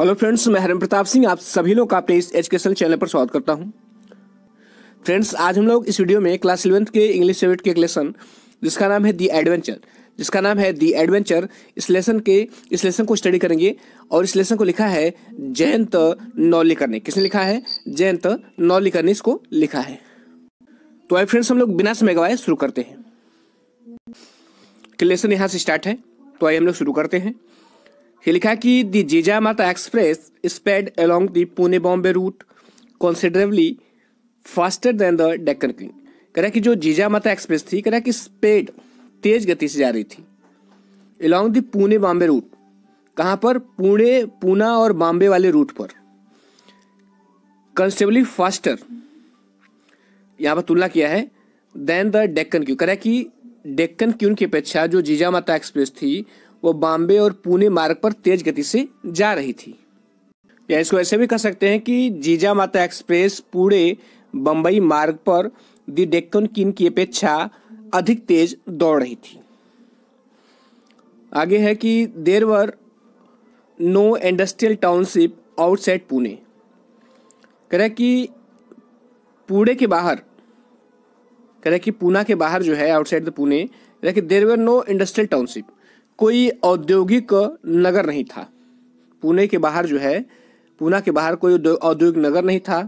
Hello friends मैं हरम प्रताप सिंह आप सभी लोग का अपने इस एजुकेशन चैनल पर स्वागत करता हूं फ्रेंड्स आज हम लोग इस वीडियो में क्लास इलेवंथ के इंग्लिश सेवेट के एक लेसन जिसका नाम है दी एडवेंचर जिसका नाम है दी एडवेंचर इस लेसन के इस लेसन को स्टडी करेंगे और इस लेसन को लिखा है जयंत नौलिकर ने किसने लिखा है जयंत नौलिकर ने इसको लिखा है तो आई फ्रेंड्स हम लोग बिना समय गवाए शुरू करते हैं लेसन यहाँ से स्टार्ट है तो आइए हम लोग शुरू करते हैं He लिखा कि the Jijamata Express sped along the Pune-Bombay route considerably faster than the Deccan Queen. कह रहा कि जो जीजा माता एक्सप्रेस थी कह रहा कि स्पेड तेज गति से जा रही थी along the Pune Bombay route कहाँ पर पुणे पूना और बॉम्बे वाले रूट पर कंस्टेबली फास्टर यहाँ पर तुलना किया है देन द डेक्कन क्यू कह रहा कि डेक्कन क्यून की अपेक्षा जो जीजा माता एक्सप्रेस थी वो बॉम्बे और पुणे मार्ग पर तेज गति से जा रही थी या इसको ऐसे भी कह सकते हैं कि जीजा माता एक्सप्रेस पुणे बम्बई मार्ग पर दी डेक्कन किन की अपेक्षा अधिक तेज दौड़ रही थी आगे है कि there were no industrial township outside Pune कह कि पुणे के बाहर कह कि पूना के बाहर जो है आउटसाइड द पुणे कह कि there were no industrial township कोई औद्योगिक नगर नहीं था पुणे के बाहर जो है पूना के बाहर कोई औद्योगिक नगर नहीं था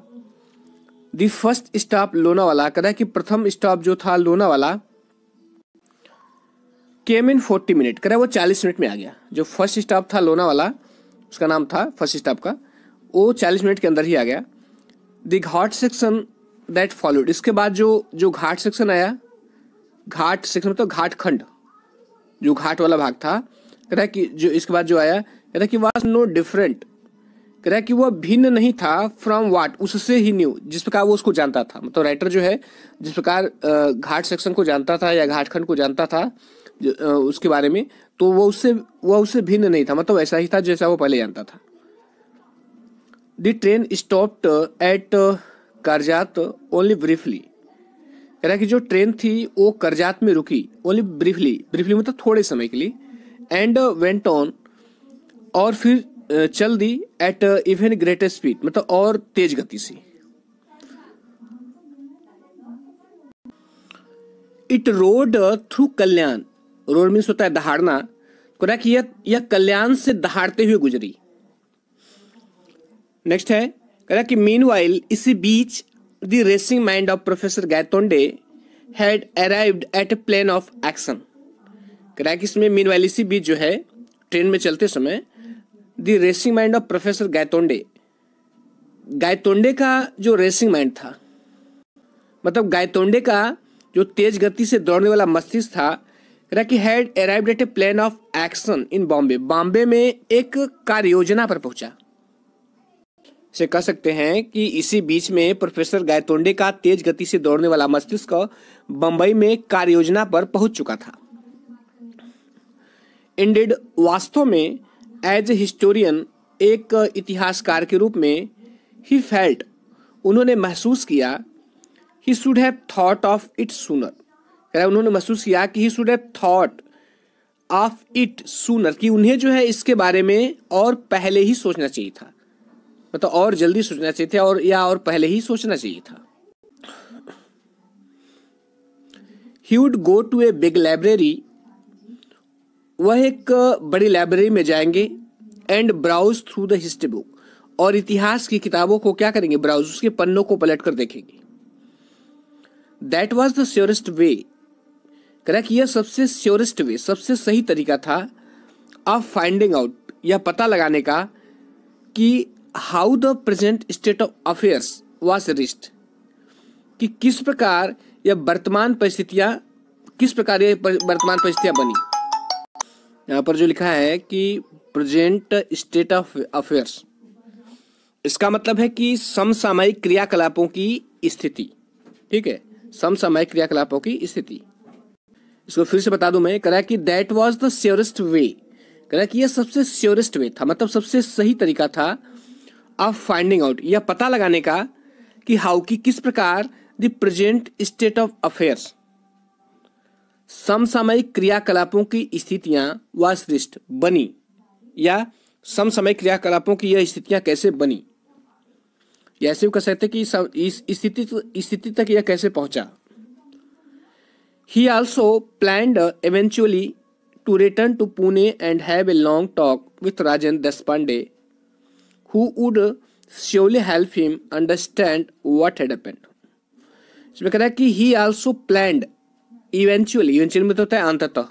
दी फर्स्ट स्टॉप लोनावाला है कि प्रथम स्टॉप जो था Lonavala came in forty minute करा वो चालीस मिनट में आ गया जो फर्स्ट स्टॉप था लोनावाला उसका नाम था फर्स्ट स्टॉप का वो चालीस मिनट के अंदर ही आ गया the ghat section that followed इसके बाद जो जो घाट सेक्शन आया घाट सेक्शन मतलब तो घाट खंड जो घाट वाला भाग था कह रहा है कि जो इसके बाद जो आया कह रहा है कि वॉज नो डिफरेंट कह रहा है कि वह भिन्न नहीं था फ्रॉम वाट उससे ही न्यू जिस प्रकार वो उसको जानता था मतलब राइटर जो है जिस प्रकार घाट सेक्शन को जानता था या घाट खंड को जानता था उसके बारे में तो वो उससे वह उससे भिन्न नहीं था मतलब ऐसा ही था जैसा वो पहले जानता था the train stopped at Karjat only briefly कह रहा है कि जो ट्रेन थी वो करजात में रुकी ओनली ब्रीफली ब्रीफली मतलब थोड़े समय के लिए एंड वेंट ऑन और फिर uh, चल दी एट इवन ग्रेटर स्पीड मतलब और तेज गति से it roared through Kalyan roared means होता है दहाड़ना कह कि यह कल्याण से दहाड़ते हुए गुजरी नेक्स्ट है कह रहा कि मीन इसी बीच the racing mind of Professor Gaitonde had arrived at a plan of action. क्रैक इसमें मीन वैली सी बीच जो है ट्रेन में चलते समय the racing mind of professor Gaitonde Gaitonde का जो रेसिंग माइंड था मतलब गायतोंडे का जो तेज गति से दौड़ने वाला मस्तिष्क था क्रैक had arrived at a plan of action in Bombay Bombay में एक कार्य योजना पर पहुंचा से कह सकते हैं कि इसी बीच में प्रोफेसर गायतोंडे का तेज गति से दौड़ने वाला मस्तिष्क बंबई में कार्य योजना पर पहुंच चुका था इंडेड वास्तव में एज हिस्टोरियन एक इतिहासकार के रूप में ही फेल्ट उन्होंने महसूस किया he should have thought of it sooner उन्होंने महसूस किया कि he should have thought of it sooner कि उन्हें जो है इसके बारे में और पहले ही सोचना चाहिए था मतलब और जल्दी सोचना चाहिए था और या और पहले ही सोचना चाहिए था he would go to a big library वह एक बड़ी लाइब्रेरी में जाएंगे and browse through the history book और इतिहास की किताबों को क्या करेंगे ब्राउज उसके पन्नों को पलट कर देखेंगे that was the surest way correct यह सबसे श्योरेस्ट वे सबसे सही तरीका था ऑफ फाइंडिंग आउट या पता लगाने का कि how the present state of affairs was रिस्ट कि किस प्रकार यह वर्तमान परिस्थितियां किस प्रकार ये वर्तमान परिस्थितियां बनी यहां पर जो लिखा है कि प्रेजेंट स्टेट ऑफ अफेयर्स इसका मतलब है कि समसामयिक क्रियाकलापों की स्थिति ठीक है समसामयिक क्रियाकलापों की स्थिति इसको फिर से बता दूं मैं करा कि that was the surest way करा कि यह सबसे श्योरेस्ट वे था मतलब सबसे सही तरीका था ऑफ फाइंडिंग आउट या पता लगाने का कि हाउ की किस प्रकार the present state of affairs समसामयिक क्रियाकलापों की स्थितियां व श्रेष्ठ बनी या समसामयिक क्रियाकलापों की यह स्थितियां कैसे बनी या ऐसे भी कह सकते कि इस स्थिति तो, स्थिति तक यह कैसे पहुंचा he also planned eventually to return to Pune and have a long talk with Rajendra Deshpande who would surely help him understand what had happened. इसमें कह रहा है कि he also planned eventually eventually मतलब होता है अंततः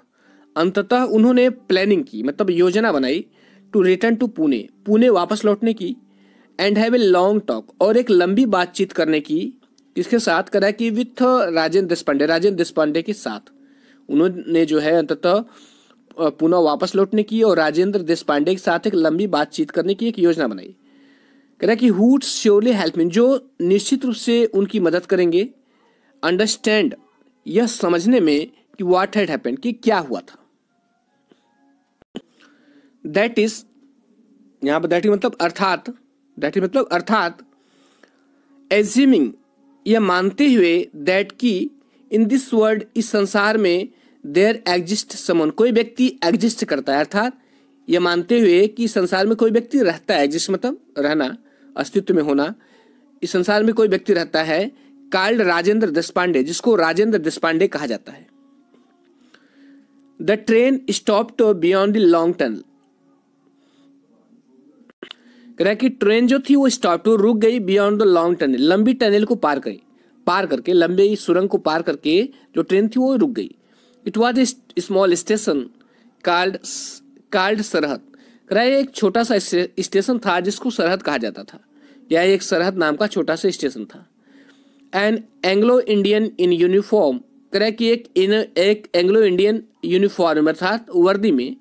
अंततः उन्होंने प्लानिंग की मतलब योजना बनाई to return to Pune Pune वापस लौटने की and have a long talk और एक लंबी बातचीत करने की इसके साथ करा कि विथ राजेंद्र देशपांडे राजेंद्र देशपांडे के साथ उन्होंने जो है अंततः पुनः वापस लौटने की और राजेंद्र देशपांडे के साथ एक लंबी बातचीत करने की एक योजना बनाई कह रहा कि हु श्योरली हेल्प मीन जो निश्चित रूप से उनकी मदद करेंगे अंडरस्टैंड यह समझने में कि व्हाट हैड हैपेंड कि क्या हुआ था दैट इज यहां पर दैट इज मतलब अर्थात दैट इज मतलब अर्थात एज्यूमिंग यह मानते हुए दैट कि इन दिस वर्ल्ड इस संसार में देर एग्जिस्ट समन कोई व्यक्ति एग्जिस्ट करता है अर्थात ये मानते हुए कि संसार में कोई व्यक्ति रहता है एग्जिस्ट मतलब रहना अस्तित्व में होना इस संसार में कोई व्यक्ति रहता है कार्ड राजेंद्र देशपांडे जिसको राजेंद्र देशपांडे कहा जाता है the train stop to beyond the long tunnel कह कि ट्रेन जो थी वो स्टॉप टू रुक गई बियॉन्ड द लॉन्ग टनल लंबी टनल को पार करी पार करके लंबे सुरंग को पार करके जो ट्रेन थी वो रुक गई it was a small station कार्ड कार्ड सरहद कराया एक छोटा सा स्टेशन था जिसको सरहद कहा जाता था यह एक सरहद नाम का छोटा सा स्टेशन था an Anglo Indian in uniform कराया कि एक इन एक एंग्लो इंडियन यूनिफॉर्म अर्थात वर्दी में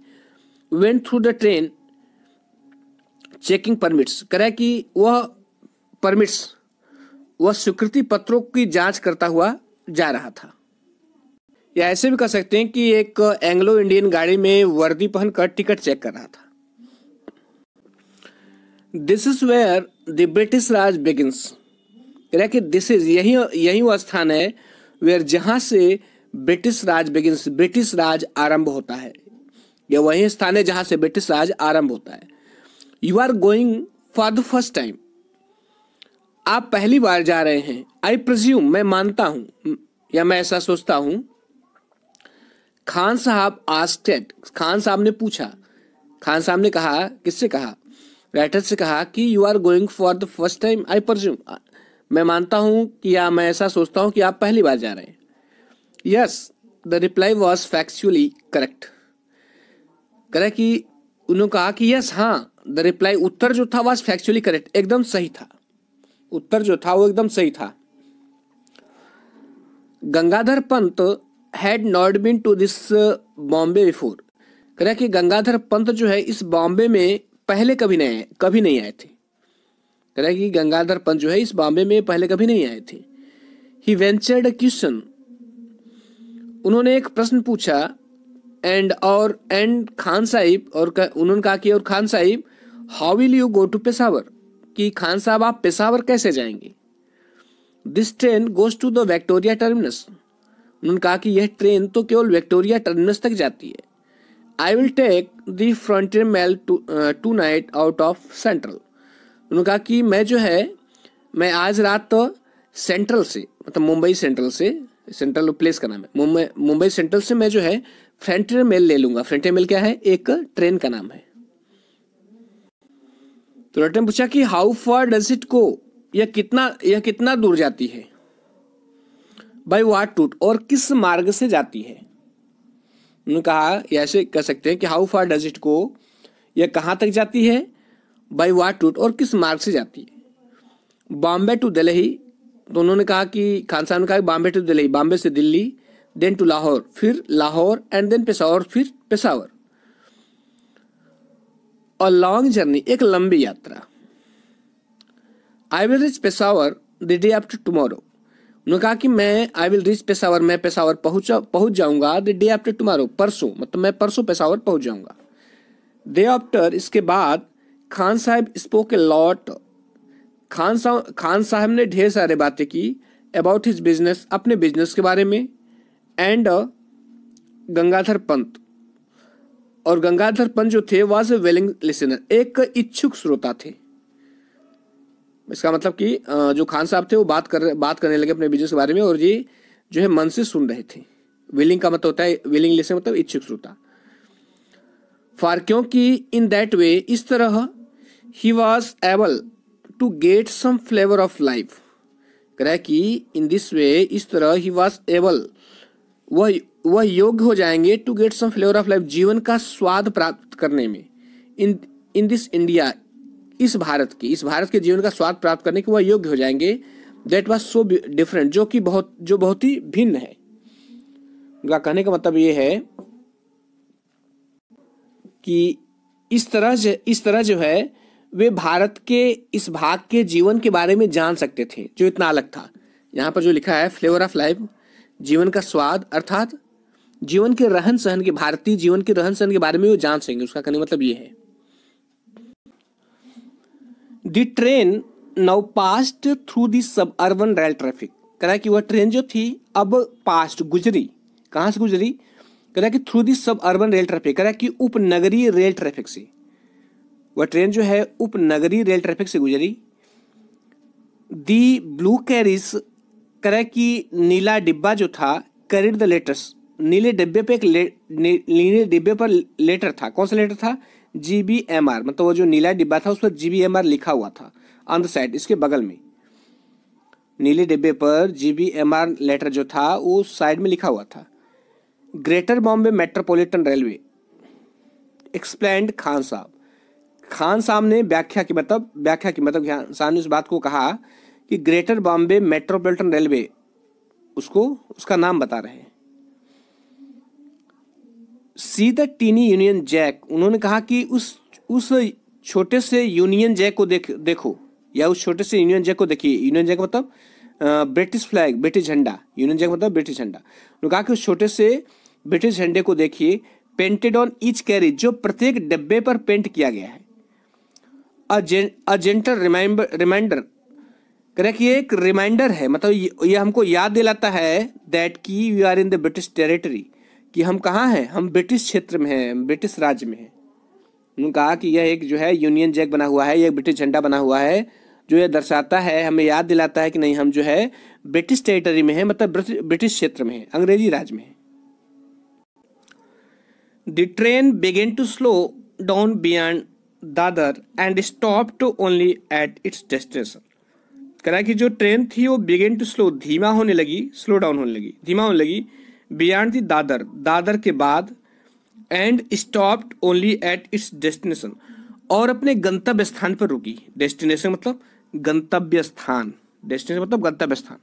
went through the train checking permits करे कि वह परमिट्स वह स्वीकृति पत्रों की जांच करता हुआ जा रहा था या ऐसे भी कह सकते हैं कि एक एंग्लो इंडियन गाड़ी में वर्दी पहनकर टिकट चेक कर रहा था this is where the British Raj begins कि दिस इज यही यही वो स्थान है वेयर जहां से British Raj begins British Raj आरंभ होता है यह वही स्थान है जहां से ब्रिटिश राज आरंभ होता है you are going for the first time आप पहली बार जा रहे हैं आई प्रज्यूम मैं मानता हूँ या मैं ऐसा सोचता हूँ खान साहब आस्टेड खान साहब ने पूछा खान साहब ने कहा किससे कहा राइटर से कहा कि you are going for the first time I presume मैं मानता हूँ या मैं ऐसा सोचता हूँ कि आप पहली बार जा रहे हैं yes the reply was factually correct करे कि उन्होंने कहा कि यस हाँ द रिप्लाई उत्तर जो था वॉज फैक्चुअली करेक्ट एकदम सही था उत्तर जो था वो एकदम सही था Gangadhar Pant had not been to this Bombay before कह रहा कि गंगाधर पंत जो है इस बॉम्बे में पहले कभी नहीं आए कभी नहीं आए थे कह रहा कि गंगाधर पंत जो है इस बॉम्बे में पहले कभी नहीं आए थे ही वेंचर्ड क्वेश्चन उन्होंने एक प्रश्न पूछा एंड और एंड खान साहिब और उन्होंने कहा कि और Khan Sahib how will you go to Peshawar कि खान साहब आप पेशावर कैसे जाएंगे this train goes to the Victoria terminus उन्होंने कहा कि यह ट्रेन तो केवल विक्टोरिया टर्मिनस तक जाती है I will take the Frontier Mail tonight out of Central उन्होंने कहा कि मैं जो है मैं आज रात तो सेंट्रल से मतलब मुंबई सेंट्रल से सेंट्रल प्लेस का नाम है मुंबई मुंबई सेंट्रल से मैं जो है फ्रंटियर मेल ले लूंगा फ्रंटियर मेल क्या है एक ट्रेन का नाम है तो डॉक्टर पूछा कि हाउ फार डज इट को यह कितना यह कितना दूर जाती है बाई वाट टूट और किस मार्ग से जाती है उन्होंने कहा ऐसे कह सकते हैं कि हाउ फार डज इट को यह कहाँ तक जाती है बाई वाट टूट और किस मार्ग से जाती है बॉम्बे टू दिल्ली तो उन्होंने कहा कि खान साहब ने कहा बॉम्बे टू दिल्ली बॉम्बे से दिल्ली देन टू लाहौर फिर लाहौर एंड देन पेशावर फिर पेशावर और लॉन्ग जर्नी एक लंबी यात्रा I will reach Peshawar the day after tomorrow उन्होंने कहा कि मैं आई विल रीच पेशावर मैं पेशावर पहुंच पहुंच जाऊंगा द डे आफ्टर टुमारो परसों मतलब मैं परसों पेशावर पहुंच जाऊंगा डे आफ्टर इसके बाद खान साहब spoke a lot Khan Sahab Khan साहब ने ढेर सारे बातें की अबाउट हिज बिजनेस अपने बिजनेस के बारे में एंड uh, गंगाधर पंत और गंगाधर पंत जो थे वॉज ए वेलिंग लिसनर एक इच्छुक श्रोता थे इसका मतलब कि जो खान साहब थे वो बात कर बात करने लगे अपने बिजनेस के बारे में और ये जो है मन से सुन रहे थे विलिंग का मतलब होता है विलिंगली से मतलब इच्छुक श्रोता फार क्योंकि इन दैट वे इस तरह ही was able to get some flavour of life कह रहा है कि इन दिस वे इस तरह ही वॉज एबल वह वह योग्य हो जाएंगे to get some flavour of life जीवन का स्वाद प्राप्त करने में इन इन दिस इंडिया इस भारत की इस भारत के जीवन का स्वाद प्राप्त करने के वह योग्य हो जाएंगे दैट वॉज सो डिफरेंट जो कि बहुत जो बहुत ही भिन्न है उनका कहने का मतलब ये है कि इस तरह इस तरह जो है वे भारत के इस भाग के जीवन के बारे में जान सकते थे जो इतना अलग था यहाँ पर जो लिखा है फ्लेवर ऑफ लाइफ जीवन का स्वाद अर्थात जीवन के रहन सहन के भारतीय जीवन के रहन सहन के बारे में वो जान सकेंगे उसका कहने मतलब ये है the train now passed through the suburban rail traffic कह रहा है कि वह ट्रेन जो थी अब पास्ट गुजरी कहाँ से गुजरी कह रहा है कि through the suburban rail traffic कह रहा है कि उपनगरीय रेल ट्रैफिक से वह ट्रेन जो है उपनगरीय रेल ट्रैफिक से गुजरी दी ब्लू कैरिस कह रहा है कि नीला डिब्बा जो था कैरिड द लेटर्स नीले डिब्बे पे एक ले, नीले डिब्बे पर लेटर था कौन सा लेटर था जी बी एम आर मतलब वो जो नीला डिब्बा था उस पर जी बी एम आर लिखा हुआ था ऑन द साइड इसके बगल में नीले डिब्बे पर G B M R letter जो था वो साइड में लिखा हुआ था greater Bombay metropolitan railway explained Khan Sahab Khan साहब ने व्याख्या की मतलब व्याख्या की मतलब खान साहब ने उस बात को कहा कि ग्रेटर बॉम्बे मेट्रोपॉलिटन रेलवे उसको उसका नाम बता रहे हैं see the tiny Union Jack उन्होंने कहा कि उस उस छोटे से यूनियन जैक को देख देखो या उस छोटे से यूनियन जैक को देखिए यूनियन जैक मतलब ब्रिटिश फ्लैग ब्रिटिश झंडा यूनियन जैक मतलब ब्रिटिश झंडा उन्होंने कहा कि उस छोटे से ब्रिटिश झंडे को देखिए पेंटेड ऑन ईच कैरी जो प्रत्येक डब्बे पर पेंट किया गया है अजेंटल रिमाइंडर रिमाइंडर करें कि एक रिमाइंडर है मतलब ये, ये हमको याद दिलाता है दैट की we are in the British territory कि हम कहाँ हैं हम ब्रिटिश क्षेत्र में हैं ब्रिटिश राज्य में हैं उन्होंने कहा कि यह एक जो है यूनियन जैक बना हुआ है यह ब्रिटिश झंडा बना हुआ है जो यह दर्शाता है हमें याद दिलाता है कि नहीं हम जो है ब्रिटिश टेरिटरी में है मतलब ब्रिटिश क्षेत्र में है अंग्रेजी राज्य में है the train began to slow down beyond Dadar and stop to only at its destination कह रहा है कि जो ट्रेन थी वो बिगेन टू स्लो धीमा होने लगी स्लो डाउन होने लगी धीमा होने लगी बियॉन्ड दी दादर दादर के बाद and stopped only at its destination और अपने गंतव्य स्थान पर रुकी डेस्टिनेशन मतलब गंतव्य स्थान डेस्टिनेशन मतलब गंतव्य स्थान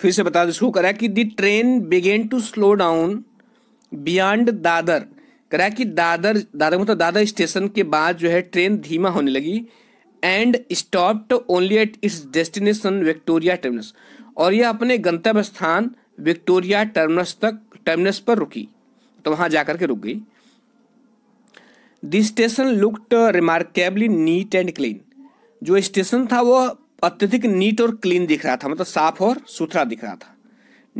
फिर से बता दो इसको करा कि the train began to slow down beyond Dadar करा कि दादर दादर मतलब दादर स्टेशन के बाद जो है ट्रेन धीमा होने लगी and stopped only at its destination Victoria terminus और यह अपने गंतव्य स्थान विक्टोरिया टर्मिनस तक टर्मिनस पर रुकी तो वहां जाकर के रुक गई the station looked remarkably neat and clean जो स्टेशन था वो अत्यधिक नीट और क्लीन दिख रहा था मतलब साफ और सुथरा दिख रहा था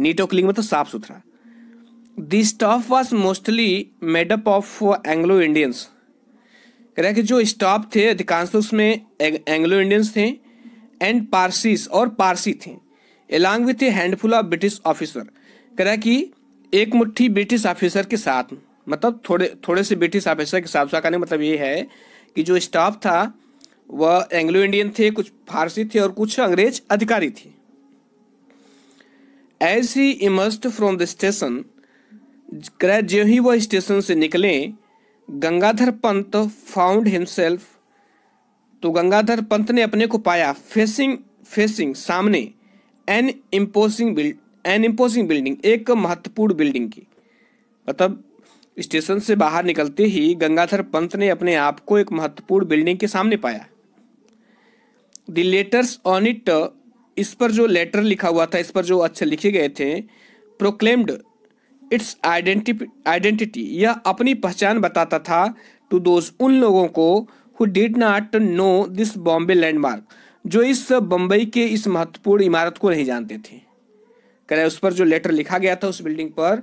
नीट और क्लीन मतलब साफ सुथरा the staff was mostly made up of Anglo Indians कह रहा है कि जो स्टाफ थे अधिकांश तो उसमें एंग्लो इंडियंस थे एंड पारसीस और पारसी थे along with a handful of British officer कह रहा है कि एक मुट्ठी ब्रिटिश ऑफिसर के साथ मतलब थोड़े थोड़े से ब्रिटिश ऑफिसर के साथ उसका कहने मतलब ये है कि जो स्टाफ था वह एंग्लो इंडियन थे कुछ फारसी थे और कुछ अंग्रेज अधिकारी थे as he emerged from the station crash जो ही वह स्टेशन से निकले गंगाधर पंत फाउंड हिमसेल्फ तो गंगाधर पंत ने अपने को पाया फेसिंग फेसिंग सामने an imposing build an imposing building एक महत्वपूर्ण बिल्डिंग की मतलब स्टेशन से बाहर निकलते ही गंगाधर पंत ने अपने आप को एक महत्वपूर्ण बिल्डिंग के सामने पाया द लेटर्स ऑन इट इस पर जो लेटर लिखा हुआ था इस पर जो अच्छे लिखे गए थे प्रोक्लेम्ड इट्स आइडेंटिटी यह अपनी पहचान बताता था टू दोज उन लोगों को who did not know this Bombay landmark जो इस बंबई के इस महत्वपूर्ण इमारत को नहीं जानते थे कह उस पर जो लेटर लिखा गया था उस बिल्डिंग पर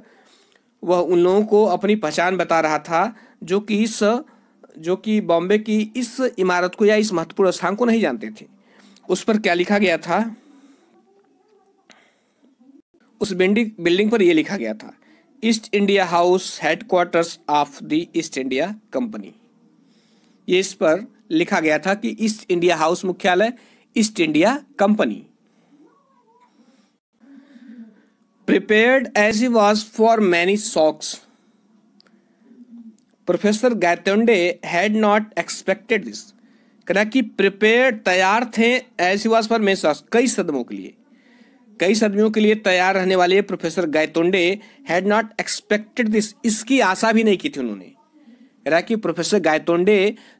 वह उन लोगों को अपनी पहचान बता रहा था जो कि इस जो कि बॉम्बे की इस इमारत को या इस महत्वपूर्ण स्थान को नहीं जानते थे उस पर क्या लिखा गया था उस बिल्डिंग बिल्डिंग पर यह लिखा गया था East India House headquarters of the East India Company ये इस पर लिखा गया था कि ईस्ट इंडिया हाउस मुख्यालय East India Company prepared as he was for many shocks professor Gaitonde had not expected this कहा कि प्रिपेयर तैयार थे as he was for many shocks कई सदमों के लिए कई सदमियों के लिए तैयार रहने वाले professor Gaitonde had not expected this इसकी आशा भी नहीं की थी उन्होंने कि प्रोफेसर गायतोंडे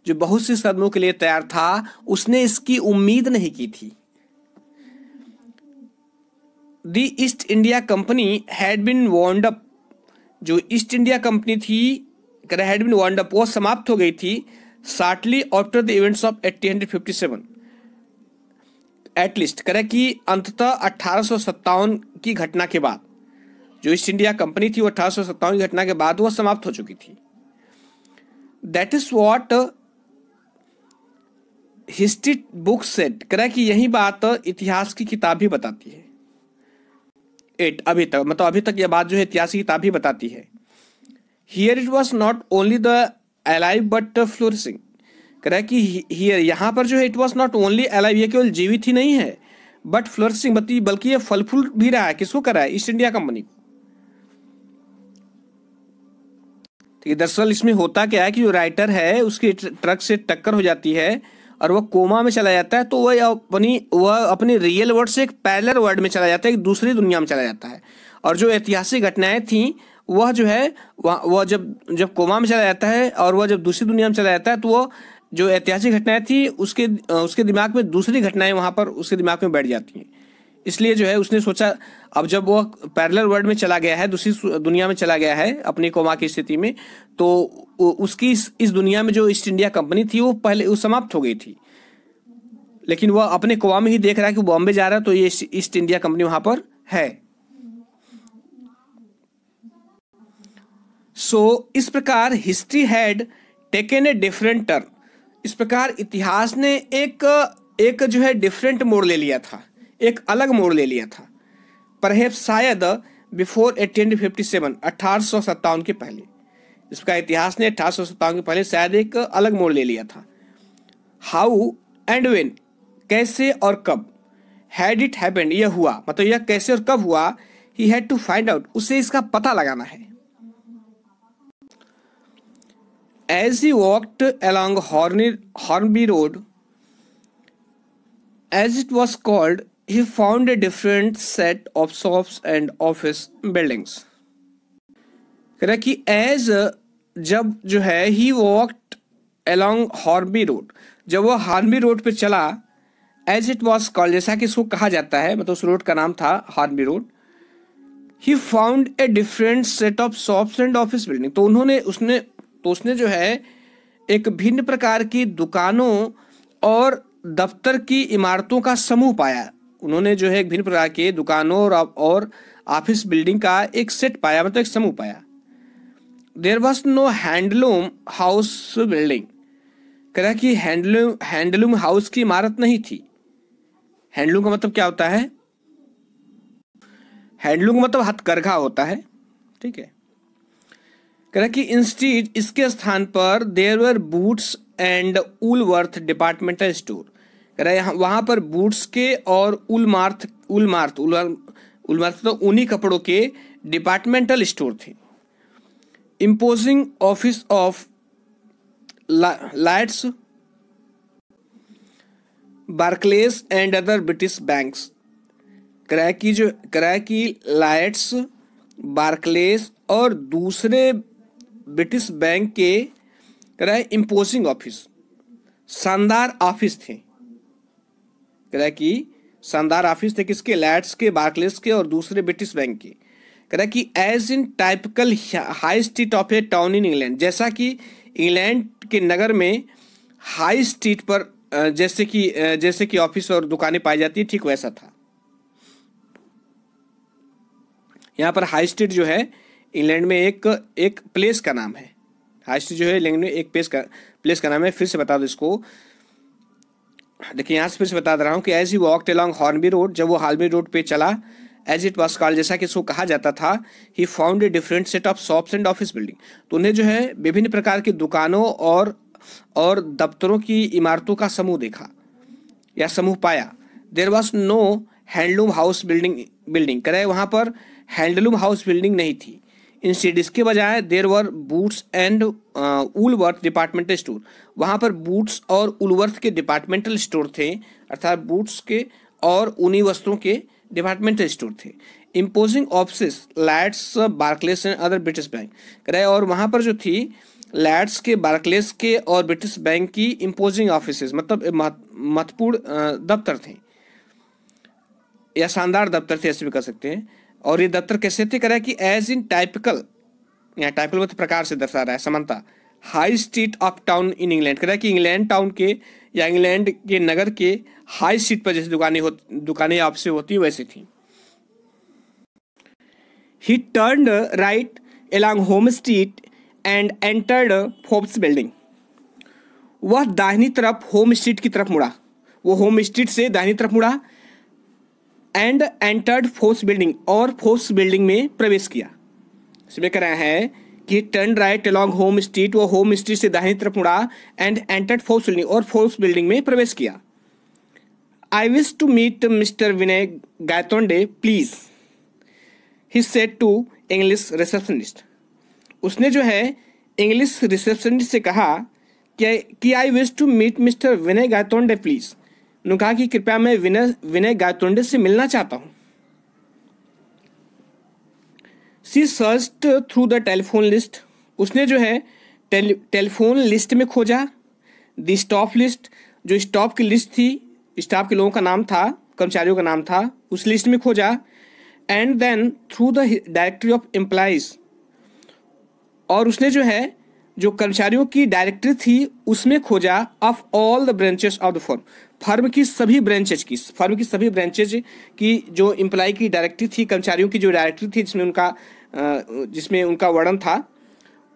जो बहुत से सदमों के लिए तैयार था उसने इसकी उम्मीद नहीं की थी the East India Company had been wound up जो ईस्ट इंडिया कंपनी थी हैड बिन वॉन्ड अप वो समाप्त हो गई थी shortly after the events of eighteen hundred fifty seven at last करे कि अंततः अठारह की घटना के बाद जो ईस्ट इंडिया कंपनी थी वो अठारह की घटना के बाद वो समाप्त हो चुकी थी that is what history book said करें कि यही बात uh, इतिहास की किताब भी बताती है एट अभी तक मतलब अभी तक यह बात जो है इतिहास की किताब भी बताती है here it was not only the alive but flourishing करें कि हियर यहाँ पर जो है it was not only alive ये केवल जीवित ही नहीं है बट फ्लोरिसिंग बल्कि ये फल फूल भी रहा है किसको करा है ईस्ट इंडिया कंपनी को तो ये दरअसल इसमें होता क्या है कि जो राइटर है उसकी ट्रक से टक्कर हो जाती है और वह कोमा में चला जाता है तो वह अपनी वह अपने रियल वर्ड से एक पैरलर वर्ड में चला जाता है एक दूसरी दुनिया में चला जाता है और जो ऐतिहासिक घटनाएं थी वह जो है वह वह जब जब कोमा में चला जाता है और वह जब दूसरी दुनिया में चला जाता है तो वह जो ऐतिहासिक घटनाएं थी उसके उसके दिमाग में दूसरी घटनाएं वहाँ पर उसके दिमाग में बैठ जाती हैं इसलिए जो है उसने सोचा अब जब वह पैरलर वर्ल्ड में चला गया है दूसरी दुनिया में चला गया है अपनी कोमा की स्थिति में तो उसकी इस, इस दुनिया में जो ईस्ट इंडिया कंपनी थी वो पहले वो समाप्त हो गई थी लेकिन वह अपने कोमा में ही देख रहा है कि बॉम्बे जा रहा है तो ये ईस्ट इंडिया कंपनी वहां पर है सो so, इस प्रकार history had taken a different turn इस प्रकार इतिहास ने एक एक जो है डिफरेंट मोड़ ले लिया था एक अलग मोड़ ले लिया था परहेप्स शायद बिफोर एटीन फिफ्टी सेवन अठारह के पहले इसका इतिहास ने अठारह के पहले शायद एक अलग मोड़ ले लिया था हाउ एंड वेन कैसे और कब हैड इट हैपेंड यह हुआ मतलब यह कैसे और कब हुआ he had to find out उसे इसका पता लगाना है as he walked along Hornby Hornby road as it was called he found a different set of shops and office buildings. कह जब जो है he walked along Hornby road जब वो हार्मी रोड पे चला एज इट वॉज कॉल जैसा कि इसको कहा जाता है मतलब उस रोड का नाम था Hornby road he found a different set of shops and office building तो उन्होंने उसने तो उसने जो है एक भिन्न प्रकार की दुकानों और दफ्तर की इमारतों का समूह पाया उन्होंने जो है भिन्न प्रकार के दुकानों और, और ऑफिस बिल्डिंग का एक सेट पाया मतलब एक समूह पाया there was no handloom house building कह कि हैंडलूम हैंडलूम हाउस की इमारत नहीं थी हैंडलूम का मतलब क्या होता है हैंडलूम का मतलब हथकरघा होता है ठीक है कह कि इंस्टीट इसके स्थान पर there were Boots and Woolworth worth departmental store वहाँ पर बूट्स के और उलमार्थ उलमार्थ उलमार्थ तो ऊनी कपड़ों के डिपार्टमेंटल स्टोर थे imposing office of Lloyds Barclays and other British banks किराए की जो किराए की लाइट्स बार्कलेस और दूसरे ब्रिटिश बैंक के किराए इम्पोजिंग ऑफिस शानदार ऑफिस थे कह रहा है कि शानदार ऑफिस थे किसके लैट्स के बार्कलेस के और दूसरे ब्रिटिश बैंक के कह रहा है कि as in typical high street of a town in England जैसा कि इंग्लैंड के नगर में हाई स्ट्रीट पर जैसे कि जैसे कि ऑफिस और दुकानें पाई जाती है ठीक वैसा था यहाँ पर हाई स्ट्रीट जो है इंग्लैंड में एक एक प्लेस का नाम है हाई स्ट्रीट जो है इंग्लैंड में एक प्लेस का प्लेस का नाम है फिर से बता दो इसको देखिए यहाँ से फिर से बता रहा हूँ कि as he walked along Hornby road जब वो हालबी रोड पे चला एज इट वॉज कॉल जैसा कि इसको कहा जाता था he found a different set of shops and office building तो उन्हें जो है विभिन्न प्रकार की दुकानों और और दफ्तरों की इमारतों का समूह देखा या समूह पाया there was no handloom house building building करे वहाँ पर हैंडलूम हाउस बिल्डिंग नहीं थी इन सीडीज के बजाय there were Boots and Woolworth departmental store वहाँ पर बूट्स और उलवर्थ के डिपार्टमेंटल स्टोर थे अर्थात बूट्स के और उन्हीं वस्तुओं के डिपार्टमेंटल स्टोर थे imposing office Lloyds Barclays and other British bank कराए और वहाँ पर जो थी लैट्स के बार्कलेस के और ब्रिटिश बैंक की इम्पोजिंग ऑफिस मतलब महत्वपूर्ण uh, दफ्तर थे या शानदार दफ्तर थे ऐसे भी कह सकते हैं और ये दफ्तर कैसे कर रहा है कि एज इन टाइपिकल यहाँ टाइपिकल मतलब प्रकार से दर्शा रहा है समानता high street of town in England कह रहा है कि इंग्लैंड टाउन के या इंग्लैंड के नगर के हाई स्ट्रीट पर जैसे दुकानें हो दुकानें आपसे होती वैसे थी he turn right along Home Street and entered Forbes building वह दाहिनी तरफ होम स्ट्रीट की तरफ मुड़ा वो होम स्ट्रीट से दाहिनी तरफ मुड़ा एंड एंटर्ड फोर्स बिल्डिंग और फोर्स बिल्डिंग में प्रवेश किया इसमें रहे है कि turn right along Home Street व होम स्ट्रीट से दाहिनी तरफ मुड़ा एंड एंटर्ड फोर्स बिल्डिंग और फोर्स बिल्डिंग में प्रवेश किया I wish to meet Mister Vinay Gaitonde please he said to English receptionist उसने जो है इंग्लिश रिसेप्शनिस्ट से कहा कि I wish to meet Mister Vinay Gaitonde please उन्होंने कहा कि कृपया मैं विनय विनय गायतोंडे से मिलना चाहता हूँ she searched through the telephone list उसने जो है टेलीफोन लिस्ट में खोजा द स्टॉप लिस्ट जो स्टॉप की लिस्ट थी स्टाफ के लोगों का नाम था कर्मचारियों का नाम था उस लिस्ट में खोजा and then through the directory of employees और उसने जो है जो कर्मचारियों की डायरेक्टरी थी उसमें खोजा of all the branches of the firm firm की सभी ब्रांचेज की फर्म की सभी ब्रांचेज की जो इम्प्लाई की डायरेक्टरी थी कर्मचारियों की जो डायरेक्टरी थी जिसमें उनका जिसमें उनका वर्णन था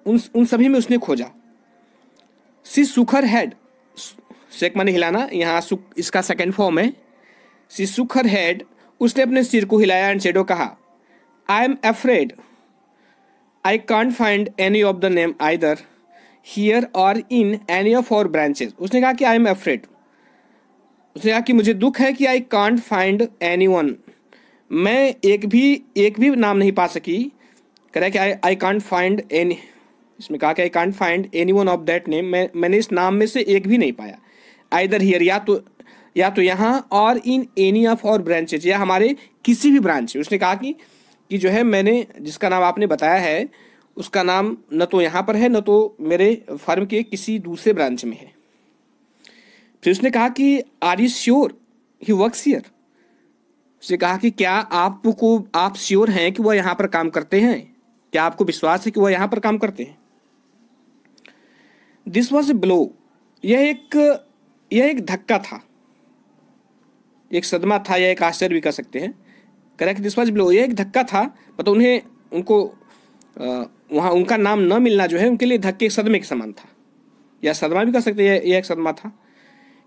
उन उन सभी में उसने खोजा सी सुखर हेड शेख माने हिलाना यहाँ इसका सेकेंड फॉर्म है सी सुखर हेड उसने अपने सिर को हिलाया एंड शेडो कहा I am afraid I can't find any of the name either here or in any of our branches उसने कहा कि आई एम afraid. उसने कहा कि मुझे दुख है कि आई can't फाइंड एनी वन मैं एक भी एक भी नाम नहीं पा सकी कह रहा है कि I I can't find any इसमें कहा कि I can't find any one of that name मैं मैंने इस नाम में से एक भी नहीं पाया आइदर हियर या तो या तो यहाँ or in any of our branches या हमारे किसी भी ब्रांच उसने कहा कि कि जो है मैंने जिसका नाम आपने बताया है उसका नाम न तो यहाँ पर है न तो मेरे फर्म के किसी दूसरे ब्रांच में है फिर उसने कहा कि are you sure he work here उसने कहा कि क्या आपको आप श्योर हैं कि वह यहाँ पर काम करते हैं क्या आपको विश्वास है कि वह यहाँ पर काम करते हैं दिस वॉज ए ब्लो यह एक यह एक धक्का था एक सदमा था या एक आश्चर्य भी कह सकते हैं करेक्ट दिस वॉज ब्लो ये एक धक्का था मतलब तो उन्हें उनको वहाँ उनका नाम न मिलना जो है उनके लिए धक्के एक सदमे के समान था या सदमा भी कह सकते हैं ये एक सदमा था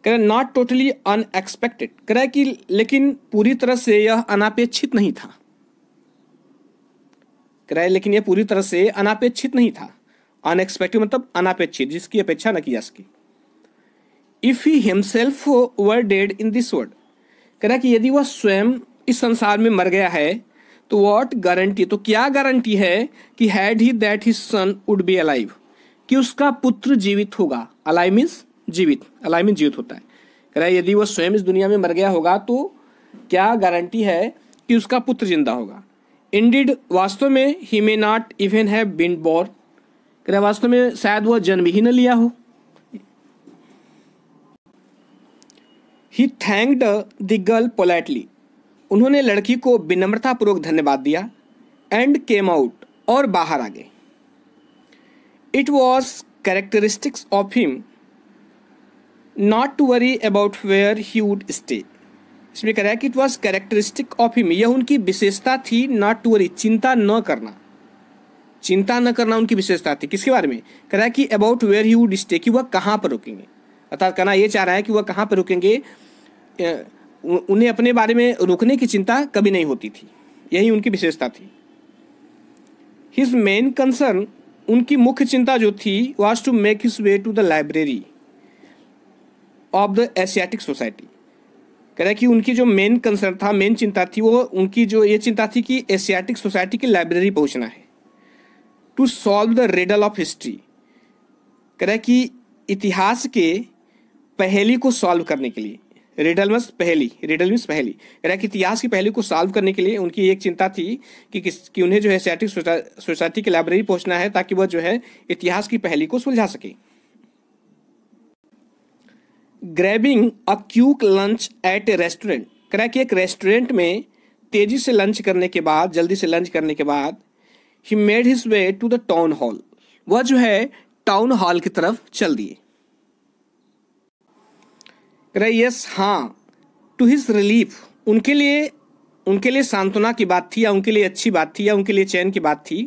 कह नॉट टोटली अनएक्सपेक्टेड कह कि लेकिन पूरी तरह से यह अनापेक्षित नहीं था कह लेकिन यह पूरी तरह से अनापेक्षित नहीं था अनएक्सपेक्टेड मतलब अनापेक्षित जिसकी अपेक्षा न की जा सकी if he himself were dead in this world कह कि यदि वह स्वयं इस संसार में मर गया है तो वॉट गारंटी तो क्या गारंटी है कि had he that his son would be alive कि उसका पुत्र जीवित होगा अलाइव मीन्स जीवित अलाइव मीन जीवित होता है कह रहा है यदि वह स्वयं इस दुनिया में मर गया होगा तो क्या गारंटी है कि उसका पुत्र जिंदा होगा इंडिड वास्तव में he may not even have been born कह रहे वास्तव में शायद वह जन्म ही न लिया हो he thanked the girl politely उन्होंने लड़की को विनम्रतापूर्वक धन्यवाद दिया एंड केम आउट और बाहर आ गए it was characteristics of him not to worry about where he would stay इसमें कह रहा है कि it was characteristic of him यह उनकी विशेषता थी नॉट टू वरी चिंता न करना चिंता न करना उनकी विशेषता थी किसके बारे में कह रहा है कि about where he would stay कि वह कहाँ पर रुकेंगे अर्थात कहना यह चाह रहा है कि वह कहाँ पर रुकेंगे उन्हें अपने बारे में रोकने की चिंता कभी नहीं होती थी यही उनकी विशेषता थी हिज मेन कंसर्न उनकी मुख्य चिंता जो थी was to make his way to the library of the Asiatic Society कह रहे कि उनकी जो मेन कंसर्न था मेन चिंता थी वो उनकी जो ये चिंता थी कि एशियाटिक सोसाइटी की लाइब्रेरी पहुंचना है to solve the riddle of history कह रहे कि इतिहास के पहेली को सॉल्व करने के लिए रिडलमस पहली रिडलमस मीन्स पहली रैक इतिहास की पहली को सॉल्व करने के लिए उनकी एक चिंता थी कि किस कि उन्हें जो है सैटिक सोसाइटी की लाइब्रेरी पहुंचना है ताकि वह जो है इतिहास की पहली को सुलझा सके grabbing a quick lunch at a restaurant क्रैक एक रेस्टोरेंट में तेजी से लंच करने के बाद जल्दी से लंच करने के बाद he made his way to the town hall वह जो है टाउन हॉल की तरफ चल दिए रहा यस हाँ टू हिज रिलीफ उनके लिए उनके लिए सांत्वना की बात थी या उनके लिए अच्छी बात थी या उनके लिए चैन की बात थी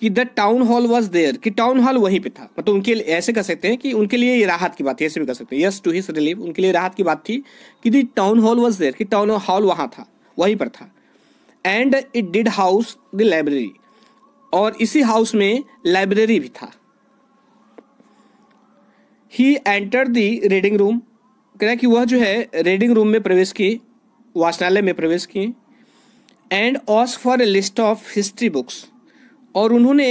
कि the town hall was there कि टाउन हॉल वहीं पे था मतलब उनके लिए ऐसे कह सकते हैं कि उनके लिए ये राहत की बात थी ऐसे भी कह सकते हैं यस टू हिज रिलीफ उनके लिए राहत की बात थी कि the town hall was there कि टाउन हॉल वहाँ था वहीं पर था and it did house the library और इसी हाउस में लाइब्रेरी भी था he enter the reading room कह कहना कि वह जो है रीडिंग रूम में प्रवेश की वाचनालय में प्रवेश की एंड ऑस for a list of history books और उन्होंने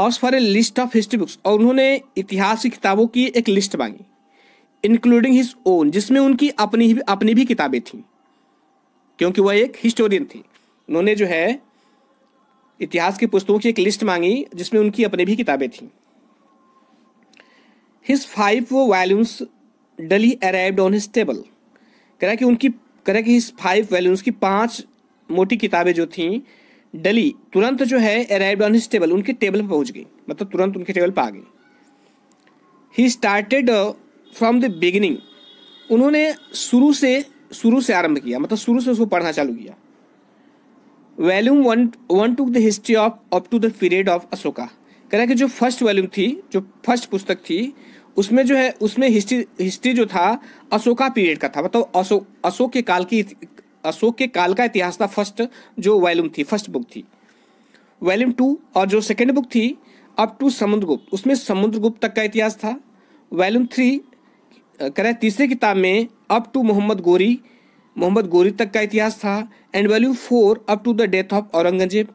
ऑस for a list of history books और उन्होंने इतिहास की किताबों की एक लिस्ट मांगी इंक्लूडिंग हिज ओन जिसमें उनकी अपनी ही अपनी भी किताबें थीं क्योंकि वह एक हिस्टोरियन थी उन्होंने जो है इतिहास की पुस्तकों की एक लिस्ट मांगी जिसमें उनकी अपनी भी किताबें थीं his five volumes duly arrived on his table कह रहा है कि उनकी कह रहा है कि हिज फाइव वैल्यूज की पांच मोटी किताबें जो थी डली तुरंत जो है अराइव्ड ऑन हिस टेबल उनके टेबल पर पहुंच गई मतलब तुरंत उनके टेबल पर आ गई he started from the beginning उन्होंने शुरू से शुरू से आरंभ किया मतलब शुरू से उसको पढ़ना चालू किया volume one one to the history of up to the period of Ashoka कह रहा है कि जो फर्स्ट वॉल्यूम थी जो फर्स्ट पुस्तक थी उसमें जो है उसमें हिस्ट्री हिस्ट्री जो था अशोका पीरियड का था बताओ मतलब अशोक अशोक के काल की अशोक के काल का इतिहास था फर्स्ट जो वॉल्यूम थी फर्स्ट बुक थी वॉल्यूम टू और जो सेकेंड बुक थी अप टू समुद्रगुप्त उसमें समुद्रगुप्त तक का इतिहास था वॉल्यूम थ्री करें तीसरे किताब में अप टू मोहम्मद गोरी मोहम्मद गोरी तक का इतिहास था and volume four up to the death of Aurangzeb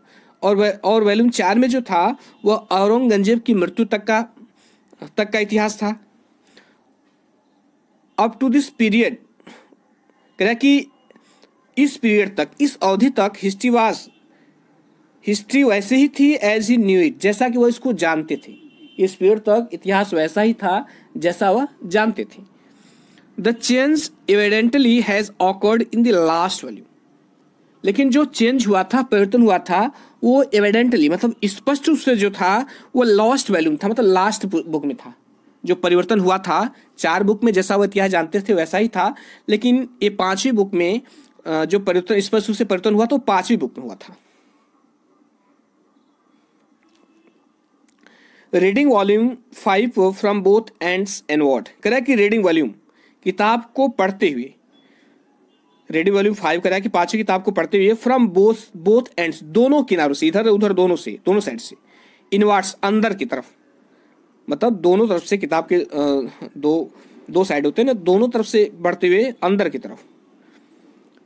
और और वॉल्यूम चार में जो था वह औरंगजेब की मृत्यु तक का तक का इतिहास था अप टू दिस पीरियड कह रहा कि इस पीरियड तक इस अवधि तक हिस्ट्री वाज हिस्ट्री वैसे ही थी एज ही न्यू इट जैसा कि वह इसको जानते थे इस पीरियड तक इतिहास वैसा ही था जैसा वह जानते थे the change evidently has occurred in the last volume लेकिन जो चेंज हुआ था परिवर्तन हुआ था वो एविडेंटली मतलब स्पष्ट रूप से जो था वो लॉस्ट वैल्यू था मतलब लास्ट बुक में था जो परिवर्तन हुआ था चार बुक में जैसा वो इतिहास जानते थे वैसा ही था लेकिन ये पांचवी बुक में जो परिवर्तन स्पष्ट रूप से परिवर्तन हुआ तो पांचवी बुक में हुआ था reading volume five from both ends and inward correct कि रीडिंग वॉल्यूम किताब को पढ़ते हुए रेडी वॉल्यूम फाइव कराया कि पांचवी किताब को पढ़ते हुए फ्रॉम बोथ बोथ एंड्स दोनों किनारों से इधर उधर दोनों से दोनों साइड से इनवर्ट्स अंदर की तरफ मतलब दोनों तरफ से किताब के दो दो साइड होते हैं ना दोनों तरफ से बढ़ते हुए अंदर की तरफ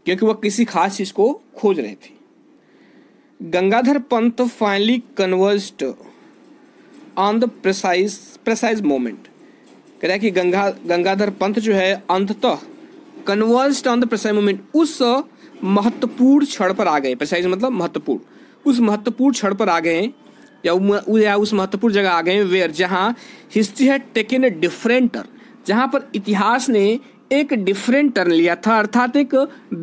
क्योंकि वह किसी खास चीज को खोज रहे थे Gangadhar Pant finally converged on the precise precise moment कह रहा है कि गंगा गंगाधर पंत जो है अंततः converged on the precise moment उस महत्वपूर्ण क्षण पर आ गए प्रसाइज मतलब महत्वपूर्ण उस महत्वपूर्ण क्षण पर आ गए या, या उस महत्वपूर्ण जगह आ गए वेयर जहाँ हिस्ट्री है टेकन ए डिफरेंट टर्न जहाँ पर इतिहास ने एक डिफरेंट टर्न लिया था अर्थात एक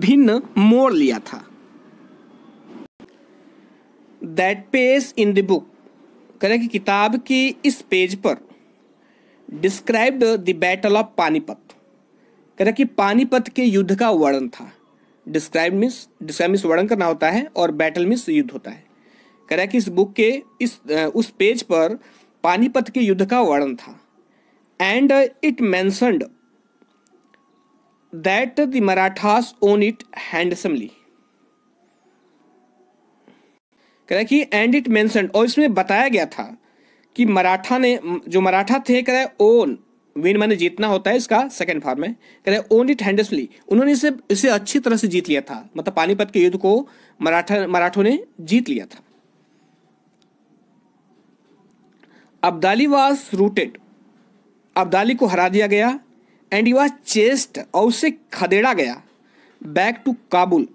भिन्न मोड़ लिया था that page in the book करें कि किताब की इस पेज पर described the battle of Panipat कह रहा कि पानीपत के युद्ध का वर्णन था डिस्क्राइब मिस डिस्क्राइब मिस वर्णन करना होता है और बैटल मिस युद्ध होता है कह रहा कि इस बुक के इस उस पेज पर पानीपत के युद्ध का वर्णन था and it mentioned that the Marathas won it handsomely कह रहा कि एंड इट मैंसनड और इसमें बताया गया था कि मराठा ने जो मराठा थे कह रहा है ओन विन मैंने जीतना होता है इसका सेकंड फॉर्म में कह रहे ओन इट हैंडसली उन्होंने इसे इसे अच्छी तरह से जीत लिया था मतलब पानीपत के युद्ध को मराठा मराठों ने जीत लिया था अब्दाली वॉज रूटेड अब्दाली को हरा दिया गया एंड यू वॉज चेस्ट और उसे खदेड़ा गया बैक टू काबुल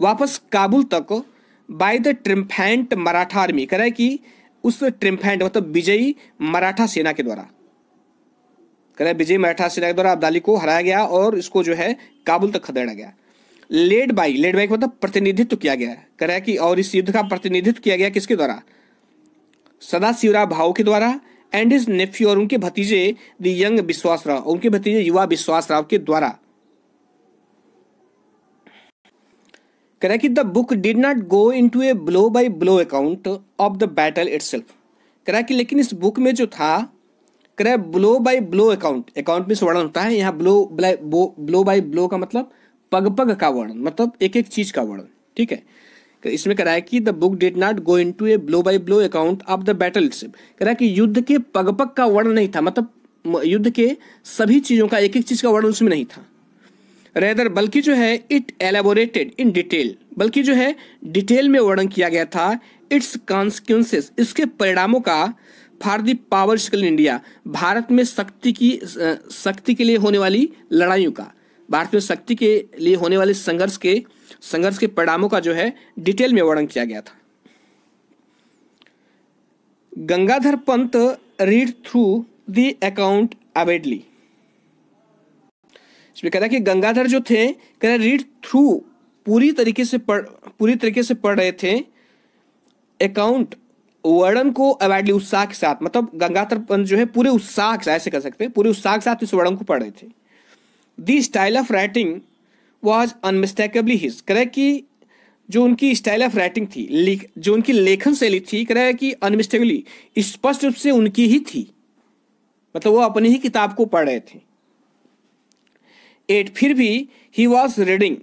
वापस काबुल तक by the triumphant Maratha army कह रहे कि उस ट्रिम्फेंट मतलब विजयी मराठा सेना के द्वारा कह रहे विजय मैठा सेना के द्वारा अब्दाली को हराया गया और इसको जो है काबुल तक खदेड़ा गया लेड बाई लेड बाई मतलब प्रतिनिधित्व किया गया कह रहा है कि और इस युद्ध का प्रतिनिधित्व किया गया किसके द्वारा सदा शिवराव भाव के द्वारा एंड इज नेफ्यू और उनके भतीजे द यंग विश्वास राव उनके भतीजे युवा विश्वास राव के द्वारा कह रहा कि the book did not go into a blow by blow account of the battle itself कह रहा है कि लेकिन इस बुक में जो था क्रय blow by blow account account में वर्णन होता है यहाँ blow by blow by blow का मतलब पग पग का वर्णन मतलब एक एक चीज का वर्णन ठीक है तो इसमें कराया कि the book did not go into a blow by blow account of the battle कराया कि युद्ध के पग पग का वर्णन नहीं था मतलब युद्ध के सभी चीजों का एक एक चीज का वर्णन उसमें नहीं था रेदर बल्कि जो है इट एलेबोरेटेड इन डिटेल बल्कि जो है डिटेल में वर्णन किया गया था इट्स कॉन्सिक्वेंसेस इसके परिणामों का for the power skill India भारत में शक्ति की शक्ति के लिए होने वाली लड़ाइयों का भारत में शक्ति के लिए होने वाले संघर्ष के संघर्ष के परिणामों का जो है डिटेल में वर्णन किया गया था Gangadhar Pant read through the account avidly इसमें कह रहा कि गंगाधर जो थे कह रहे रीड थ्रू पूरी तरीके से पढ़ पूरी तरीके से पढ़ रहे थे अकाउंट वर्णन को अवैडली उत्साह के साथ मतलब गंगाधर पंत जो है पूरे उत्साह के साथ ऐसे कर सकते हैं पूरे उत्साह के साथ इस वर्णन को पढ़ रहे थे the style of writing was unmistakably his करें कि जो उनकी स्टाइल ऑफ राइटिंग थी जो उनकी लेखन शैली थी करें कि अनमिस्टेकेबली स्पष्ट रूप से उनकी ही थी मतलब वो अपनी ही किताब को पढ़ रहे थे एट फिर भी he was reading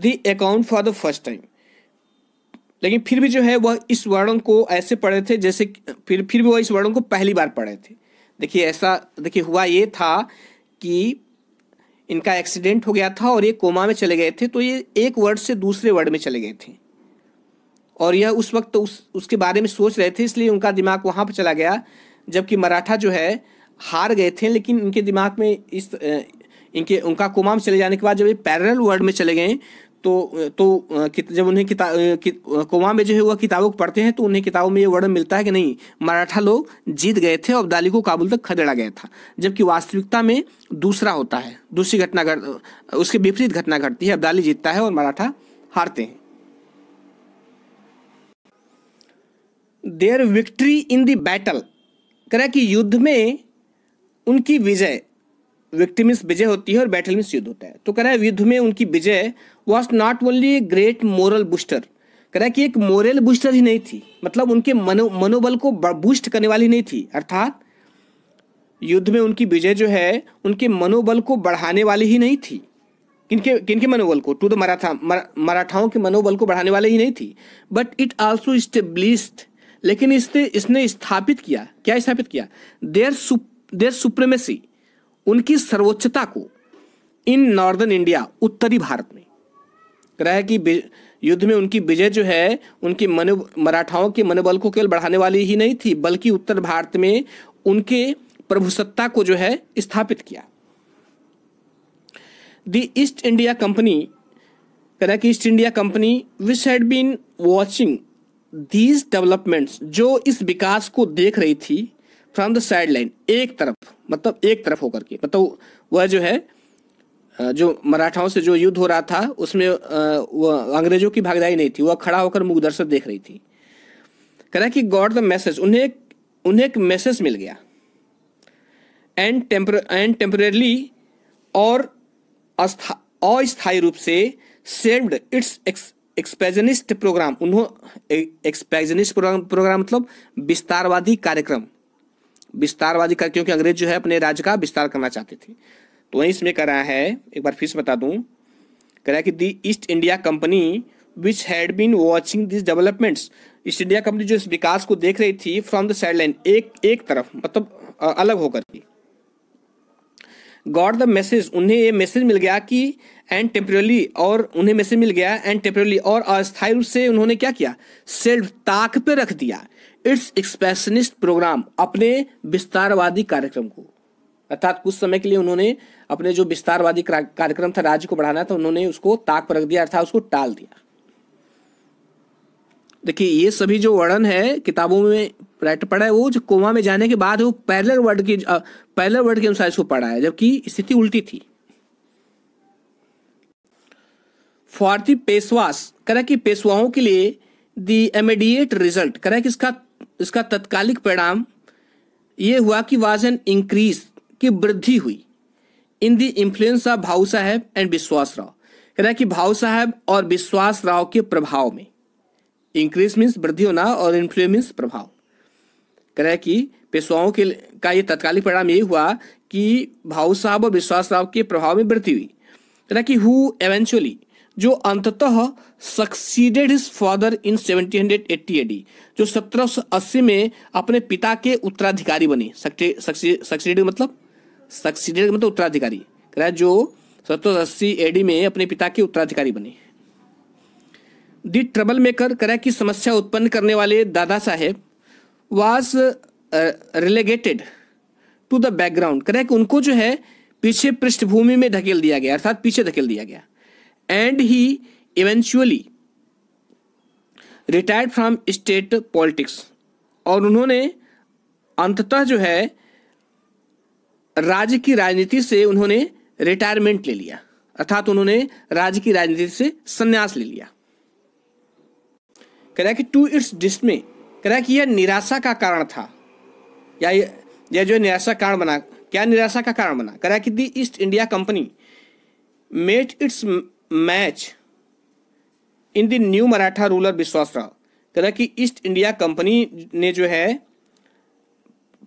the account for the first time लेकिन फिर भी जो है वह इस वर्ण को ऐसे पढ़े थे जैसे फिर फिर भी वह इस वर्णों को पहली बार पढ़े थे देखिए ऐसा देखिए हुआ ये था कि इनका एक्सीडेंट हो गया था और ये कोमा में चले गए थे तो ये एक वर्ड से दूसरे वर्ड में चले गए थे और यह उस वक्त उस उसके बारे में सोच रहे थे इसलिए उनका दिमाग वहाँ पर चला गया जबकि मराठा जो है हार गए थे लेकिन इनके दिमाग में इस इनके उनका कोमा में चले जाने के बाद जब ये पैरल वर्ड में चले गए तो तो जब उन्हें किताब कि, कोमा में जो है वह किताबों को पढ़ते हैं तो उन्हें किताबों में ये वर्णन मिलता है कि नहीं मराठा लोग जीत गए थे और अब्दाली को काबुल तक खदेड़ा गया था जबकि वास्तविकता में दूसरा होता है दूसरी घटना घट उसके विपरीत घटना घटती है अब्दाली जीतता है और मराठा हारते हैं their victory in the battle कह कि युद्ध में उनकी विजय विक्ट्री मीन्स विजय होती है और बैटल मीन्स युद्ध होता है तो करें युद्ध में उनकी विजय was not only a great moral booster कह कि एक मोरल बूस्टर ही नहीं थी मतलब उनके मनो मनोबल को बूस्ट करने वाली नहीं थी अर्थात युद्ध में उनकी विजय जो है उनके मनोबल को बढ़ाने वाली ही नहीं थी किनके किनके मनोबल को टू द मराठा मराठाओं के मनोबल को बढ़ाने वाले ही नहीं थी बट इट आल्सो स्टेब्लिस्ड लेकिन इसने इसने स्थापित किया क्या स्थापित किया देर सुप देर सुप्रेमेसी उनकी सर्वोच्चता को इन नॉर्दर्न इंडिया उत्तरी भारत में ग्रह की युद्ध में उनकी विजय जो है उनके मनो मराठाओं के मनोबल को केवल बढ़ाने वाली ही नहीं थी बल्कि उत्तर भारत में उनके प्रभुसत्ता को जो है स्थापित किया द ईस्ट इंडिया कंपनी कह कि East India company which had been watching these developments जो इस विकास को देख रही थी फ्रॉम द साइड लाइन एक तरफ मतलब एक तरफ होकर के मतलब वह जो है जो मराठाओं से जो युद्ध हो रहा था उसमें वह अंग्रेजों की भागीदारी नहीं थी वह खड़ा होकर मुगदर्शक देख रही थी कह रहा कि गॉड द मैसेज उन्हें उन्हें एक मैसेज मिल गया एंड टेम्पर एंड टेम्परेली और अस्थायी रूप से सेव्ड इट्स एक्सपेजनिस्ट प्रोग्राम उन्होंने एक्सपेजनिस्ट प्रोग्राम प्रोग्राम मतलब विस्तारवादी कार्यक्रम विस्तारवादी कार्यक्रम क्योंकि अंग्रेज जो है अपने राज्य का विस्तार करना चाहते थे तो वहीं इसमें कह रहा है एक बार फिर से बता दूं कह रहा है कि the East India company which had been watching this developments East India company जो इस विकास को देख रही थी फ्रॉम द साइडलाइन एक एक तरफ मतलब अलग होकर की गॉड द मैसेज उन्हें ये मैसेज मिल गया कि एंड टेम्परली और उन्हें मैसेज मिल गया एंड टेम्परली और अस्थायी रूप से उन्होंने क्या किया सेल्फ ताक पे रख दिया इट्स एक्सप्रेशनिस्ट प्रोग्राम अपने विस्तारवादी कार्यक्रम को अर्थात कुछ समय के लिए उन्होंने अपने जो विस्तारवादी कार्यक्रम था राज्य को बढ़ाना था उन्होंने उसको ताक पर रख दिया अर्थात उसको टाल दिया देखिए ये सभी जो वर्णन है किताबों में पढ़ा है वो जो कोमा में जाने के बाद वो पैरल वर्ड के पैरल वर्ड के अनुसार इसको पढ़ा है जबकि स्थिति उल्टी थी फॉर पेशवास करा कि पेशवाओं के लिए दी एमेडिएट रिजल्ट करा कि इसका इसका तत्कालिक परिणाम ये हुआ कि वाज एन इंक्रीज की वृद्धि हुई इन दी इंफ्लुएंस ऑफ भाऊ साहेब एंड विश्वास राव कह रहा है कि भाऊ साहेब और विश्वास राव के प्रभाव में इंक्रीज मीन्स वृद्धि होना और इन्फ्लुएंस प्रभाव कह रहा है कि पेशवाओं के का ये तत्कालिक परिणाम ये हुआ कि भाऊ साहब और विश्वास राव के प्रभाव में वृद्धि हुई कह रहा है कि हु एवेंचुअली जो अंततः succeeded his father in 1780 AD जो 1780 में अपने पिता के उत्तराधिकारी बने सक्सीडेड मतलब सक्सीडेड मतलब उत्तराधिकारी कह रहा है जो सत्रह सौ अस्सी एडी में अपने पिता के उत्तराधिकारी बने दी ट्रबल मेकर कह रहा है कि समस्या उत्पन्न करने वाले Dada Saheb was relegated to the background कह रहा है कि उनको जो है पीछे पृष्ठभूमि में धकेल दिया गया अर्थात पीछे धकेल दिया गया and he eventually retired from state politics और उन्होंने अंततः जो है राज्य की राजनीति से उन्होंने रिटायरमेंट ले लिया अर्थात उन्होंने राज्य की राजनीति से संन्यास ले लिया कह रहा कि टू इट्स डिस्मे कह रहा कि यह निराशा का कारण था या यह जो निराशा कारण बना क्या निराशा का कारण बना कह रहा कि the East India company met its match in the new Maratha ruler Vishwas Rao कह रहा कि ईस्ट इंडिया कंपनी ने जो है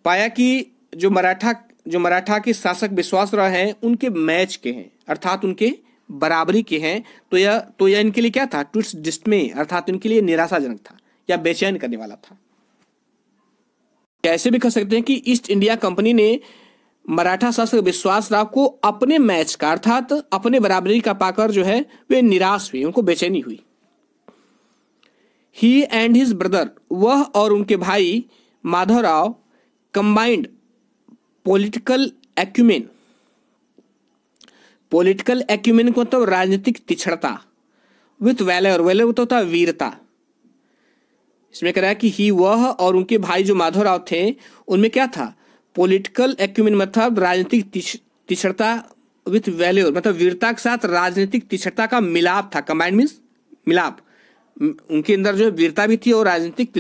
पाया कि जो मराठा जो मराठा के शासक विश्वासराव हैं उनके मैच के हैं अर्थात उनके बराबरी के हैं तो यह तो यह इनके लिए क्या था टू डिस्टमे अर्थात इनके लिए निराशाजनक था या बेचैन करने वाला था ऐसे भी कह सकते हैं कि ईस्ट इंडिया कंपनी ने मराठा शासक विश्वास राव को अपने मैच का अर्थात अपने बराबरी का पाकर जो है वे निराश हुए उनको बेचैनी हुई ही एंड हिज ब्रदर वह और उनके भाई Madhavrao combined political acumen political acumen को मतलब राजनीतिक तिछड़ता विथ वेलर वेलर होता होता वीरता इसमें है कि ही वह और उनके भाई जो राव थे उनमें क्या था पॉलिटिकल एक्यूमेन मतलब राजनीतिक तिछड़ता विथ वैल्यूर मतलब वीरता के साथ राजनीतिक तिछड़ता का मिलाप था कंबाइंड मीन्स मिलाप उनके अंदर जो वीरता भी थी और राजनीतिक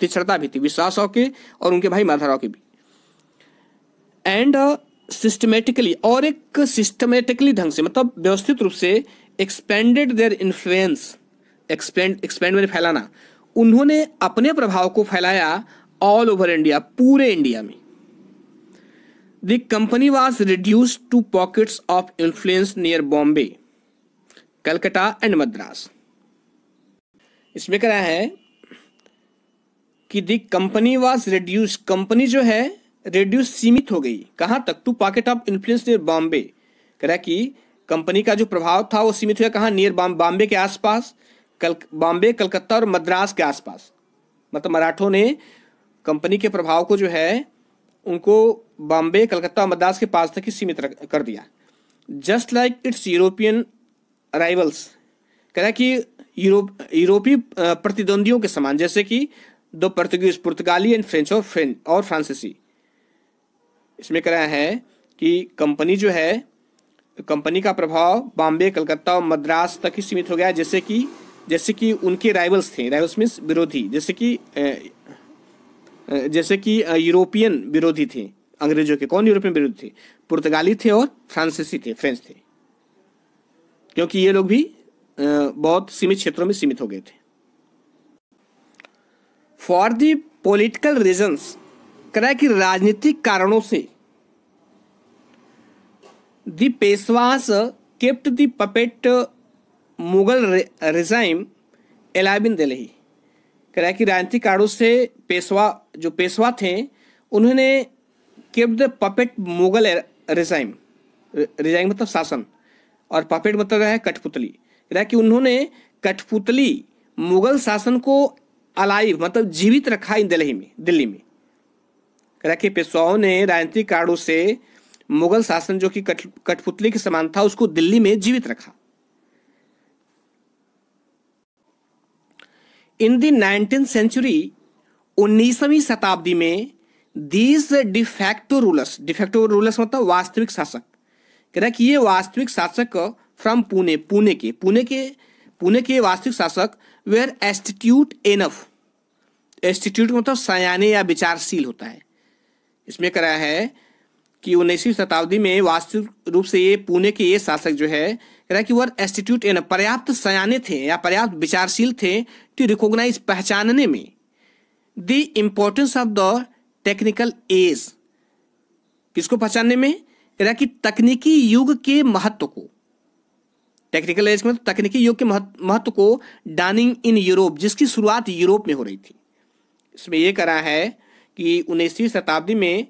तिछड़ता भी थी विश्वास के और उनके भाई माधवराव के भी एंड सिस्टमेटिकली uh, और एक सिस्टमेटिकली ढंग से मतलब व्यवस्थित रूप से expanded their influence expand expand मैंने फैलाना उन्होंने अपने प्रभाव को फैलाया ऑल ओवर इंडिया पूरे इंडिया में the company was reduce to pockets of influence near Bombay Calcutta and Madras इसमें कह रहा है कि the company was reduce company जो है रेड्यूस सीमित हो गई कहाँ तक to pocket of influence near Bombay कह रहा कि कंपनी का जो प्रभाव था वो सीमित हुआ कहाँ नियर बॉम्बे के आसपास कल बॉम्बे कलकत्ता और मद्रास के आसपास मतलब मराठों ने कंपनी के प्रभाव को जो है उनको बॉम्बे कलकत्ता और मद्रास के पास तक ही सीमित कर दिया just like its European arrivals कह रहा कि यूरोप यूरोपीय प्रतिद्वंदियों के समान जैसे कि दो पर्तुगीज पुर्तगाली एंड फ्रेंच और फ्रेंच और फ्रांसीसी इसमें कराया है कि कंपनी जो है कंपनी का प्रभाव बॉम्बे कलकत्ता और मद्रास तक ही सीमित हो गया जैसे कि जैसे कि उनके राइवल्स थे राइवल्स मीन्स विरोधी जैसे कि जैसे कि यूरोपियन विरोधी थे अंग्रेजों के कौन यूरोपियन विरोधी थे पुर्तगाली थे और फ्रांसीसी थे फ्रेंच थे क्योंकि ये लोग भी बहुत सीमित क्षेत्रों में सीमित हो गए थे फॉर दी पोलिटिकल रीजन्स कर रहा है कि राजनीतिक कारणों से the Peshwas kept the puppet Mughal regime alive in Delhi कह रहा है कि राजनीतिक कारणों से पेशवा जो पेशवा थे उन्होंने kept the puppet Mughal regime regime मतलब शासन और पपेट मतलब है कठपुतली कह रहा है कि उन्होंने कठपुतली मुगल शासन को अलाइव मतलब जीवित रखा इन दिल्ली में दिल्ली में रखे पेशवाओं ने राजनीतिक कारणों से मुगल शासन जो कि कठपुतली के समान था उसको दिल्ली में जीवित रखा इन दी नाइनटीन सेंचुरी उन्नीसवीं शताब्दी में these de facto rulers de facto rulers मतलब वास्तविक शासक कह रहा कि ये वास्तविक शासक फ्रॉम पुणे पुणे के पुणे के पुणे के वास्तविक शासक वेयर एस्टीट्यूट एनफ एस्टीट्यूट मतलब सयाने या विचारशील होता है इसमें कराया है कि उन्नीसवीं शताब्दी में वास्तविक रूप से ये पुणे के ये शासक जो है कह कि वह एस्टीट्यूट एन पर्याप्त सयाने थे या पर्याप्त विचारशील थे टू रिकॉग्नाइज पहचानने में the importance of the technical edge किसको पहचानने में कह कि तकनीकी युग के महत्व को टेक्निकल एज में तकनीकी युग के महत्व को डानिंग इन यूरोप जिसकी शुरुआत यूरोप में हो रही थी इसमें यह करा है कि उन्नीसवीं शताब्दी में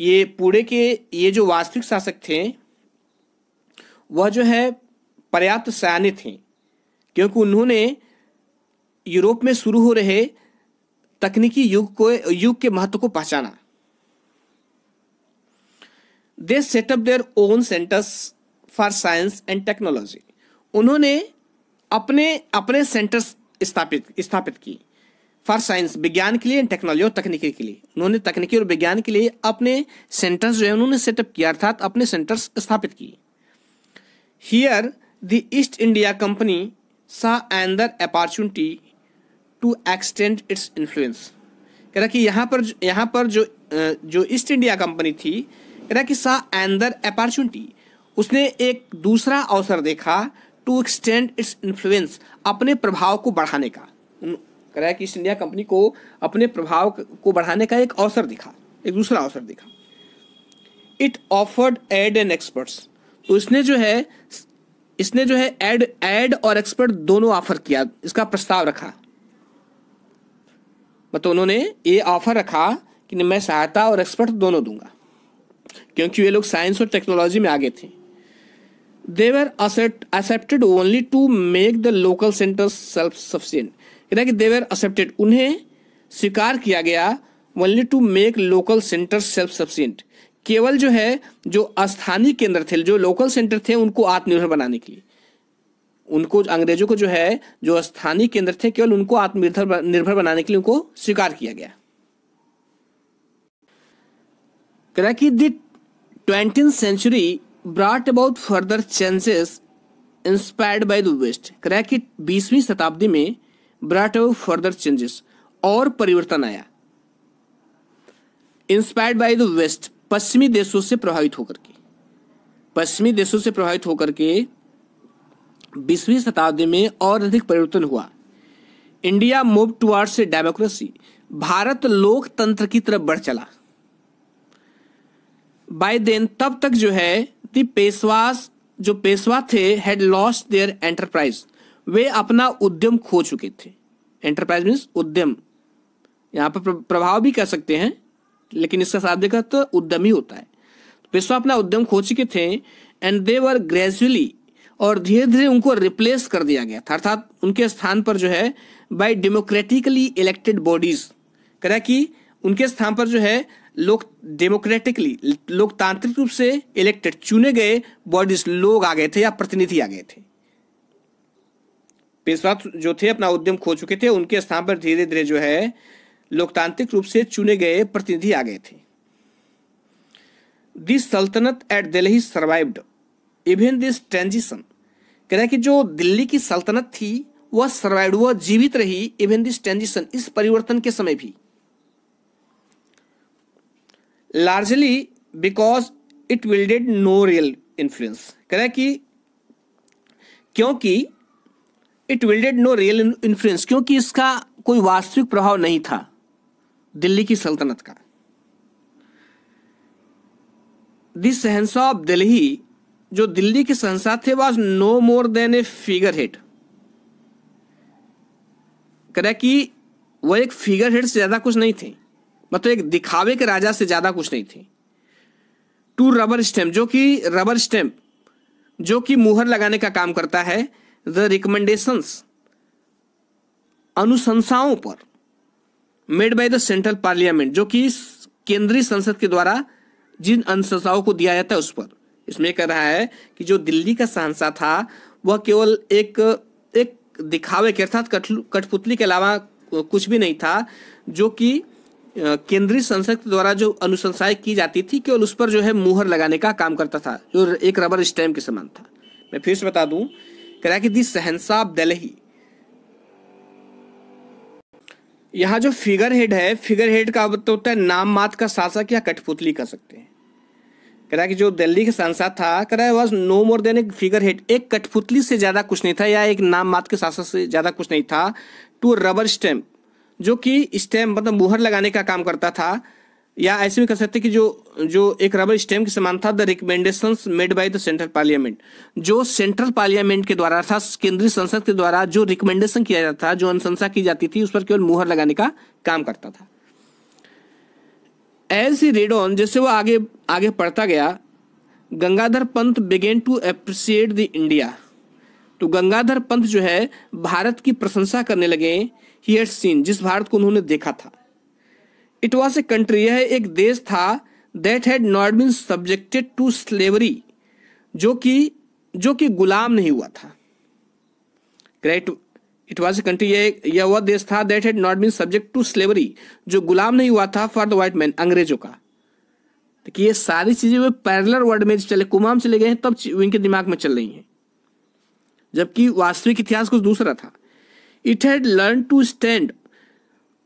ये पूरे के ये जो वास्तविक शासक थे वह जो है पर्याप्त सयाने थे क्योंकि उन्होंने यूरोप में शुरू हो रहे तकनीकी युग को युग के महत्व को पहचाना they set up their own centres for science and technology उन्होंने अपने अपने सेंटर्स स्थापित स्थापित की फॉर साइंस विज्ञान के लिए टेक्नोलॉजी और तकनीकी के लिए उन्होंने तकनीकी और विज्ञान के लिए अपने सेंटर्स जो है उन्होंने सेटअप किया अर्थात अपने सेंटर्स स्थापित किए here the East India company saw another opportunity to extend its influence कह रहा कि यहाँ पर यहाँ पर जो जो ईस्ट इंडिया कंपनी थी कह रहा कि सा एंडर अपॉर्चुनिटी उसने एक दूसरा अवसर देखा टू एक्सटेंड इट्स इन्फ्लुएंस अपने प्रभाव को बढ़ाने का करा कि ईस्ट इंडिया कंपनी को अपने प्रभाव को बढ़ाने का एक अवसर दिखा एक दूसरा अवसर दिखा it offered aid and experts तो इसने जो है इसने जो है एड एड और एक्सपर्ट दोनों ऑफर किया इसका प्रस्ताव रखा मतलब उन्होंने ये ऑफर रखा कि मैं सहायता और एक्सपर्ट दोनों दूंगा क्योंकि वे लोग साइंस और टेक्नोलॉजी में आगे थे they were accepted only to make the local centre self sufficient यानी कि देवर एक्सेप्टेड उन्हें स्वीकार किया गया only to make local centre self sufficient केवल जो है जो स्थानीय केंद्र थे जो लोकल सेंटर थे उनको आत्मनिर्भर बनाने के लिए उनको अंग्रेजों को जो है जो स्थानीय केंद्र थे केवल उनको आत्मनिर्भर निर्भर बनाने के लिए उनको स्वीकार किया गया कि the twenty century brought about further changes inspired by the west कि बीसवीं शताब्दी में ब्राट फर्दर चेंजेस और परिवर्तन आया इंस्पायर्ड बाय द वेस्ट पश्चिमी देशों से प्रभावित होकर के पश्चिमी देशों से प्रभावित होकर के बीसवीं शताब्दी में और अधिक परिवर्तन हुआ इंडिया मूव टुवर्ड्स डेमोक्रेसी भारत लोकतंत्र की तरफ बढ़ चला बाय देन तब तक जो है पेशवास जो पेशवा थे हैड लॉस्ट देयर एंटरप्राइज वे अपना उद्यम खो चुके थे एंटरप्राइज मीन्स उद्यम यहाँ पर प्रभाव भी कह सकते हैं लेकिन इसका साथ देखा तो उद्यम ही होता है विश्व अपना उद्यम खो चुके थे एंड दे वर ग्रेजुअली और धीरे धीरे उनको रिप्लेस कर दिया गया था अर्थात उनके स्थान पर जो है बाय डेमोक्रेटिकली इलेक्टेड बॉडीज करा कि उनके स्थान पर जो है लोग डेमोक्रेटिकली लोकतांत्रिक रूप से इलेक्टेड चुने गए बॉडीज लोग आ गए थे या प्रतिनिधि आ गए थे पेशवा जो थे अपना उद्यम खो चुके थे उनके स्थान पर धीरे धीरे जो है लोकतांत्रिक रूप से चुने गए प्रतिनिधि आ गए थे दिस सल्तनत at Delhi survived even this transition कह रहे है कि जो दिल्ली की सल्तनत थी वह सर्वाइव वह जीवित रही इवन दिस ट्रांजिशन इस परिवर्तन के समय भी largely because it wielded no real influence कह रहे है कि क्योंकि it wielded no real influence क्योंकि इसका कोई वास्तविक प्रभाव नहीं था दिल्ली की सल्तनत का दिस ऑफ दिल्ली जो दिल्ली के सहनसा थे was no more than a figurehead कह कि वह एक फिगर हेड से ज्यादा कुछ नहीं थे मतलब एक दिखावे के राजा से ज्यादा कुछ नहीं थे टू रबर स्टैम्प जो कि रबर स्टैम्प जो कि मुहर लगाने का काम करता है द रिकमेंडेशंस अनुशंसाओं पर made by the central parliament जो कि केंद्रीय संसद के द्वारा जिन अनुशंसाओं को दिया जाता है उस पर इसमें कह रहा है कि जो दिल्ली का सहनसा था वह केवल एक एक दिखावे के अर्थात कठपुतली के अलावा कुछ भी नहीं था जो कि केंद्रीय संसद द्वारा जो अनुशंसाएं की जाती थी केवल उस पर जो है मुहर लगाने का काम करता था जो एक रबर स्टैम्प के समान था मैं फिर से बता दूं कहता है कि दी सहनसा ऑफ दिल्ली यहाँ जो फिगर हेड है फिगर हेड का मतलब होता है नाम मात का शासक या कठपुतली कर सकते हैं कह रहा है कि जो दिल्ली का सांसद था कह रहा है वॉज नो मोर देन एक फिगर हेड एक कठपुतली से ज़्यादा कुछ नहीं था या एक नाम मात के शासक से ज़्यादा कुछ नहीं था टू रबर स्टैम्प जो कि स्टैम्प मतलब मुहर लगाने का काम करता था या ऐसे भी कर सकते कि जो जो एक रबर स्टेम के समान था the recommendation made by the central parliament जो सेंट्रल पार्लियामेंट के द्वारा था केंद्रीय संसद के द्वारा जो रिकमेंडेशन किया जाता था जो अनुशंसा की जाती थी उस पर केवल मुहर लगाने का काम करता था एज ही रेड ऑन जैसे वो आगे आगे पढ़ता गया Gangadhar Pant began to appreciate the India तो गंगाधर पंत जो है भारत की प्रशंसा करने लगे ही सीन जिस भारत को उन्होंने देखा था इट वॉज ए कंट्री यह एक देश था that had not been subjected to slavery जो कि जो कि गुलाम नहीं हुआ था great it was a country यह वह देश था that had not been subject to slavery जो गुलाम नहीं हुआ था फॉर द व्हाइट मैन अंग्रेजों का देखिए ये सारी चीज़ें वे पैरलर वर्ड में चले कुमाम चले गए हैं तब इनके दिमाग में चल रही हैं जबकि वास्तविक इतिहास कुछ दूसरा था it had learn to stand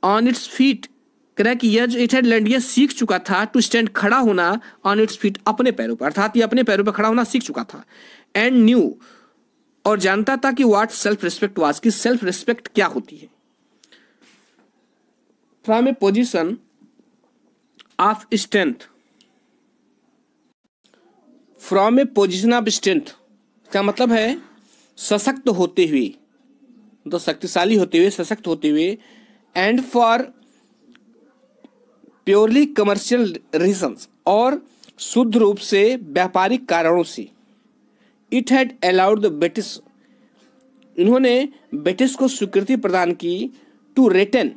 on its feet कह रहा है कि यज इट हैड लैंड यह सीख चुका था टू स्टैंड खड़ा होना ऑन इट्स फीट अपने पैरों पर अर्थात ये अपने पैरों पर खड़ा होना सीख चुका था एंड न्यू और जानता था कि वाट सेल्फ रिस्पेक्ट वाज की सेल्फ रिस्पेक्ट क्या होती है from a position of strength from a position of strength का मतलब है सशक्त होते हुए तो शक्तिशाली होते हुए सशक्त होते हुए and for purely commercial reason और शुद्ध रूप से व्यापारिक कारणों से it had allowed the British इन्होंने ब्रिटिश को स्वीकृति प्रदान की टू रिटर्न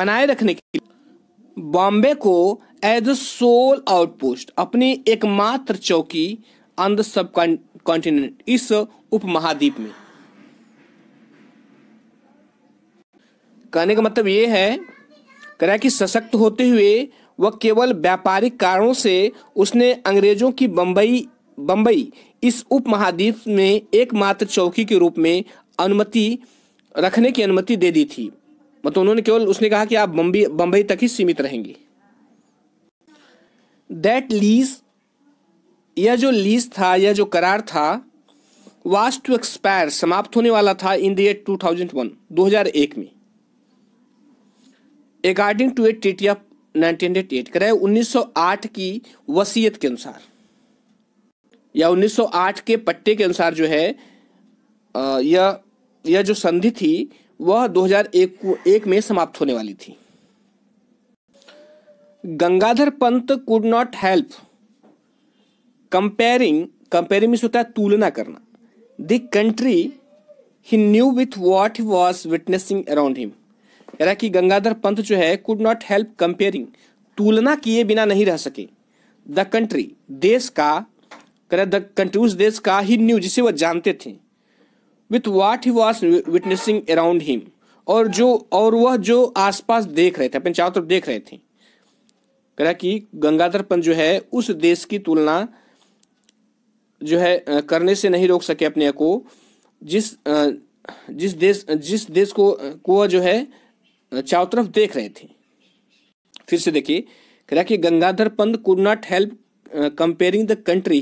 बनाए रखने लिए बॉम्बे को एज अ सोल आउटपोस्ट अपनी एकमात्र चौकी ऑन द सब कॉन्टिनेंट इस उपमहाद्वीप में कहने का मतलब यह है की सशक्त होते हुए वह केवल व्यापारिक कारणों से उसने अंग्रेजों की बंबई बंबई इस उपमहाद्वीप में एकमात्र चौकी के रूप में अनुमति रखने की अनुमति दे दी थी मतलब उन्होंने केवल उसने कहा कि आप बम्बई बम्बई तक ही सीमित रहेंगे दैट लीज यह जो लीज था यह जो करार था वास्ट टू एक्सपायर समाप्त होने वाला था इन द ईयर हजार एक में according to a treaty of 1908 कराए आठ की वसीयत के अनुसार या 1908 के पट्टे के अनुसार जो है यह यह जो संधि थी वह 2001 एक में समाप्त होने वाली थी Gangadhar Pant could not help comparing comparing में होता है तुलना करना the country he knew with what was witnessing around him कह कि गंगाधर पंत जो है कुड नॉट हेल्प कंपेयरिंग तुलना किए बिना नहीं रह सके द कंट्री देश का कह द कंट्री उस देश का ही न्यू जिसे वह जानते थे with what he was witnessing around him और जो और वह जो आसपास देख रहे थे अपने चारों तरफ देख रहे थे कह कि गंगाधर पंत जो है उस देश की तुलना जो है करने से नहीं रोक सके अपने को जिस जिस देश जिस देश को को जो है मतलब चारों तरफ देख रहे थे फिर से देखिए कह रहा कि Gangadhar Pant could not help comparing the country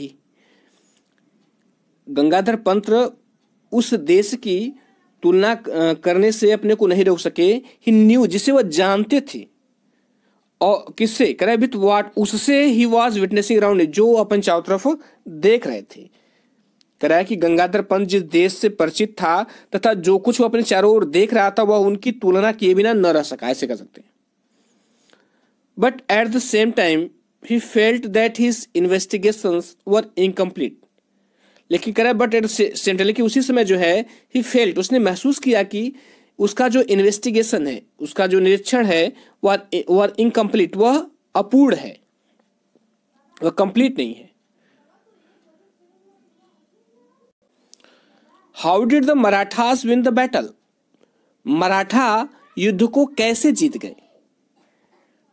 Gangadhar Pant उस देश की तुलना करने से अपने को नहीं रोक सके ही न्यू जिसे वह जानते थे और किससे कह रहे विथ वाट उससे ही वॉज विटनेसिंग राउंड जो अपन चारों तरफ देख रहे थे कराया कि गंगाधर पंत जिस देश से परिचित था तथा जो कुछ वो अपने चारों ओर देख रहा था वह उनकी तुलना किए बिना न रह सका ऐसे कर सकते हैं but at the same time he felt that his investigation were incomplete लेकिन है बट एट सेंट्रल कि उसी समय जो है ही फेल्ट उसने महसूस किया कि उसका जो इन्वेस्टिगेशन है उसका जो निरीक्षण है वह वह इनकम्प्लीट वह अपूर्ण है वह कंप्लीट नहीं है how did the Marathas win the battle Maratha युद्ध को कैसे जीत गए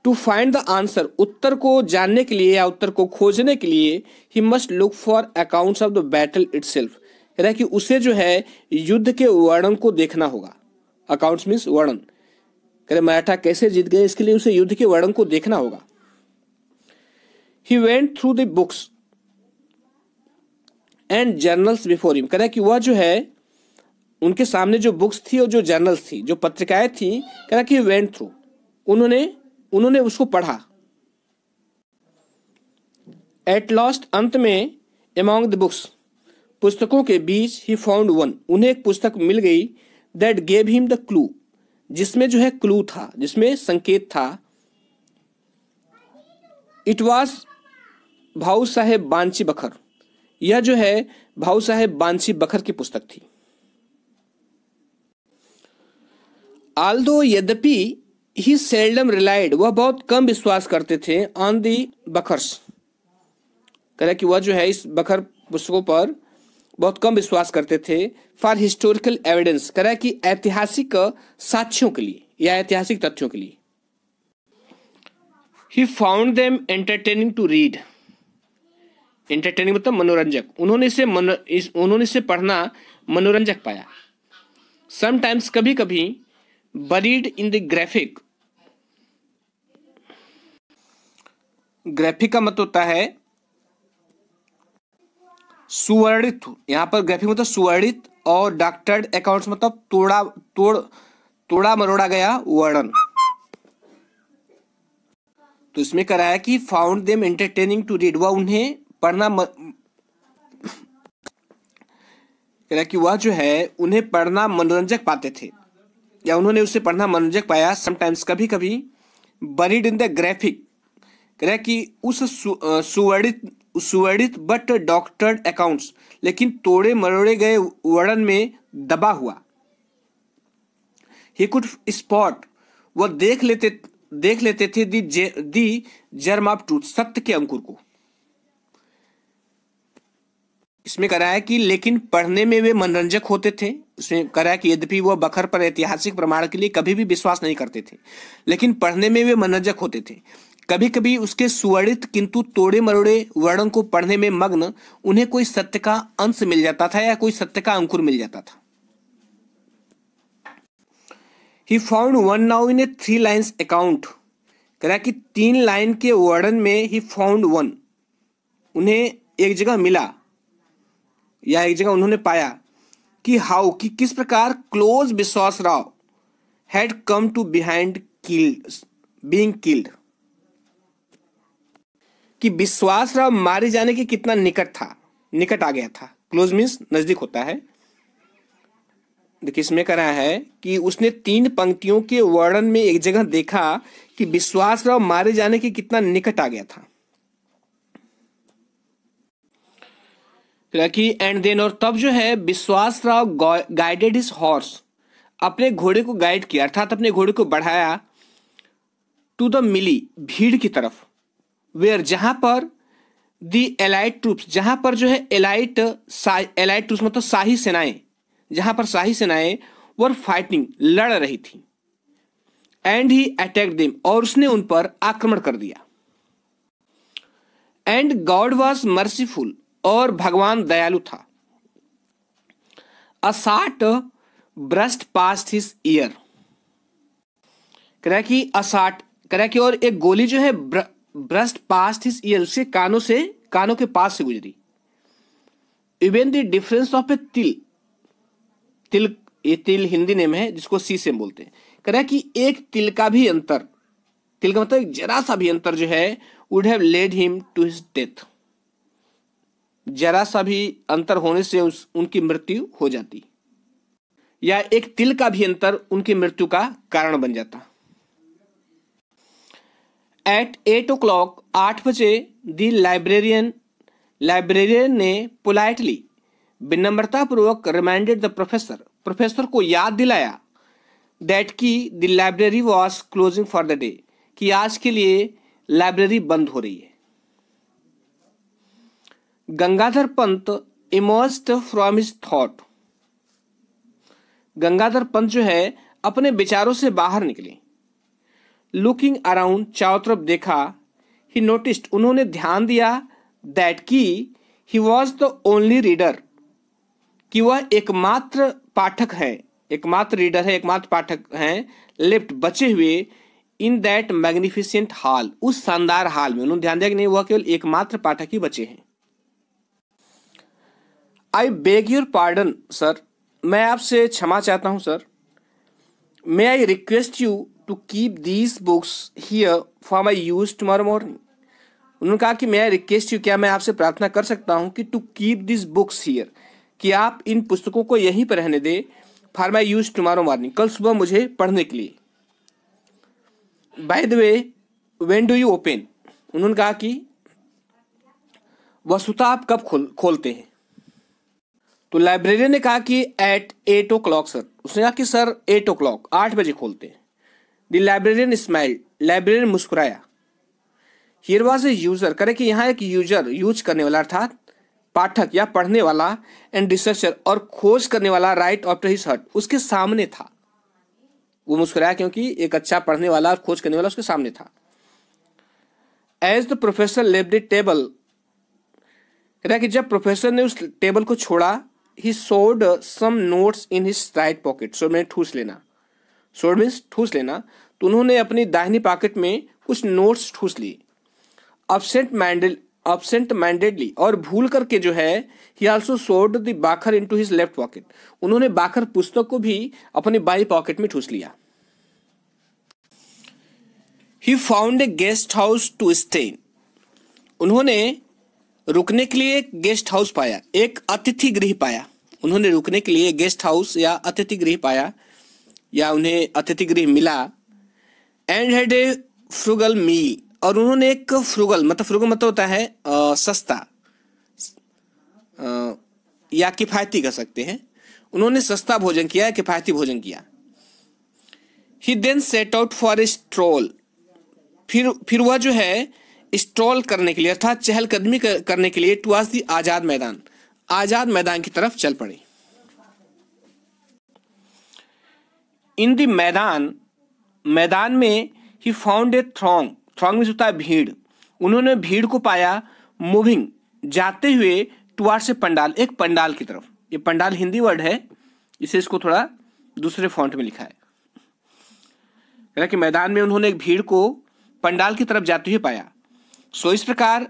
टू फाइंड द आंसर उत्तर को जानने के लिए या उत्तर को खोजने के लिए he must look for accounts of the battle itself कि उसे जो है युद्ध के वर्णन को देखना होगा अकाउंट्स मीन्स वर्णन करे मराठा कैसे जीत गए इसके लिए उसे युद्ध के वर्णन को देखना होगा he went through the books and journals before him कह रहा है कि वह जो है उनके सामने जो बुक्स थी और जो जर्नल्स थी जो पत्रिकाएं थी कह रहा कि वेंट थ्रू उन्होंने उन्होंने उसको पढ़ा एट लास्ट अंत में एमोंग द बुक्स पुस्तकों के बीच ही फाउंड वन उन्हें एक पुस्तक मिल गई that gave him the clue जिसमें जो है क्लू था जिसमें संकेत था इट वॉज भाऊ साहेब बांची बखर यह जो है भाऊ साहेब बांसी बखर की पुस्तक थी आल्दो यद्यपि ही सेल्डम रिलाइड वह बहुत कम विश्वास करते थे ऑन दी बखर्स कह कि वह जो है इस बखर पुस्तकों पर बहुत कम विश्वास करते थे फॉर हिस्टोरिकल एविडेंस कह कि ऐतिहासिक साक्ष्यों के लिए या ऐतिहासिक तथ्यों के लिए he found them entertaining to read entertaining मतलब मनोरंजक उन्होंने इसे मन, इस उन्होंने इसे पढ़ना मनोरंजक पाया समटाइम्स कभी कभी buried in the graphic graphic का मत मतलब होता है सुवर्णित यहां पर ग्राफिक मतलब सुवर्णित और डॉक्टर अकाउंट्स मतलब तोड़ा तोड़ तोड़ा मरोड़ा गया वर्णन तो इसमें कराया कि found them entertaining to read वह उन्हें पढ़ना म... कि वह जो है उन्हें पढ़ना मनोरंजक पाते थे या उन्होंने उसे पढ़ना मनोरंजक पाया समटाइम्स कभी कभी बरीड इन द ग्राफिक कह कि उस सुवर्णित सुवर्णित बट डॉक्टर्ड अकाउंट्स लेकिन तोड़े मरोड़े गए वर्णन में दबा हुआ ही कुड स्पॉट वह देख लेते देख लेते थे दी जे, दी जर्म ऑफ ट्रूथ सत्य के अंकुर को इसमें करा है कि लेकिन पढ़ने में वे मनोरंजक होते थे उसमें करा है कि यद्यपि वह बखर पर ऐतिहासिक प्रमाण के लिए कभी भी विश्वास नहीं करते थे लेकिन पढ़ने में वे मनोरंजक होते थे कभी कभी उसके सुवर्णित किंतु तोड़े मरोड़े वर्णन को पढ़ने में मग्न उन्हें कोई सत्य का अंश मिल जाता था या कोई सत्य का अंकुर मिल जाता था he found one now in a three lines account कह कि तीन लाइन के वर्णन में ही फाउंड वन उन्हें एक जगह मिला या एक जगह उन्होंने पाया कि हाउ कि किस प्रकार close Vishwas Rao had come to behind killed being killed कि विश्वास राव मारे जाने के कितना निकट था निकट आ गया था क्लोज मीन्स नजदीक होता है देखिए इसमें करा है कि उसने तीन पंक्तियों के वर्णन में एक जगह देखा कि विश्वास राव मारे जाने के कितना निकट आ गया था क्लकी एंड देन और तब जो है विश्वास राव गाइडेड हिज हॉर्स अपने घोड़े को गाइड किया अर्थात अपने घोड़े को बढ़ाया टू द मिली भीड़ की तरफ वेयर जहां पर दी एलाइट ट्रूप्स जहां पर जो है एलाइट एलाइट ट्रूप्स मतलब शाही सेनाएं जहां पर शाही सेनाएं वर फाइटिंग लड़ रही थी एंड ही अटैक देम और उसने उन पर आक्रमण कर दिया एंड गॉड वॉज मर्सीफुल और भगवान दयालु था a shot brushed past his ear कह कि असाट कह कि और एक गोली जो है ब्र, ब्रस्ट पास्ट हिस ईयर उसके कानों से कानों के पास से गुजरी even the difference of a til til ये तिल हिंदी नेम है जिसको सी से बोलते हैं कह कि एक तिल का भी अंतर तिल का मतलब जरा सा भी अंतर जो है would have led him to his death जरा सा भी अंतर होने से उस, उनकी मृत्यु हो जाती या एक तिल का भी अंतर उनकी मृत्यु का कारण बन जाता एट एट ओ क्लॉक आठ बजे दी लाइब्रेरियन लाइब्रेरियन ने पोलाइटली विनम्रतापूर्वक रिमाइंडेड द प्रोफेसर प्रोफेसर को याद दिलाया दैट की the library was closing for the day कि आज के लिए लाइब्रेरी बंद हो रही है Gangadhar Pant emerged from his thought Gangadhar Pant जो है अपने विचारों से बाहर निकले लुकिंग अराउंड चारों तरफ देखा ही नोटिस्ड उन्होंने ध्यान दिया दैट की he was the only reader कि वह एकमात्र पाठक है एकमात्र रीडर है एकमात्र पाठक हैं लेफ्ट बचे हुए इन दैट मैग्निफिसेंट हॉल उस शानदार हाल में उन्होंने ध्यान दिया कि नहीं वह केवल एकमात्र पाठक ही बचे हैं I beg your pardon sir मैं आपसे क्षमा चाहता हूँ sir may I request you to keep these books here for my use tomorrow morning उन्होंने कहा कि मैं रिक्वेस्ट यू क्या मैं आपसे प्रार्थना कर सकता हूँ कि to keep this books here कि आप इन पुस्तकों को यहीं पर रहने दें for my use tomorrow morning कल सुबह मुझे पढ़ने के लिए by the way when do you open उन्होंने कहा कि वसुता आप कब खोल खोलते हैं तो लाइब्रेरियन ने कहा कि at eight o'clock sir उसने कहा कि सर एट ओ क्लॉक आठ बजे खोलते हैं द लाइब्रेरियन स्माइल लाइब्रेरियन मुस्कुराया हियर वॉज ए यूजर करे कि यहाँ एक यूजर यूज करने वाला अर्थात पाठक या पढ़ने वाला एंड रिसर्चर और खोज करने वाला राइट ऑफ हिज हट उसके सामने था वो मुस्कुराया क्योंकि एक अच्छा पढ़ने वाला और खोज करने वाला उसके सामने था as the professor left table रहा है कि जब प्रोफेसर ने उस टेबल को छोड़ा he shoved some notes in his right pocket shoved मैंने ठूस लेना सोड मीन्स ठूस लेना तो उन्होंने अपनी दाहिनी पॉकेट में कुछ नोट्स ठूस लिए अपसेंट माइंडेड अपसेंट माइंडेडली और भूल करके जो है he also shoved the bakhar into his left pocket उन्होंने बाखर पुस्तक को भी अपने बाई पॉकेट में ठूस लिया he found a guest house to stay उन्होंने रुकने के लिए गेस्ट हाउस पाया एक अतिथि गृह पाया उन्होंने रुकने के लिए गेस्ट हाउस या अतिथि गृह पाया या उन्हें अतिथि गृह मिला and had a frugal meal और उन्होंने एक फ्रुगल मतलब फ्रुगल मतलब होता है आ, सस्ता आ, या किफ़ायती कह सकते हैं उन्होंने सस्ता भोजन किया या किफ़ायती भोजन किया he then set out for a stroll फिर फिर वह जो है स्टॉल करने के लिए अर्थात चहलकदमी करने के लिए टुवास दी आज़ाद मैदान आज़ाद मैदान की तरफ चल पड़ी इन दी मैदान मैदान में ही फाउंड ए थ्रोंग थ्रोंग में होता भीड़ उन्होंने भीड़ को पाया मूविंग जाते हुए टुवार्ड से पंडाल एक पंडाल की तरफ ये पंडाल हिंदी वर्ड है इसे इसको थोड़ा दूसरे फॉन्ट में लिखा है कह कि मैदान में उन्होंने एक भीड़ को पंडाल की तरफ जाते हुए पाया सो इस प्रकार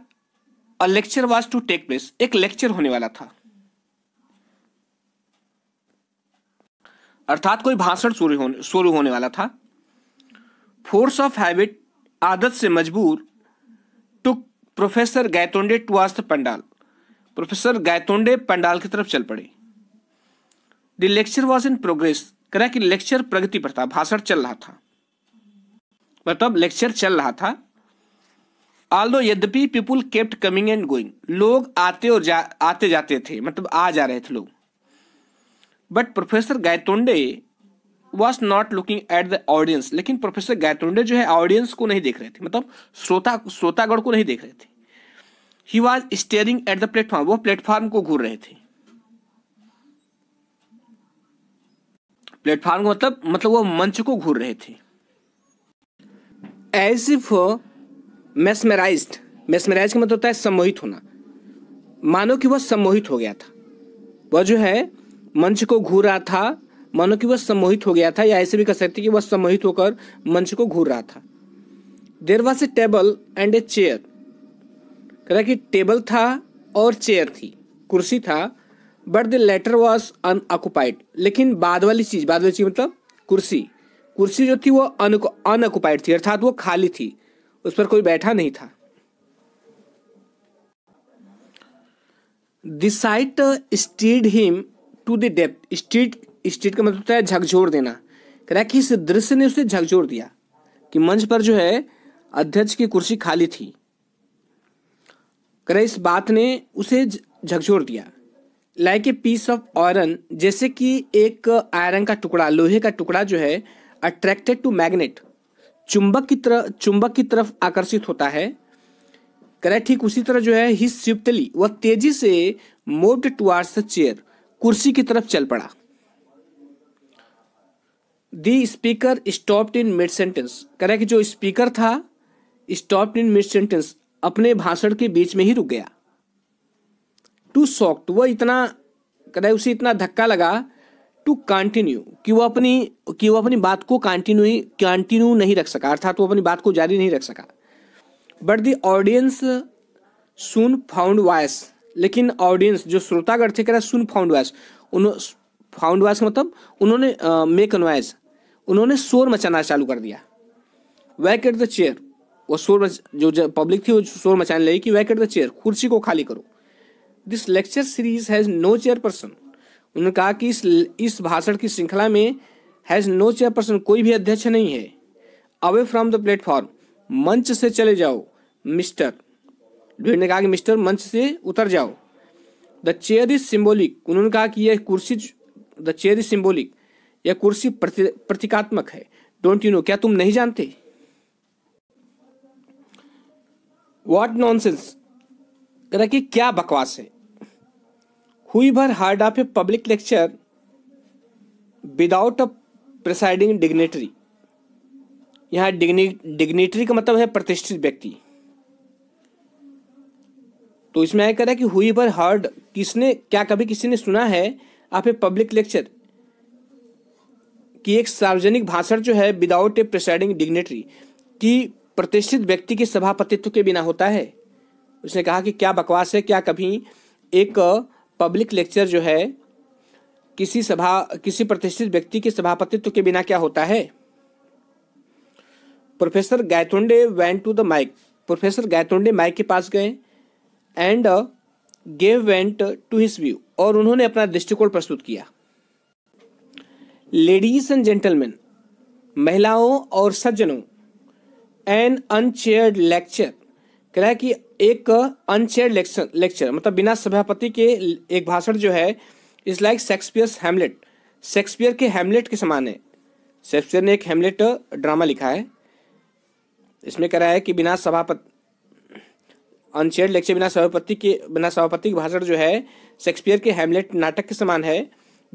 a lecture was to take place एक लेक्चर होने वाला था अर्थात कोई भाषण शुरू होने शुरू होने वाला था फोर्स ऑफ हैबिट आदत से मजबूर टू प्रोफेसर गायतोंडे टू आज पंडाल प्रोफेसर गायतोंडे पंडाल की तरफ चल पड़े the lecture was in progress कह कि लेक्चर प्रगति पर था भाषण चल रहा था मतलब लेक्चर चल रहा था ऑल दो यद्यपि people kept coming and going लोग आते और जा आते जाते थे मतलब आ जा रहे थे लोग but professor Gaitonde was not looking at the audience लेकिन प्रोफेसर गायतोंडे जो है ऑडियंस को नहीं देख रहे थे मतलब श्रोता श्रोतागढ़ को नहीं देख रहे थे he was staring at the platform वो प्लेटफॉर्म को घूर रहे थे प्लेटफॉर्म मतलब मतलब वो मंच को घूर रहे थे एज इफ मेस्मेराइज्ड मैसमेराइज का मतलब होता है सम्मोहित होना मानो कि वह सम्मोहित हो गया था वह जो है मंच को घूर रहा था मानो कि वह सम्मोहित हो गया था या ऐसे भी कह सकते कि वह सम्मोहित होकर मंच को घूर रहा था there was a table and a chair कह रहा कि टेबल था और चेयर थी कुर्सी था but the latter was unoccupied लेकिन बाद वाली चीज़ बाद वाली चीज़ मतलब कुर्सी कुर्सी जो थी वो अनऑक्युपाइड थी अर्थात वो खाली थी उस पर कोई बैठा नहीं था this sight stirred him to the depth stirred stirred का मतलब होता है झकझोर देना कह रहा है कि इस दृश्य ने उसे झकझोर दिया कि मंच पर जो है अध्यक्ष की कुर्सी खाली थी कह रहा इस बात ने उसे झकझोर दिया like a piece of iron जैसे कि एक आयरन का टुकड़ा लोहे का टुकड़ा जो है अट्रैक्टेड टू मैग्नेट चुंबक की तरह चुंबक की तरफ आकर्षित होता है करें ठीक उसी तरह जो है ही स्विफ्टली वह तेजी से मोव्ड टुवार्ड्स द चेयर कुर्सी की तरफ चल पड़ा the speaker stopped in mid sentence करें कि जो स्पीकर था स्टॉप्ड इन मिड सेंटेंस अपने भाषण के बीच में ही रुक गया टू सॉक्ट वह इतना करें उसे इतना धक्का लगा टू कंटिन्यू कि वो अपनी कि वो अपनी बात को कंटिन्यू ही कंटिन्यू नहीं रख सका अर्थात वो अपनी बात को जारी नहीं रख सका but the audience soon found voice लेकिन ऑडियंस जो श्रोतागढ़ थे कह रहे सुन फाउंड वॉयस उन फाउंड वॉयस मतलब उन्होंने मेक एन वॉयस उन्होंने शोर मचाना चालू कर दिया वैक एट द चेयर वो शोर मच जो पब्लिक थी वो शोर मचाने लगी कि वैक एट द चेयर कुर्सी को खाली करो this lecture series has no chairperson उन्होंने कहा कि इस इस भाषण की श्रृंखला में हैज नो चेयरपर्सन कोई भी अध्यक्ष नहीं है अवे फ्रॉम द प्लेटफॉर्म मंच से चले जाओ मिस्टर ने कहा कि मिस्टर मंच से उतर जाओ द चेयर इज सिम्बोलिक उन्होंने कहा कि यह कुर्सी द चेयर इज सिम्बोलिक यह कुर्सी प्रतीकात्मक है डोंट यू नो क्या तुम नहीं जानते वॉट नॉनसेंस कह रहा कि क्या बकवास है भर heard of a public lecture without a presiding dignitary यहाँ डिग्नि डिग्नेटरी का मतलब है प्रतिष्ठित व्यक्ति तो इसमें यह करा कि हुई भर हार्ड किसने क्या कभी किसी ने सुना है आप ए पब्लिक लेक्चर कि एक सार्वजनिक भाषण जो है विदाउट ए प्रिसाइडिंग डिग्नेटरी कि प्रतिष्ठित व्यक्ति के सभापतित्व के बिना होता है उसने कहा कि क्या बकवास है क्या कभी एक पब्लिक लेक्चर जो है किसी सभा किसी प्रतिष्ठित व्यक्ति के सभापतित्व के बिना क्या होता है professor Gaitonde went to the mike professor Gaitonde mike के पास गए and gave vent to his view और उन्होंने अपना दृष्टिकोण प्रस्तुत किया लेडीज एंड जेंटलमैन महिलाओं और सज्जनों एन अनचेयर्ड लेक्चर कह रहा है कि एक अनचेयर लेक्चर मतलब बिना सभापति के एक भाषण जो है is like Shakespeare's Hamlet Shakespeare के हेमलेट के समान है शेक्सपियर ने एक हेमलेट ड्रामा लिखा है इसमें कह रहा है कि बिना सभापति अनचेयर लेक्चर बिना सभापति के बिना सभापति के भाषण जो है शेक्सपियर के हेमलेट नाटक के समान है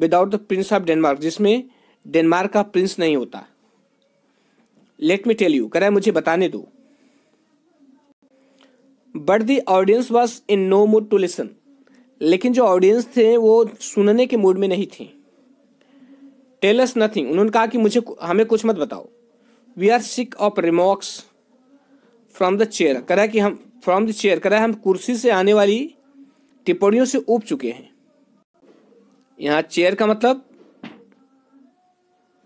without the prince of Denmark जिसमें डेनमार्क का प्रिंस नहीं होता लेट मी टेल यू कह रहा है मुझे बताने दो but the audience was in no mood to listen लेकिन जो ऑडियंस थे वो सुनने के मूड में नहीं थे टेलस नथिंग उन्होंने कहा कि मुझे हमें कुछ मत बताओ we are sick of remarks from the chair कर कि हम फ्रॉम द चेयर कह हम कुर्सी से आने वाली टिप्पणियों से उब चुके हैं यहाँ चेयर का मतलब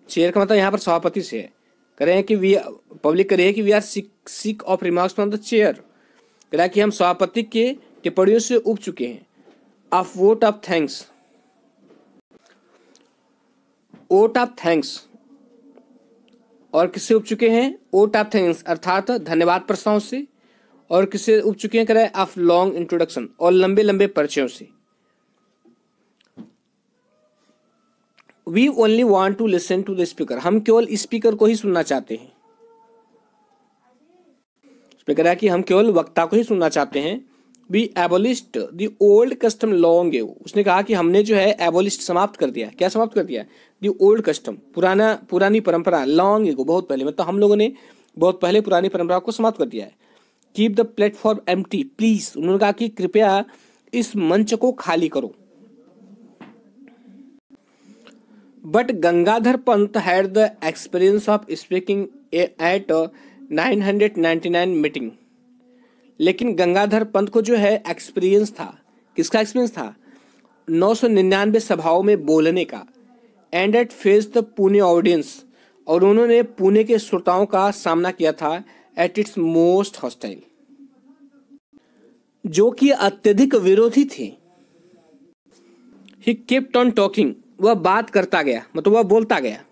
चेयर का मतलब यहाँ पर सभापति से है कह रहे हैं कि वी पब्लिक कह रही है कि we are sick sick of remarks from the chair कि हम सभापति के टिप्पणियों से उग चुके हैं of vote of thanks vote of thanks और किससे उप चुके हैं वोट ऑफ थैंक्स अर्थात धन्यवाद प्रस्ताव से और किससे उप चुके हैं कराए ऑफ लॉन्ग इंट्रोडक्शन और लंबे लंबे परिचयों से we only want to listen to the speaker हम केवल स्पीकर को ही सुनना चाहते हैं उसमें कह रहा है कि हम केवल वक्ता को ही सुनना चाहते हैं we abolished the old custom long एव उसने कहा कि हमने जो है एबोलिस्ट समाप्त कर दिया क्या समाप्त कर दिया दी ओल्ड कस्टम पुराना पुरानी परंपरा लॉन्ग एगो बहुत पहले मतलब हम लोगों ने बहुत पहले पुरानी परंपरा को समाप्त कर दिया है keep the platform empty please उन्होंने कहा कि कृपया इस मंच को खाली करो but Gangadhar Pant had the experience of speaking at 999 meeting लेकिन गंगाधर पंत को जो है एक्सपीरियंस था किसका एक्सपीरियंस था 999 सभाओं में बोलने का and at face the Pune audience और उन्होंने पुणे के श्रोताओं का सामना किया था एट इट्स मोस्ट हॉस्टाइल जो कि अत्यधिक विरोधी थे ही केप्ट ऑन टॉकिंग वह बात करता गया मतलब वह बोलता गया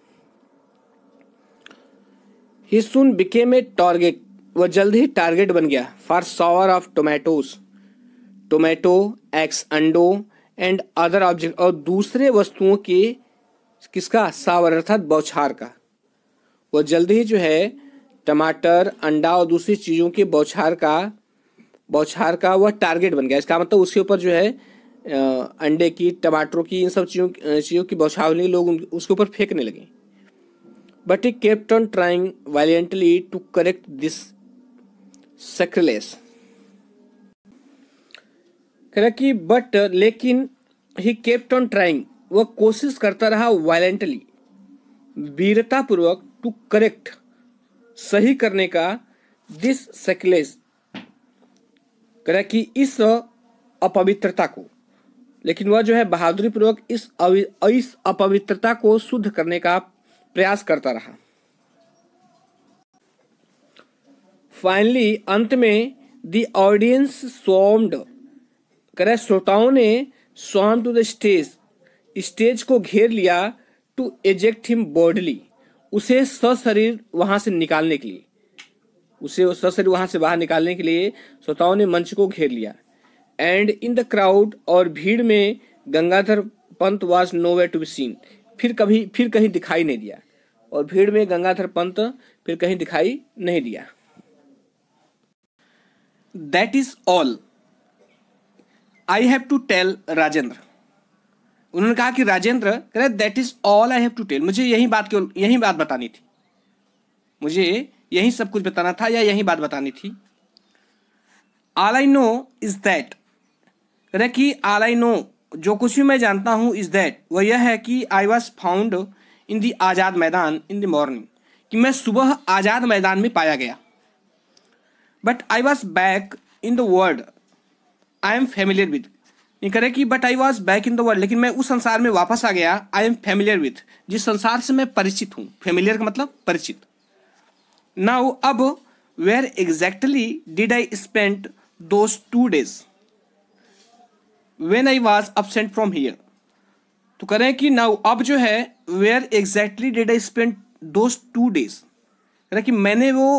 ही सुन बिकेम ए टारगेट वह जल्द ही टारगेट बन गया for shower of tomatoes tomato eggs अंडो एंड अदर ऑब्जेक्ट और दूसरे वस्तुओं के किसका सावर अर्थात बौछार का वह जल्द ही जो है टमाटर अंडा और दूसरी चीज़ों के बौछार का बौछार का वह टारगेट बन गया इसका मतलब उसके ऊपर जो है अंडे की टमाटरों की इन सब चीज़ों चीज़ों की बौछार लोग उसके ऊपर फेंकने लगे but he kept on trying valiantly to correct this sacrilege. कि बट uh, लेकिन ही केप्ट ऑन ट्राइंग वह कोशिश करता रहा वायलेंटली वीरतापूर्वक टू करेक्ट सही करने का दिस सेक्लेस कह कि इस अपवित्रता को लेकिन वह जो है बहादुरी पूर्वक इस इस अपवित्रता को शुद्ध करने का प्रयास करता रहा फाइनली अंत में दी ऑडियंस स्वम्ड करे श्रोताओं ने स्वाम टू द स्टेज स्टेज को घेर लिया टू एजेक्ट हिम बॉडली उसे सशरीर वहां से निकालने के लिए उसे सशरीर वहां से बाहर निकालने के लिए श्रोताओं ने मंच को घेर लिया एंड इन द क्राउड और भीड़ में Gangadhar Pant was nowhere to be seen फिर कभी फिर कहीं दिखाई नहीं दिया और भीड़ में गंगाधर पंत फिर कहीं दिखाई नहीं दिया that is all I have to tell Rajendra उन्होंने कहा कि राजेंद्र कह रहे that is all I have to tell मुझे यही बात क्यों यही बात बतानी थी मुझे यही सब कुछ बताना था या यही बात बतानी थी all I know is that कह रहे कि आल आई नो जो कुछ भी मैं जानता हूं इज दैट वह यह है कि आई वॉज फाउंड इन दी आज़ाद मैदान इन द मॉर्निंग कि मैं सुबह आज़ाद मैदान में पाया गया but I was back in the world I am familiar with नहीं करे कि but I was back in the world लेकिन मैं उस संसार में वापस आ गया आई एम फेमिलियर विथ जिस संसार से मैं परिचित हूँ फेमिलियर का मतलब परिचित नाउ अब where exactly did I spend those two days when I was absent from here तो करें कि नाउ अब जो है where exactly did I spend those two days करें कि मैंने वो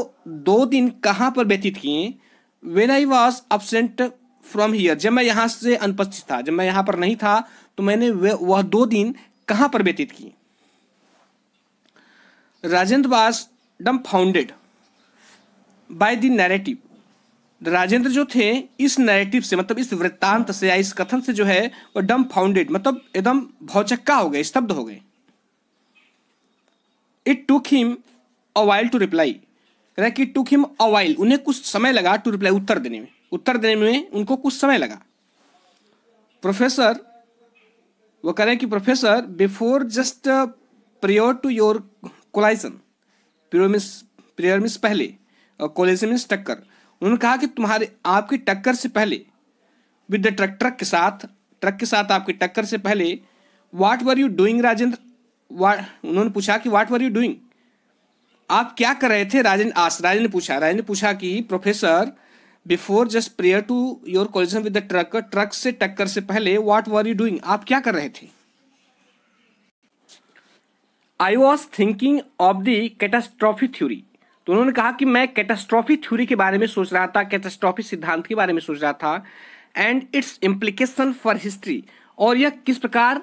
दो दिन कहाँ पर व्यतीत किए when I was absent from here जब मैं यहाँ से अनुपस्थित था जब मैं यहाँ पर नहीं था तो मैंने वह दो दिन कहाँ पर व्यतीत किए Rajendra was dumbfounded by the narrative Rajendra जो थे इस नैरेटिव से मतलब इस वृत्तांत से या इस कथन से जो है वो डम फाउंडेड मतलब एकदम भौचक्का हो गए स्तब्ध हो गए it took him a while to reply कह रहा कि टुक हिम अ वाइल उन्हें कुछ समय लगा टू रिप्लाई उत्तर देने में उत्तर देने में उनको कुछ समय लगा प्रोफेसर वो कह रहे हैं कि professor before just prior to your collision prior means prior means पहले कोलेजन मिस टक्कर उन्होंने कहा कि तुम्हारे आपकी टक्कर से पहले विद द ट्रक ट्रक के साथ ट्रक के साथ आपकी टक्कर से पहले what were you doing Rajendra उन्होंने पूछा कि वाट वर यू डूइंग आप क्या कर रहे थे राजेंद्र आस राजेंद्र ने पूछा राजेंद्र ने पूछा कि professor before just prior to your collision with the truck truck से टक्कर से पहले वाट वर यू डूइंग आप क्या कर रहे थे I was thinking of the catastrophe theory तो उन्होंने कहा कि मैं कैटास्ट्रॉफी थ्योरी के बारे में सोच रहा था कैटास्ट्रॉफी सिद्धांत के बारे में सोच रहा था and its implication for history और यह किस प्रकार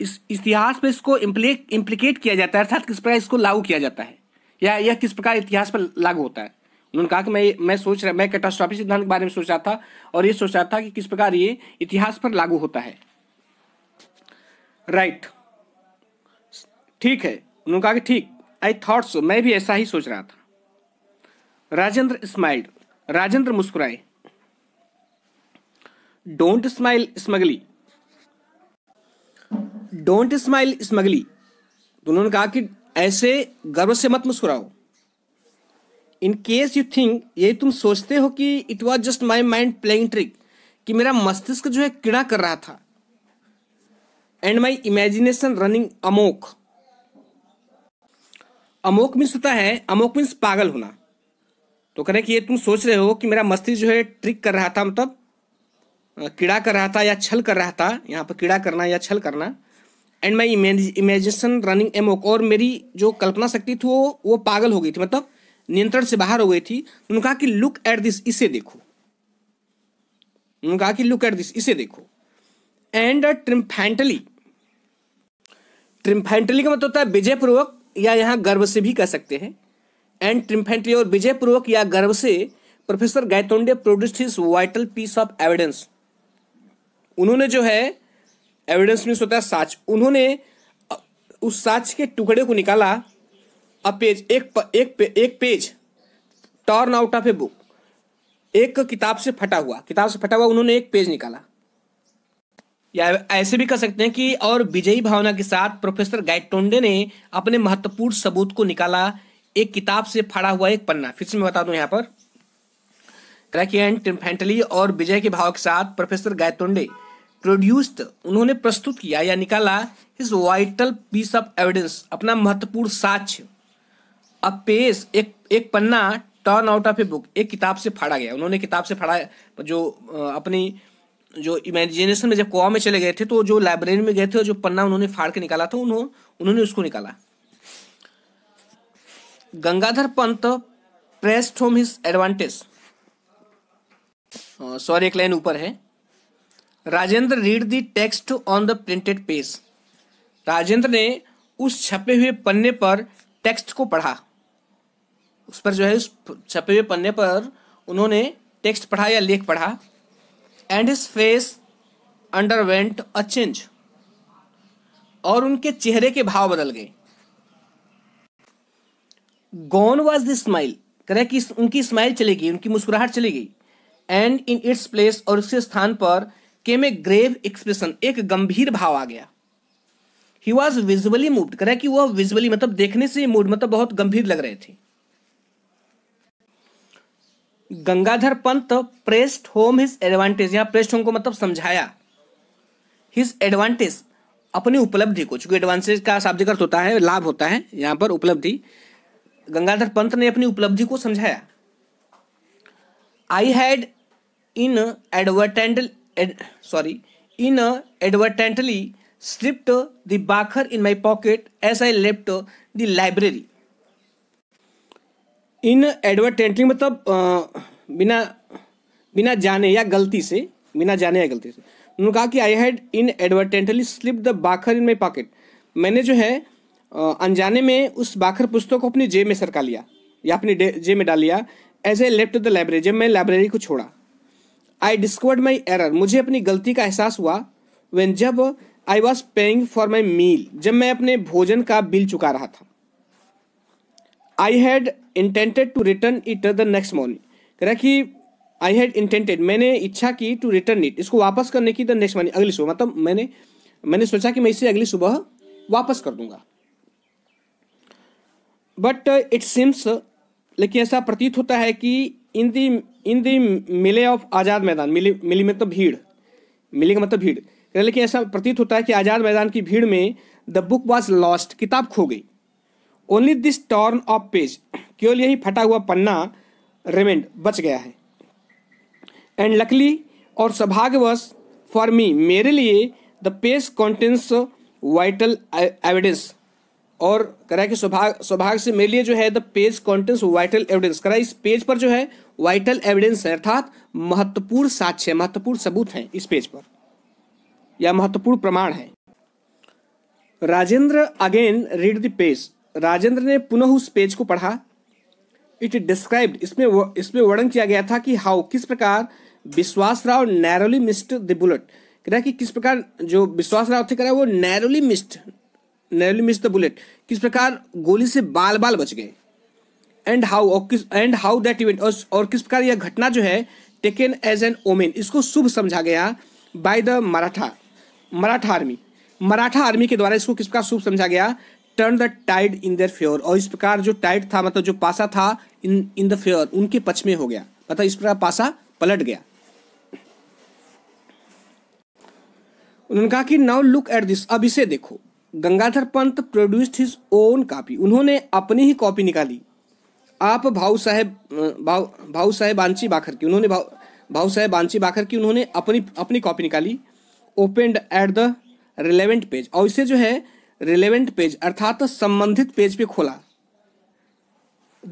इस इतिहास में इसको इम्प्लीकेट किया जाता है अर्थात किस प्रकार इसको लागू किया जाता है या यह किस प्रकार इतिहास पर लागू होता है उन्होंने कहा कि मैं मैं सोच रहा मैं कैटास्ट्रॉफी सिद्धांत के बारे में सोच रहा था और ये सोच रहा था कि किस प्रकार ये इतिहास पर लागू होता है राइट right. ठीक है उन्होंने कहा कि ठीक आई थॉट्स मैं भी ऐसा ही सोच रहा था राजेंद्र स्माइल्ड राजेंद्र मुस्कुराए don't smile smugly don't smile smugly तो उन्होंने कहा कि ऐसे गर्व से मत मुस्कुराओ इन केस यू थिंक ये तुम सोचते हो कि it was just my mind playing trick कि मेरा मस्तिष्क जो है कीड़ा कर रहा था and my imagination running amok amok means होता है अमोक मीन्स पागल होना तो कह रहे कि ये तुम सोच रहे हो कि मेरा मस्तिष्क जो है ट्रिक कर रहा था मतलब कीड़ा कर रहा था या छल कर रहा था यहाँ पर कीड़ा करना या छल करना and my imagination running amok और मेरी जो कल्पना शक्ति थी वो वो पागल हो गई थी मतलब नियंत्रण से बाहर हो गई थी उन्होंने कहा कि लुक एट दिस इसे देखो उन्होंने कहा कि लुक एट दिस इसे देखो एंड ट्रिम्फेंटली ट्रिम्फेंटली का मतलब होता है विजयपूर्वक या यहाँ गर्व से भी कह सकते हैं एंड ट्रिम्फेंटली और विजयपूर्वक या गर्व से professor Gaitonde produced his vital piece of evidence उन्होंने जो है एविडेंस मीन्स होता है साच उन्होंने उस साच के टुकड़े को निकाला अ पेज एक प, एक पे, एक page torn out of a book एक किताब से फटा हुआ किताब से फटा हुआ उन्होंने एक पेज निकाला या ऐसे भी कह सकते हैं कि और विजयी भावना के साथ प्रोफेसर गाइटोंडे ने अपने महत्वपूर्ण सबूत को निकाला एक किताब से फाड़ा हुआ एक पन्ना फिर से मैं बता दूं यहाँ पर क्रैकियन टिम्फेंटली और विजय के भाव के साथ प्रोफेसर गायतोंडे प्रोड्यूस्ड उन्होंने प्रस्तुत किया या निकाला इस वाइटल पीस ऑफ एविडेंस अपना महत्वपूर्ण साक्ष्य अ एक एक पन्ना torn out of a book एक किताब से फाड़ा गया उन्होंने किताब से फाड़ा जो अपनी जो इमेजिनेशन में जब कुआ में चले गए थे तो जो लाइब्रेरी में गए थे जो पन्ना उन्होंने फाड़ के निकाला था उन्होंने उसको निकाला Gangadhar Pant pressed from his advantage sorry एक लाइन ऊपर है Rajendra read the text on the printed page Rajendra ने उस छपे हुए पन्ने पर टेक्स्ट को पढ़ा उस पर जो है उस छपे हुए पन्ने पर उन्होंने टेक्स्ट पढ़ा या लेख पढ़ा and his face underwent a change और उनके चेहरे के भाव बदल गए गॉन वॉज द स्माइल कह कि उनकी स्माइल चली गई उनकी मुस्कुराहट चली गई एंड इन इट्स प्लेस और उसके स्थान पर केम ए ग्रेव एक्सप्रेशन एक गंभीर भाव आ गया ही वॉज विजुअली मूड कह कि वह विजुअली मतलब देखने से मूड मतलब बहुत गंभीर लग रहे थे Gangadhar Pant pressed home his advantage यहाँ प्रेस्ट होम को मतलब समझाया हिज एडवांटेज अपनी उपलब्धि को चूंकि एडवांटेज का शाब्दिक अर्थ होता है लाभ होता है यहां पर उपलब्धि गंगाधर पंत ने अपनी उपलब्धि को समझाया I had inadvertently sorry inadvertently slipped the bakhar in my pocket as I left the library inadvertently मतलब बिना बिना जाने या गलती से बिना जाने या गलती से उन्होंने कहा कि I had inadvertently slip the bakhar in my pocket मैंने जो है अनजाने में उस बाखर पुस्तक को अपनी जेब में सरका लिया या अपनी जेब में डाल लिया as I left the library जब मैं लाइब्रेरी को छोड़ा आई डिस्कवर्ड माई एरर मुझे अपनी गलती का एहसास हुआ वेन जब I was paying for my meal जब मैं अपने भोजन का बिल चुका रहा था I had intended to return it the next morning कह रहा कि आई हैड इंटेंटेड मैंने इच्छा की टू रिटर्न इट इसको वापस करने की द नेक्स्ट मॉर्निंग अगली सुबह मतलब मैंने मैंने सोचा कि मैं इसे अगली सुबह वापस कर दूंगा बट इट सिम्स लेकिन ऐसा प्रतीत होता है कि इन दी इन दी मिले ऑफ आज़ाद मैदान मिली मिली मतलब भीड़ मिली का मतलब भीड़ लेकिन ऐसा प्रतीत होता है कि आज़ाद मैदान की भीड़ में द बुक वॉज लॉस्ट किताब खो गई only this torn off page केवल यही फटा हुआ पन्ना रेमेंड बच गया है एंड लकली और सौभाग्यवश फॉर मी मेरे लिए the page contains vital evidence और करा कि सौभाग स्वभाग से मेरे लिए जो है the page contains vital evidence करा इस पेज पर जो है वाइटल एविडेंस है अर्थात महत्वपूर्ण साक्ष्य महत्वपूर्ण सबूत हैं इस पेज पर या महत्वपूर्ण प्रमाण है Rajendra again read the page Rajendra ने पुनः उस पेज को पढ़ा इट डिस्क्राइब्ड इसमें व, इसमें वर्णन किया गया था कि हाउ किस प्रकार Vishwas Rao narrowly missed the bullet कह रहा कि किस प्रकार जो विश्वास राव थे कह रहा है वो narrowly missed nearly miss the bullet किस प्रकार गोली से बाल बाल बच गए एंड हाउ और किस एंड हाउ दैट इवेंट और किस प्रकार यह घटना जो है टेकन एज एन ओमेन इसको शुभ समझा गया by the Maratha Maratha army Maratha army के द्वारा इसको किस प्रकार शुभ समझा गया turn the tide in their favour और इस प्रकार जो टाइड था मतलब जो पासा था इन इन द फेयर उनके पक्ष में हो गया मतलब इस प्रकार पासा पलट गया उन्होंने कहा कि नाउ लुक एट दिस अब इसे देखो Gangadhar Pant produced his own copy उन्होंने अपनी ही कॉपी निकाली आप भाऊ साहेब भाऊ भाऊ साहेब बांची बाखर की उन्होंने भाऊ भाऊ साहेब बांची बाखर की उन्होंने अपनी अपनी कॉपी निकाली opened at the relevant page और इसे जो है रिलेवेंट पेज अर्थात संबंधित पेज पे खोला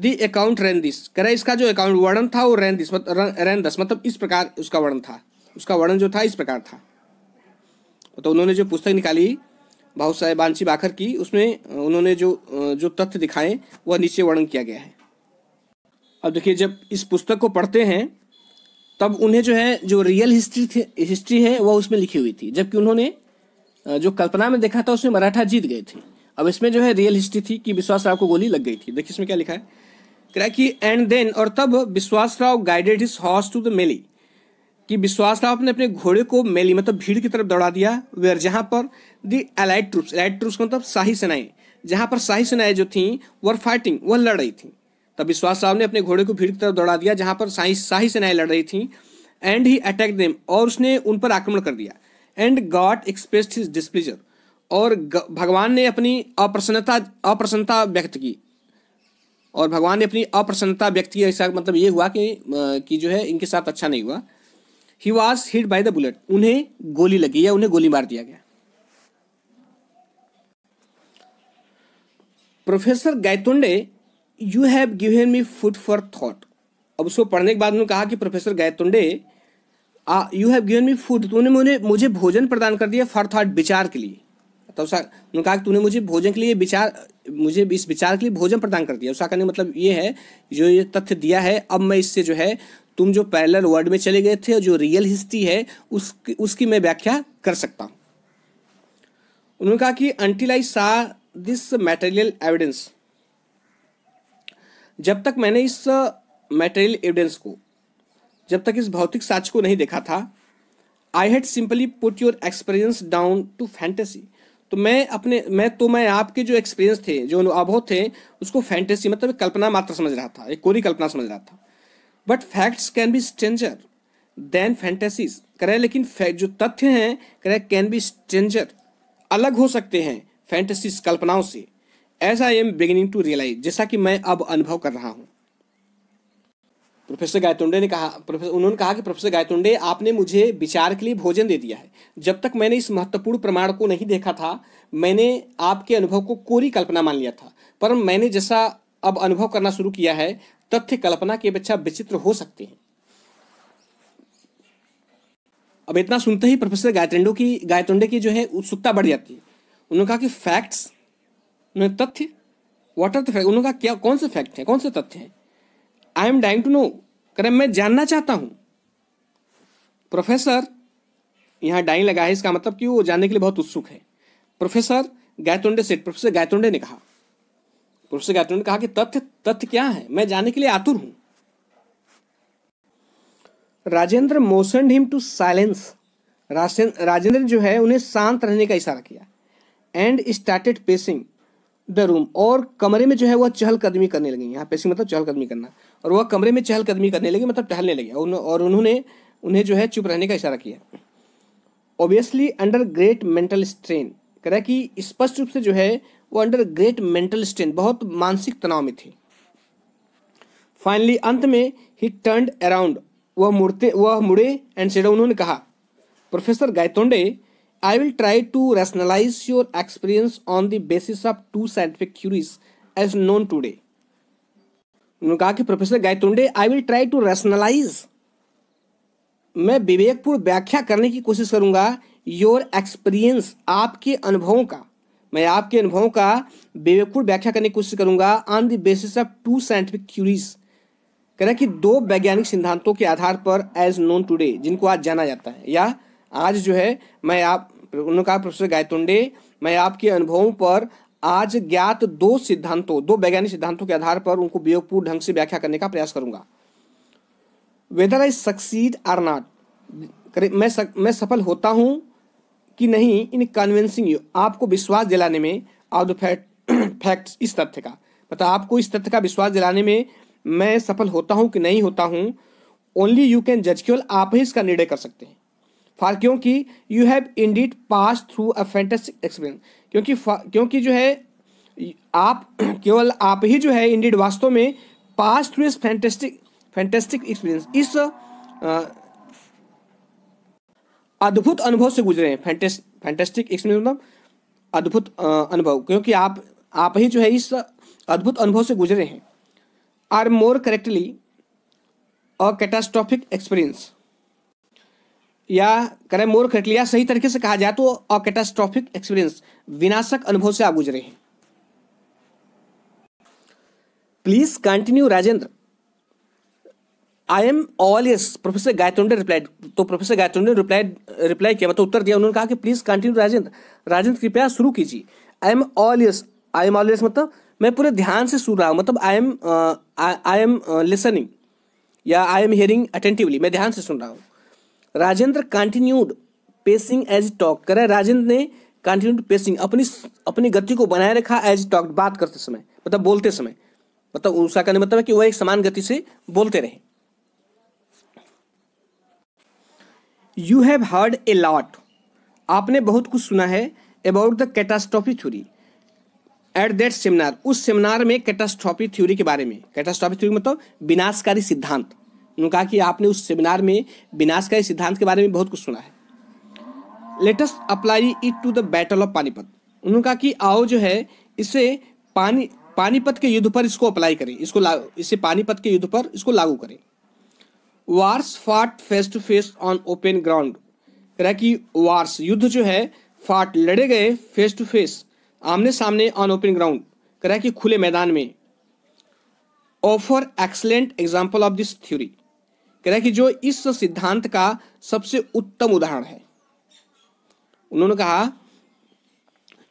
दी अकाउंट रैन दिस कह इसका जो अकाउंट वर्णन था वो रैन दिस रैन दस मतलब इस प्रकार उसका वर्णन था उसका वर्णन जो था इस प्रकार था तो उन्होंने जो पुस्तक निकाली भाऊ साहेब आंशी बाखर की उसमें उन्होंने जो जो तथ्य दिखाए वह नीचे वर्णन किया गया है अब देखिए जब इस पुस्तक को पढ़ते हैं तब उन्हें जो है जो रियल हिस्ट्री थी हिस्ट्री है वह उसमें लिखी हुई थी जबकि उन्होंने जो कल्पना में देखा था उसमें मराठा जीत गए थे अब इसमें जो है रियल हिस्ट्री थी कि विश्वास राव को गोली लग गई थी देखिए इसमें क्या लिखा है कह कि एंड देन और तब Vishwas Rao guided his horse to the melee कि विश्वास राव ने अपने घोड़े को मेली मतलब भीड़ की तरफ दौड़ा दिया वेर जहाँ पर the allied troops allied troops मतलब शाही सेनाएं जहाँ पर शाही सेनाएं जो थी वर फाइटिंग वह लड़ रही थी तब विश्वास राव ने अपने घोड़े को भीड़ की तरफ दौड़ा दिया जहाँ पर शाही शाही सेनाएं लड़ रही थी एंड ही अटैक देम और उसने उन पर आक्रमण कर दिया and God expressed his displeasure और भगवान ने अपनी अप्रसन्नता अप्रसन्नता व्यक्त की और भगवान ने अपनी अप्रसन्नता व्यक्त की ऐसा मतलब ये हुआ कि कि जो है इनके साथ अच्छा नहीं हुआ he was hit by the bullet उन्हें गोली लगी या उन्हें गोली मार दिया गया professor Gaitonde you have given me food for thought अब उसको पढ़ने के बाद उन्होंने कहा कि professor Gaitonde you have given me food तूने मुझे मुझे भोजन प्रदान कर दिया फॉर थॉट विचार के लिए तो उसा उन्होंने कहा कि तूने मुझे भोजन के लिए विचार मुझे इस विचार के लिए भोजन प्रदान कर दिया उसका कहने मतलब ये है जो ये तथ्य दिया है अब मैं इससे जो है तुम जो पैरेलल वर्ड में चले गए थे और जो रियल हिस्ट्री है उसकी उसकी मैं व्याख्या कर सकता हूँ उन्होंने कहा कि अंटिल आई सा दिस मैटेरियल एविडेंस जब तक मैंने इस मैटेरियल एविडेंस को जब तक इस भौतिक साक्ष को नहीं देखा था I had simply put your experience down to fantasy तो मैं अपने मैं तो मैं आपके जो एक्सपीरियंस थे जो अनुभव थे उसको फैंटेसी मतलब कल्पना मात्र समझ रहा था एक कोरी कल्पना समझ रहा था but facts can be stranger than fantasies कह लेकिन जो तथ्य हैं कह कैन बी स्ट्रेंजर अलग हो सकते हैं फैंटेसीज कल्पनाओं से as I am beginning to realise जैसा कि मैं अब अनुभव कर रहा हूँ प्रोफेसर गायतुंडे ने कहा प्रोफेसर उन्होंने कहा कि प्रोफेसर गायतुंडे आपने मुझे विचार के लिए भोजन दे दिया है जब तक मैंने इस महत्वपूर्ण प्रमाण को नहीं देखा था मैंने आपके अनुभव को कोरी कल्पना मान लिया था पर मैंने जैसा अब अनुभव करना शुरू किया है तथ्य कल्पना की अपेक्षा विचित्र हो सकते हैं अब इतना सुनते ही प्रोफेसर गायतंडो की गायतोंडे की जो है उत्सुकता बढ़ जाती है उन्होंने कहा कि फैक्ट्स उन्होंने तथ्य वॉट आर द फैक्ट उन्होंने कहा क्या कौन से फैक्ट हैं कौन से तथ्य हैं I am dying to know करे मैं जानना चाहता हूं प्रोफेसर यहां डाइंग लगा है इसका मतलब कि वो जानने के लिए बहुत उत्सुक है प्रोफेसर गायतोंडे सेठ प्रोफेसर गायतोंडे ने कहा प्रोफेसर गाटो ने कहा कि तथ्य तथ्य क्या है मैं जाने के लिए आतुर हूं Rajendra motioned him to silence Rajendra जो है उन्हें शांत रहने का इशारा किया and started pacing the room और कमरे में जो है वह चहलकदमी करने लगी यहाँ पेसिंग मतलब चहलकदमी करना और वह कमरे में चहलकदमी करने लगी मतलब टहलने लगी और, और उन्होंने उन्हें जो है चुप रहने का इशारा किया obviously under great mental strain कह रहा है कि स्पष्ट रूप से जो है वो अंडर ग्रेट मेंटल स्ट्रेन बहुत मानसिक तनाव में थे फाइनली अंत में ही टर्न अराउंड वह मुड़ते वह मुड़े एंड सेडो उन्होंने कहा professor Gaitonde I will try to rationalise your experience on the basis of two scientific theories as known today उन्होंने कहा कि professor Gaitonde I will try to rationalise मैं विवेकपूर्ण व्याख्या करने की कोशिश करूंगा योर एक्सपीरियंस आपके अनुभवों का मैं आपके अनुभवों का बेवकूफ व्याख्या करने की कोशिश करूंगा on the basis of two scientific theories कह कि दो वैज्ञानिक सिद्धांतों के आधार पर एज नोन टूडे जिनको आज जाना जाता है या आज जो है मैं आप उन्होंने कहा प्रोफेसर गायतुंडे मैं आपके अनुभवों पर आज ज्ञात दो सिद्धांतों दो वैज्ञानिक सिद्धांतों के आधार पर उनको बेवकूफ ढंग से व्याख्या करने का प्रयास करूंगा whether I succeed or not मैं सक, मैं सफल होता हूं कि नहीं इन कन्विंसिंग यू आपको विश्वास दिलाने में ऑफ द फैक्ट इस तथ्य का मतलब आपको इस तथ्य का विश्वास दिलाने में मैं सफल होता हूँ कि नहीं होता हूँ ओनली यू कैन जज केवल आप ही इसका निर्णय कर सकते हैं फार क्योंकि you have indeed passed through a fantastic experience क्योंकि क्योंकि जो है आप केवल आप ही जो है इंडीड वास्तव में पास थ्रू इस फैंटेस्टिक फैंटेस्टिक एक्सपीरियंस इस अद्भुत अनुभव से गुजरे हैं फैंटेस्टिक एक्सपीरियंस मतलब अद्भुत अनुभव क्योंकि आप आप ही जो है इस अद्भुत अनुभव से गुजरे हैं or more correctly a catastrophic experience या करें मोर करेक्टली या सही तरीके से कहा जाए तो अ कैटास्ट्रॉफिक एक्सपीरियंस विनाशक अनुभव से आप गुजरे हैं please continue Rajendra I am all ears professor Gaitonde replied तो प्रोफेसर गायतोंडे ने रिप्लाइड रिप्लाई किया मतलब उत्तर दिया उन्होंने कहा कि प्लीज़ कंटिन्यू राजेंद्र राजेंद्र कृपया शुरू कीजिए I am all ears I am all ears मतलब मैं पूरे ध्यान से सुन रहा हूँ मतलब I am I am listening या आई एम हियरिंग अटेंटिवली मैं ध्यान से सुन रहा हूँ Rajendra continued pacing as talk कर राजेंद्र ने कंटिन्यूड पेसिंग अपनी अपनी गति को बनाए रखा एज टॉक बात करते समय मतलब बोलते समय मतलब उसका कहने मतलब है कि वह एक समान गति से बोलते रहे you have heard a lot आपने बहुत कुछ सुना है about the catastrophe theory at that seminar उस सेमिनार में कैटास्ट्रॉफी थ्योरी के बारे में कैटास्ट्रॉफी थ्योरी मतलब विनाशकारी सिद्धांत उन्होंने कहा कि आपने उस सेमिनार में विनाशकारी सिद्धांत के बारे में बहुत कुछ सुना है let's apply it to the battle of Panipat उन्होंने कहा कि आओ जो है इसे पानी पानीपत के युद्ध पर इसको अप्लाई करें इसको इसे पानीपत के युद्ध पर इसको लागू करें wars fought face to face on open ground रहा कि वार्स युद्ध जो है फाट लड़े गए फेस टू फेस आमने सामने ऑन ओपन ग्राउंड करा रहा कि खुले मैदान में offer excellent example of this theory कह रहा कि जो इस सिद्धांत का सबसे उत्तम उदाहरण है उन्होंने कहा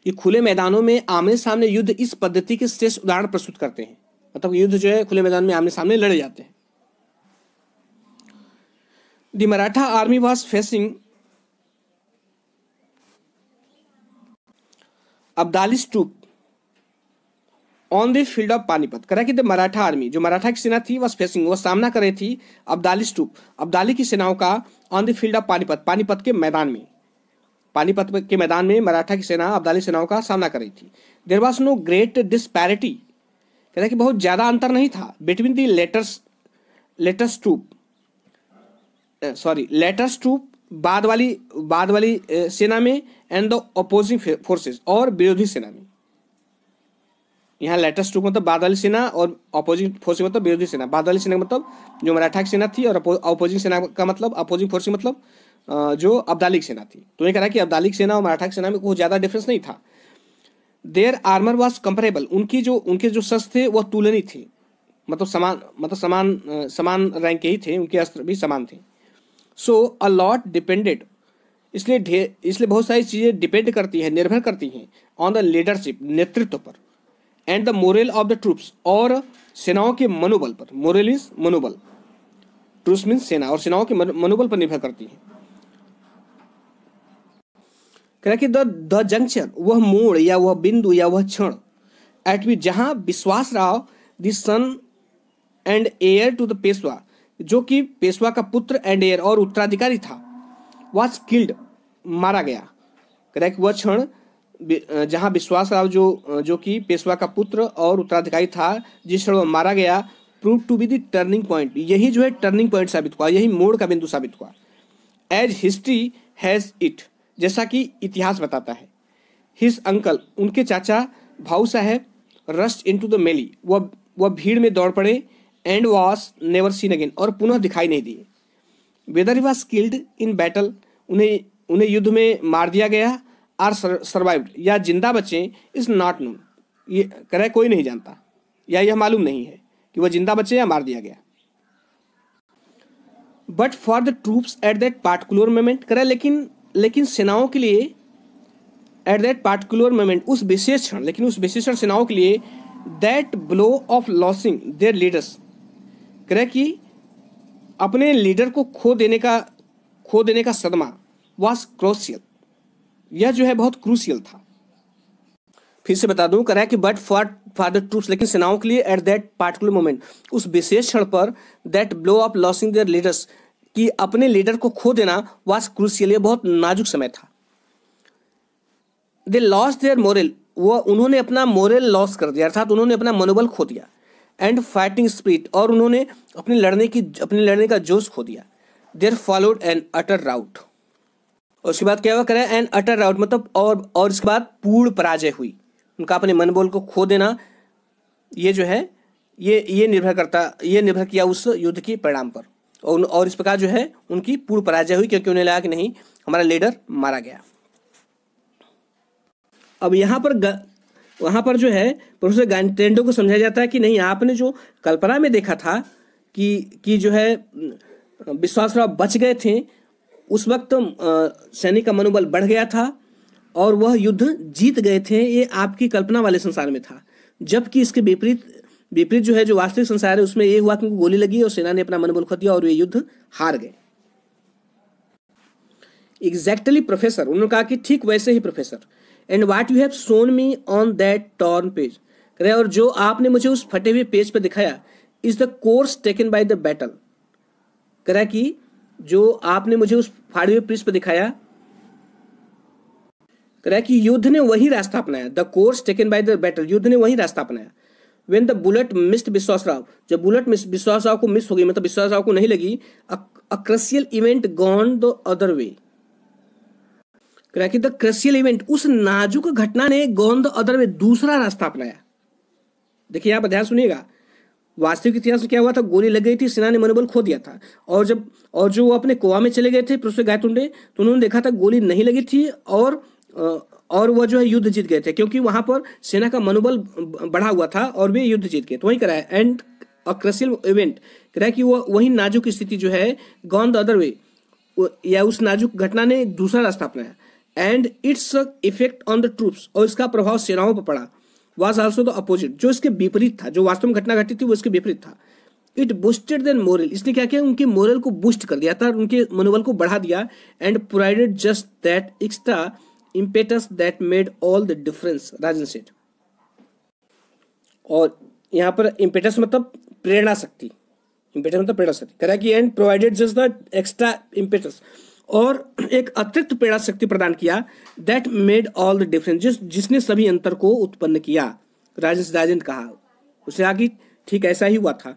कि खुले मैदानों में आमने सामने युद्ध इस पद्धति के श्रेष्ठ उदाहरण प्रस्तुत करते हैं मतलब युद्ध जो है खुले मैदान में आमने सामने लड़े जाते हैं the Maratha army was facing Abdali's troop on the field of Panipat करा कि द मराठा आर्मी जो मराठा की सेना थी वॉज फेसिंग वह सामना कर रही थी अब्दाली स्टूप अब्दाली की सेनाओं का on the field of Panipat Panipat के मैदान में पानीपत के मैदान में मराठा की सेना अब्दाली सेनाओं का सामना कर रही थी there was no great disparity कहता कि बहुत ज़्यादा अंतर नहीं था between the latter's latest troop sorry latter's to बाद वाली बाद वाली सेना में एंड द अपोजिंग फोर्सेस और विरोधी सेना में यहाँ लेटर्स टू मतलब बाद वाली सेना और अपोजिंग फोर्स मतलब विरोधी सेना बाद वाली सेना मतलब जो मराठा की सेना थी और अपोजिंग सेना का मतलब अपोजिंग फोर्स मतलब जो अब्दालिक सेना थी तो ये कह रहा है कि अब्दालिक सेना और मराठा की सेना में कोई ज़्यादा डिफरेंस नहीं था देयर आर्मर वॉज कंपेरेबल उनकी जो उनके जो शस्त्र थे वह तुलनीय थे मतलब समान मतलब समान समान रैंक के ही थे उनके अस्त्र भी समान थे सो अ लॉट डिपेंडेड इसलिए इसलिए बहुत सारी चीज़ें डिपेंड करती हैं निर्भर करती हैं ऑन द लीडरशिप नेतृत्व पर and the morale of the troops और सेनाओं के मनोबल पर मोरल इज मनोबल ट्रूप्स मीन्स सेना और सेनाओं के मनोबल पर निर्भर करती है कह कि द जंक्शन वह मोड़ या वह बिंदु या वह क्षण एट वी जहां Vishwas Rao the son and heir to the Peshwa जो कि पेशवा का पुत्र एंड एयर और उत्तराधिकारी था वॉज किल्ड मारा गया क्रैक वह क्षण जहाँ विश्वास राव जो जो कि पेशवा का पुत्र और उत्तराधिकारी था जिस क्षण वह मारा गया prove to be the turning point यही जो है टर्निंग पॉइंट साबित हुआ यही मोड़ का बिंदु साबित हुआ एज हिस्ट्री हैज इट जैसा कि इतिहास बताता है हिज अंकल उनके चाचा Bhau Saheb rushed into the melee वह वह भीड़ में दौड़ पड़े and was never seen again और पुनः दिखाई नहीं दिए whether he was killed in battle उन्हें उन्हें युद्ध में मार दिया गया आर सर्वाइव्ड या जिंदा बचे इज नॉट नोन ये करे कोई नहीं जानता या यह मालूम नहीं है कि वह जिंदा बचे या मार दिया गया but for the troops at that particular moment करे लेकिन लेकिन सेनाओं के लिए एट दैट पार्टिकुलर मोमेंट उस विशेष क्षण लेकिन उस विशेष क्षण सेनाओं के लिए that blow of losing their leaders करें कि अपने लीडर को खो देने का खो देने का सदमा वॉज क्रोशियल यह जो है बहुत क्रूशियल था फिर से बता दूं करें कि but for for the troops लेकिन सेनाओं के लिए एट दैट पार्टिकुलर मोमेंट उस विशेष क्षण पर that blow of losing their leaders कि अपने लीडर को खो देना वॉज क्रूशियल यह बहुत नाजुक समय था दे लॉस देयर मोरल वो उन्होंने अपना मोरल लॉस कर दिया अर्थात उन्होंने अपना मनोबल खो दिया एंड फाइटिंग स्प्रिट और उन्होंने अपने लड़ने की अपने लड़ने का जोश खो दिया देर फॉलोड एन अटर राउट उसके बाद क्या हुआ करें एन अटर राउट मतलब और और इसके बाद पूर्ण पराजय हुई उनका अपने मनबोल को खो देना ये जो है ये ये निर्भर करता ये निर्भर किया उस युद्ध के परिणाम पर और और इस प्रकार जो है उनकी पूर्ण पराजय हुई क्योंकि उन्हें लगा कि नहीं हमारा लीडर मारा गया अब यहाँ पर वहां पर जो है प्रोफेसर गांटेंडो को समझाया जाता है कि नहीं आपने जो कल्पना में देखा था कि कि जो है विश्वासराव बच गए थे उस वक्त तो सैनिक का मनोबल बढ़ गया था और वह युद्ध जीत गए थे ये आपकी कल्पना वाले संसार में था जबकि इसके विपरीत विपरीत जो है जो वास्तविक संसार है उसमें ये हुआ कि गोली लगी और सेना ने अपना मनोबल खो दिया और वे युद्ध हार गए एग्जैक्टली प्रोफेसर उन्होंने कहा कि ठीक वैसे ही professor and what you have shown me on that torn page कह और जो आपने मुझे उस फटे हुए पेज पर दिखाया is the course taken by the battle कह कि जो आपने मुझे उस फाड़े हुए पेज पर दिखाया कह कि युद्ध ने वही रास्ता अपनाया the course taken by the battle युद्ध ने वही रास्ता अपनाया वेन द बुलेट मिस्ड विश्वास राव जब बुलेट मिस विश्वास राव को मिस हो गई मतलब विश्वास राव को नहीं लगी a event gone the other way cracking the crucial event उस नाजुक घटना ने गोंद अदर में दूसरा रास्ता अपनाया देखिए आप ध्यान सुनिएगा वास्तविक इतिहास में क्या हुआ था गोली लग गई थी सेना ने मनोबल खो दिया था और जब और जो वो अपने कुआ में चले गए थे प्रोफेसर गायतुंडे तो उन्होंने देखा था गोली नहीं लगी थी और और वह जो है युद्ध जीत गए थे क्योंकि वहां पर सेना का मनोबल बढ़ा हुआ था और वे युद्ध जीत गए तो वही कराया एंड अ इवेंट कह कि वह वही नाजुक स्थिति जो है गॉन द अदर वे या उस नाजुक घटना ने दूसरा रास्ता अपनाया and its effect on the troops और इसका प्रभाव सेनाओं पर पड़ा वाज आल्सो द अपोजिट जो इसके विपरीत था जो वास्तव में घटना घटी थी वो इसके विपरीत था इट बूस्टेड देन मोरल इसने क्या किया उनके मोरल को बूस्ट कर दिया था उनके मनोबल को बढ़ा दिया and provided just that extra impetus that made all the difference Rajan Seth और यहाँ पर इम्पेटस मतलब प्रेरणा शक्ति इम्पेटस मतलब प्रेरणा शक्ति करा कि and provided just the extra impetus और एक अतिरिक्त प्रेरणा शक्ति प्रदान किया that made all the difference जिस जिसने सभी अंतर को उत्पन्न किया राजेश राजन कहा उसे आगे ठीक ऐसा ही हुआ था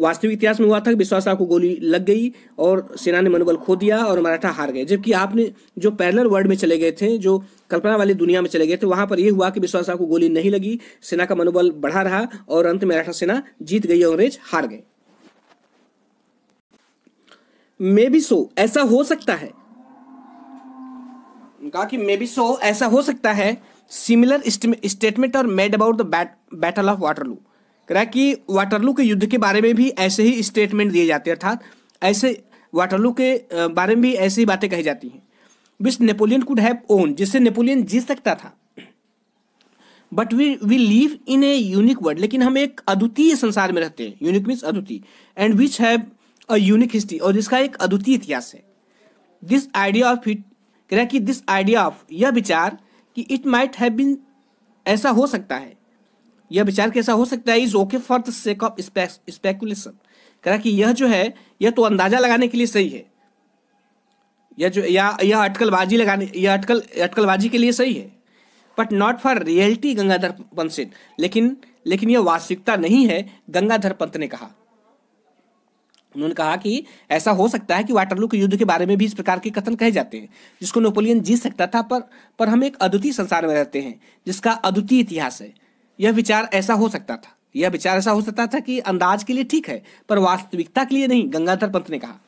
वास्तविक इतिहास में हुआ था कि विश्वास को गोली लग गई और सेना ने मनोबल खो दिया और मराठा हार गए जबकि आपने जो पैरलर वर्ल्ड में चले गए थे जो कल्पना वाली दुनिया में चले गए थे वहां पर यह हुआ कि विश्वास को गोली नहीं लगी सेना का मनोबल बढ़ा रहा और अंत में मराठा सेना जीत गई और अंग्रेज हार गए मे बी सो ऐसा हो सकता है कहा कि मे बी सो ऐसा हो सकता है सिमिलर स्टेटमेंट और made about the battle of Waterloo कहा कि वाटरलू के युद्ध के बारे में भी ऐसे ही स्टेटमेंट दिए जाते हैं अर्थात ऐसे वाटरलू के बारे में भी ऐसी ही बातें कही जाती हैं which Napoleon could have won जिससे नेपोलियन जीत सकता था but we we live in a unique world लेकिन हम एक अद्वितीय संसार में रहते हैं यूनिक मीन्स अद्वितीय and which have a unique history और इसका एक अद्वितीय इतिहास है दिस आइडिया ऑफ इट कह रहा है कि दिस आइडिया ऑफ यह विचार कि इट माइट हैव बीन ऐसा हो सकता है यह विचार कैसा हो सकता है is okay for the sake of speculation कह रहा कि यह जो है यह तो अंदाजा लगाने के लिए सही है यह जो या यह अटकलबाजी लगाने यह अटकल अटकलबाजी के लिए सही है but not for reality Gangadhar Pant लेकिन लेकिन यह वास्तविकता नहीं है गंगाधर पंत ने कहा उन्होंने कहा कि ऐसा हो सकता है कि वाटरलू के युद्ध के बारे में भी इस प्रकार के कथन कहे जाते हैं जिसको नेपोलियन जीत सकता था पर पर हम एक अद्वितीय संसार में रहते हैं जिसका अद्वितीय इतिहास है यह विचार ऐसा हो सकता था यह विचार ऐसा हो सकता था कि अंदाज के लिए ठीक है पर वास्तविकता के लिए नहीं गंगाधर पंत ने कहा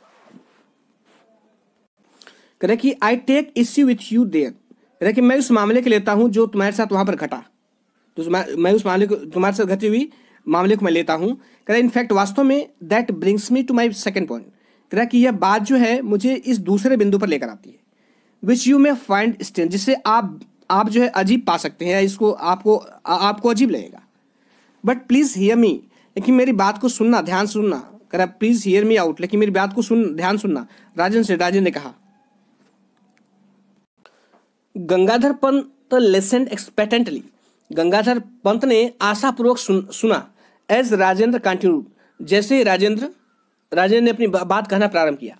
कह कि I take issue with you there कह रहे कि मैं उस मामले के लेता हूं जो तुम्हारे साथ वहां पर घटा तो मैं उस मामले को तुम्हारे साथ घटी हुई मामले को मैं लेता हूँ कह रहा इनफैक्ट वास्तव में that brings me to my second point कह रहा कि यह बात जो है मुझे इस दूसरे बिंदु पर लेकर आती है which you may find strange जिससे आप आप जो है अजीब पा सकते हैं इसको आपको आ, आपको अजीब लगेगा बट प्लीज़ हियर मी लेकिन मेरी बात को सुनना ध्यान सुनना कर प्लीज़ हियर मी आउट लेकिन मेरी बात को सुन ध्यान सुनना राजन से राजन ने कहा गंगाधर पंत लेसेंड एक्सपेटेंटली गंगाधर पंत ने आशापूर्वक सुन, सुना एज राजेंद्र कंटिन्यू जैसे राजेंद्र राजेंद्र ने अपनी बात कहना प्रारंभ किया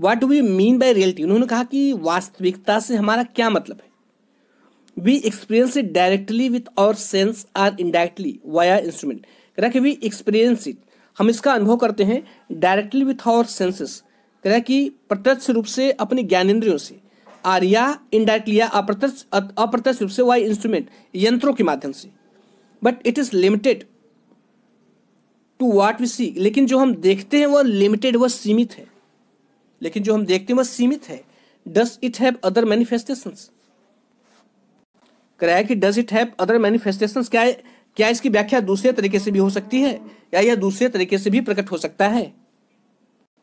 what do we mean by reality उन्होंने कहा कि वास्तविकता से हमारा क्या मतलब है we experience it directly with our sense or indirectly via instrument कह रहा कि वी एक्सपीरियंस इट हम इसका अनुभव करते हैं डायरेक्टली विथ आवर सेंसेस कह रहा कि प्रत्यक्ष रूप से अपनी ज्ञानेन्द्रियों से आर या इनडायरेक्टली या अप्रत्यक्ष अप्रत्यक्ष रूप से वाई इंस्ट्रूमेंट यंत्रों के माध्यम से but it is limited to what we see लेकिन जो हम देखते हैं वह लिमिटेड वह सीमित है लेकिन जो हम देखते हैं वह सीमित है does it have other manifestation कराया कि does it have other manifestation क्या है? क्या इसकी व्याख्या दूसरे तरीके से भी हो सकती है या यह दूसरे तरीके से भी प्रकट हो सकता है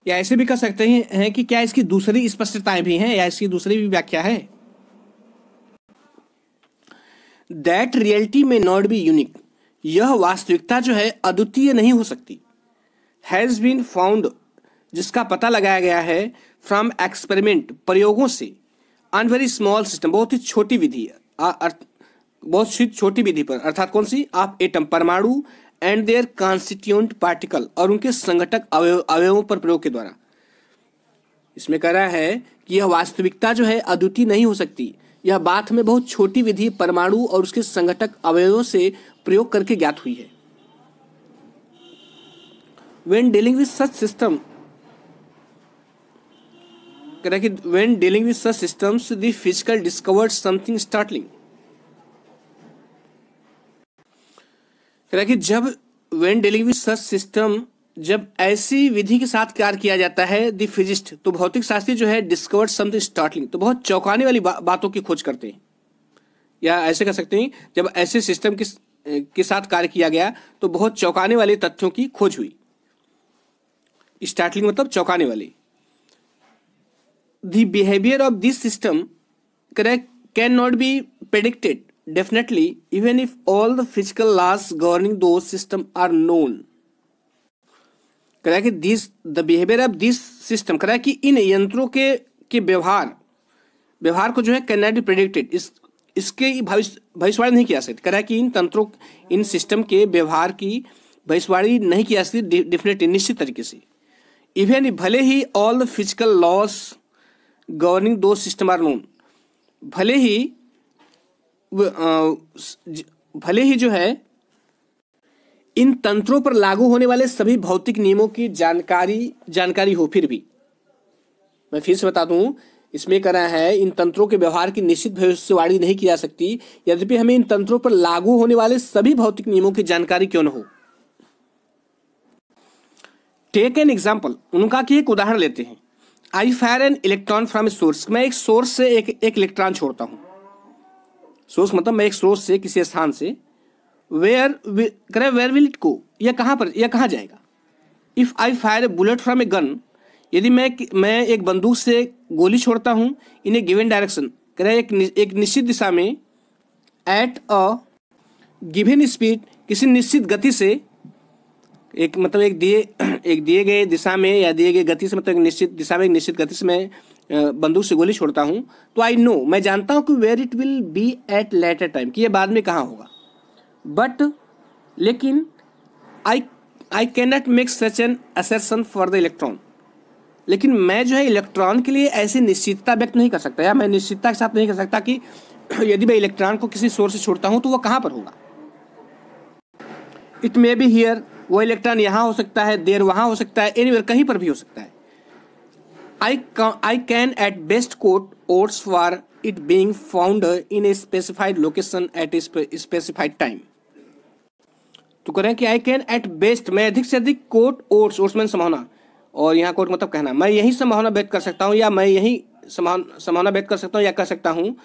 या ऐसे भी कह सकते हैं कि क्या इसकी दूसरी स्पष्टताएं भी हैं या इसकी दूसरी भी व्याख्या है that reality may not be unique यह वास्तविकता जो है अद्वितीय नहीं हो सकती हैज़ बीन फाउंड जिसका पता लगाया गया है फ्रॉम एक्सपेरिमेंट प्रयोगों से अन वेरी स्मॉल सिस्टम बहुत ही छोटी विधि बहुत ही छोटी विधि पर अर्थात कौन सी आप एटम परमाणु एंड देयर कॉन्स्टिट्यूंट पार्टिकल और उनके संगठक अवयवों अवयव पर प्रयोग के द्वारा इसमें कह रहा है कि यह वास्तविकता जो है अद्वितीय नहीं हो सकती यह बात में बहुत छोटी विधि परमाणु और उसके संगठक अवयवों से प्रयोग करके ज्ञात हुई है when dealing with such system कह रहा है कि when dealing with such systems the discovered something startling कह रहा है कि जब when dealing with such system जब ऐसी विधि के साथ कार्य किया जाता है द फिजिस्ट तो भौतिक शास्त्री जो है डिस्कवर समथिंग स्टार्टलिंग तो बहुत चौंकाने वाली बा, बातों की खोज करते हैं या ऐसे कह सकते हैं जब ऐसे सिस्टम के के साथ कार्य किया गया तो बहुत चौंकाने वाले तथ्यों की खोज हुई स्टार्टलिंग मतलब चौंकाने वाली the behaviour of this system correct can not be predicted definitely even if all the physical laws governing the system are known कह कि this the behaviour of this system कह कि इन यंत्रों के के व्यवहार व्यवहार को जो है कैन नॉट बी प्रिडिक्टेड इस इसके भविष्य भविष्यवाणी नहीं किया सकती कह कि इन तंत्रों इन सिस्टम के व्यवहार की भविष्यवाणी नहीं किया सकती डेफिनेटली निश्चित तरीके से इवन भले ही all physical laws governing the system are known भले ही भले ही जो है इन तंत्रों पर लागू होने वाले सभी भौतिक नियमों की जानकारी जानकारी हो फिर भी मैं फिर से बता दूं इसमें कह रहा है इन तंत्रों के व्यवहार की निश्चित भविष्यवाणी नहीं की जा सकती यद्यपि हमें इन तंत्रों पर लागू होने वाले सभी भौतिक नियमों की जानकारी क्यों न हो टेक एन एग्जाम्पल उनका की एक उदाहरण लेते हैं I fire an electron from source मैं एक सोर्स से एक एक इलेक्ट्रॉन छोड़ता हूँ सोर्स मतलब मैं एक सोर्स से किसी स्थान से वेयर करें वेयर विल इट को यह कहाँ पर यह कहाँ जाएगा if I fire a bullet from a gun यदि मैं मैं एक बंदूक से गोली छोड़ता हूँ इन ए गिवन डायरेक्शन करें एक एक निश्चित दिशा में एट अ गिवन स्पीड किसी निश्चित गति से एक मतलब एक दिए एक दिए गए दिशा में या दिए गए गति से मतलब एक निश्चित दिशा में एक निश्चित गति से मैं बंदूक से गोली छोड़ता हूँ तो आई नो मैं जानता हूँ कि where it will be at later time कि ये बाद में कहाँ होगा बट लेकिन I I can not make such an assertion for the electron लेकिन मैं जो है इलेक्ट्रॉन के लिए ऐसी निश्चितता व्यक्त नहीं कर सकता या मैं निश्चितता के साथ नहीं कर सकता कि यदि मैं इलेक्ट्रॉन को किसी सोर्स से छोड़ता हूँ तो वो कहाँ पर होगा इट मे बी हियर वो इलेक्ट्रॉन यहाँ हो सकता है देर वहाँ हो सकता है एनी कहीं पर भी हो सकता है I I can at best quote odds for it being found in a specified location at a specified time तो करें कि आई कैन एट बेस्ट मैं अधिक से अधिक कोट ओट्स ओट्समैन संभावना और यहाँ कोट मतलब कहना मैं यही संभावना व्यक्त कर सकता हूँ या मैं यही संभावना व्यक्त कर सकता हूँ या कह सकता हूँ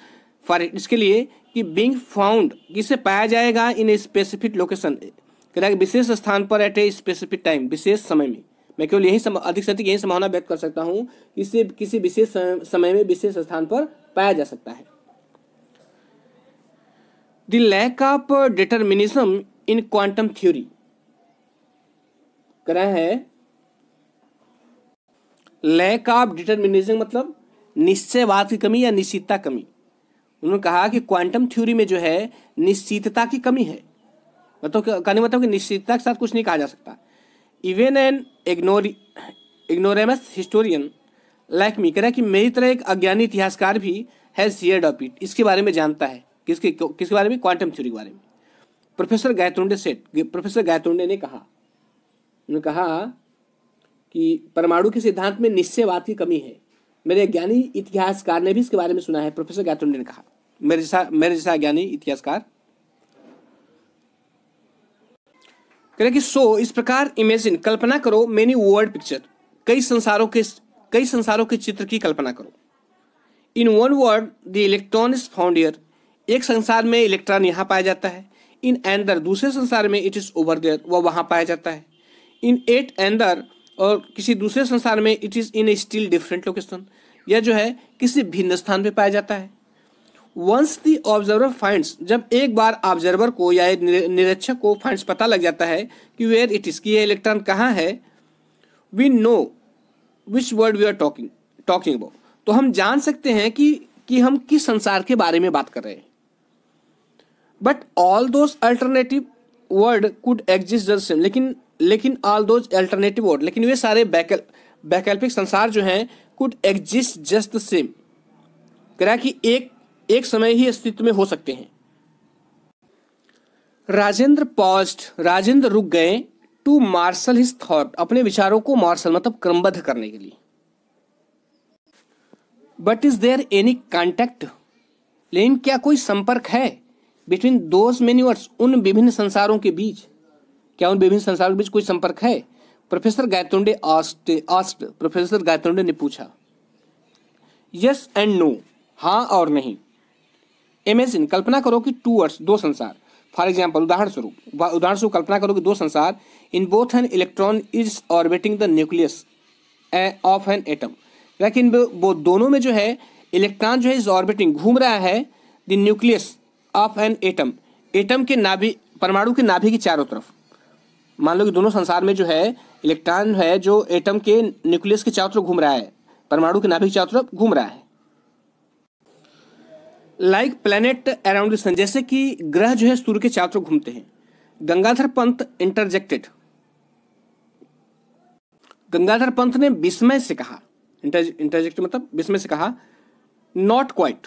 फॉर इसके लिए कि बींग फाउंड किसे पाया जाएगा इन ए स्पेसिफिक लोकेशन कह रहा है विशेष स्थान पर एट ए स्पेसिफिक टाइम विशेष समय में मैं केवल यही अधिक से अधिक यही संभावना व्यक्त कर सकता हूँ इसे किसी विशेष समय में विशेष स्थान पर पाया जा सकता है the lack of determinism in quantum theory करा है लैक ऑफ डिटर्मिनिज्म मतलब निश्चयवाद की कमी या निश्चितता कमी उन्होंने कहा कि क्वांटम थ्योरी में जो है निश्चितता की कमी है मतलब कहने मतलब कि निश्चितता के साथ कुछ नहीं कहा जा सकता even an ignore ignoramus historian like me कह कि मेरी तरह एक अज्ञानी इतिहासकार भी हैज हियर्ड डॉपिट इसके बारे में जानता है किसके किसके बारे में क्वांटम थ्योरी के बारे में प्रोफेसर गायतोंडे से प्रोफेसर गायतोंडे ने कहा उन्होंने कहा कि परमाणु के सिद्धांत में निश्चयवाद की कमी है मेरे ज्ञानी इतिहासकार ने भी इसके बारे में सुना है प्रोफेसर गायतोंडे ने कहा मेरे जैसा मेरे जैसा ज्ञानी इतिहासकार कि सो इस प्रकार इमेजिन कल्पना करो मेनी वर्ल्ड पिक्चर कई संसारों के कई संसारों के चित्र की कल्पना करो in one world the electron is found एक संसार में इलेक्ट्रॉन यहाँ पाया जाता है इन एंदर दूसरे संसार में इट इज़ ओवर देयर वह वहाँ पाया जाता है इन एट एंदर और किसी दूसरे संसार में it is in a still different location यह जो है किसी भिन्न स्थान पर पाया जाता है वंस दी ऑब्जर्वर फाइंड्स जब एक बार ऑब्जर्वर को या निरीक्षक को फाइंड्स पता लग जाता है कि वेयर इट इज़ की इलेक्ट्रॉन कहाँ है we know which world we are talking talking about तो हम जान सकते हैं कि कि हम किस संसार के बारे में बात कर रहे हैं but all those alternative world could exist just same लेकिन लेकिन ऑल दोज अल्टरनेटिव वर्ड लेकिन वे सारे वैकल्पिक संसार जो हैं कुड एग्जिस्ट जस्ट सेम करा कि एक एक समय ही अस्तित्व में हो सकते हैं राजेंद्र पॉस्ट राजेंद्र रुक गए टू मार्शल हिज थॉट अपने विचारों को मार्शल मतलब क्रमबद्ध करने के लिए but is there any contact लेकिन क्या कोई संपर्क है बिटवीन दोस मेन्यूअर्स उन विभिन्न संसारों के बीच क्या उन विभिन्न संसारों के बीच कोई संपर्क है professor Gaitonde asked asked professor Gaitonde ने पूछा यस एंड नो हाँ और नहीं इमेजिन कल्पना करो कि टू अर्थ दो संसार फॉर एग्जाम्पल उदाहरण स्वरूप उदाहरण स्वरूप कल्पना करो कि दो संसार in both an electron is orbiting the nucleus of an atom लेकिन वो दोनों में जो है इलेक्ट्रॉन जो है इज ऑर्बिटिंग घूम रहा है the nucleus of an atom atom के नाभि परमाणु के नाभि की चारों तरफ मान लो कि दोनों संसार में जो है इलेक्ट्रॉन है जो एटम के न्यूक्लियस के चारों तरफ घूम रहा है परमाणु के के चारों तरफ घूम रहा है लाइक प्लेनेट अराउंड सन जैसे कि ग्रह जो है सूर्य के चारों तरफ घूमते हैं गंगाधर पंत इंटरजेक्टेड गंगाधर पंत ने विस्मय से कहा इंटर इंटरजेक्ट मतलब विस्मय से कहा नॉट क्वाइट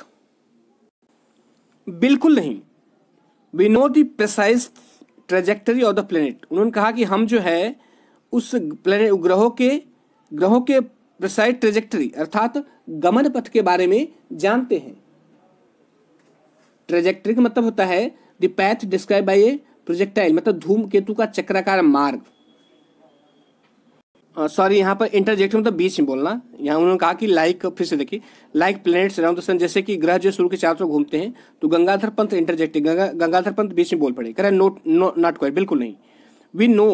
बिल्कुल नहीं we know the trajectory of the planet उन्होंने कहा कि हम जो है उस प्लेनेट ग्रहों के ग्रहों के प्रसाइड ट्रेजेक्टरी अर्थात गमन पथ के बारे में जानते हैं ट्रेजेक्टरी का मतलब होता है the path described by a projectile मतलब धूम केतु का चक्राकार मार्ग सॉरी यहाँ पर इंटरजेक्ट मतलब बीच में तो बोलना यहाँ उन्होंने कहा कि लाइक फिर से देखिए like planets around the sun जैसे कि ग्रह जो सूर्य के चारों तरफ घूमते हैं तो गंगाधर पंथ इंटरजेक्ट गंगा गंगाधर पंथ बीच में बोल पड़े कह नोट नो नॉट क्वाइट बिल्कुल नहीं we know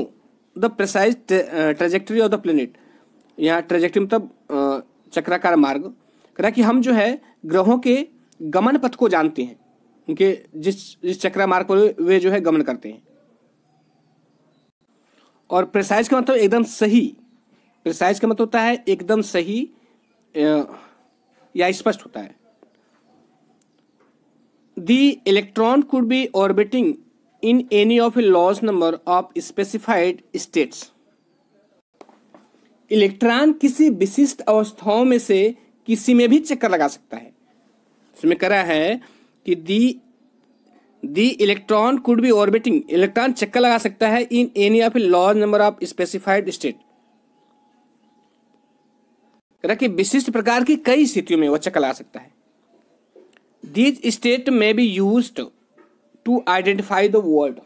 the precise trajectory of the planet यहाँ ट्रेजेक्टरी मतलब चक्राकार मार्ग कह कि हम जो है ग्रहों के गमन पथ को जानते हैं उनके जिस जिस चक्रा मार्ग को वे जो है गमन करते हैं और प्रेसाइज का मतलब एकदम सही प्रिसाइज का मतलब होता है एकदम सही या स्पष्ट होता है the electron could be orbiting in any of a large number of specified states electron किसी विशिष्ट अवस्थाओं में से किसी में भी चक्कर लगा सकता है इसमें करा है कि the the electron could be orbiting electron चक्कर लगा सकता है in any of a large number of specified state करा कि विशिष्ट प्रकार की कई स्थितियों में वह आ सकता है दीज स्टेट में be used to identify the world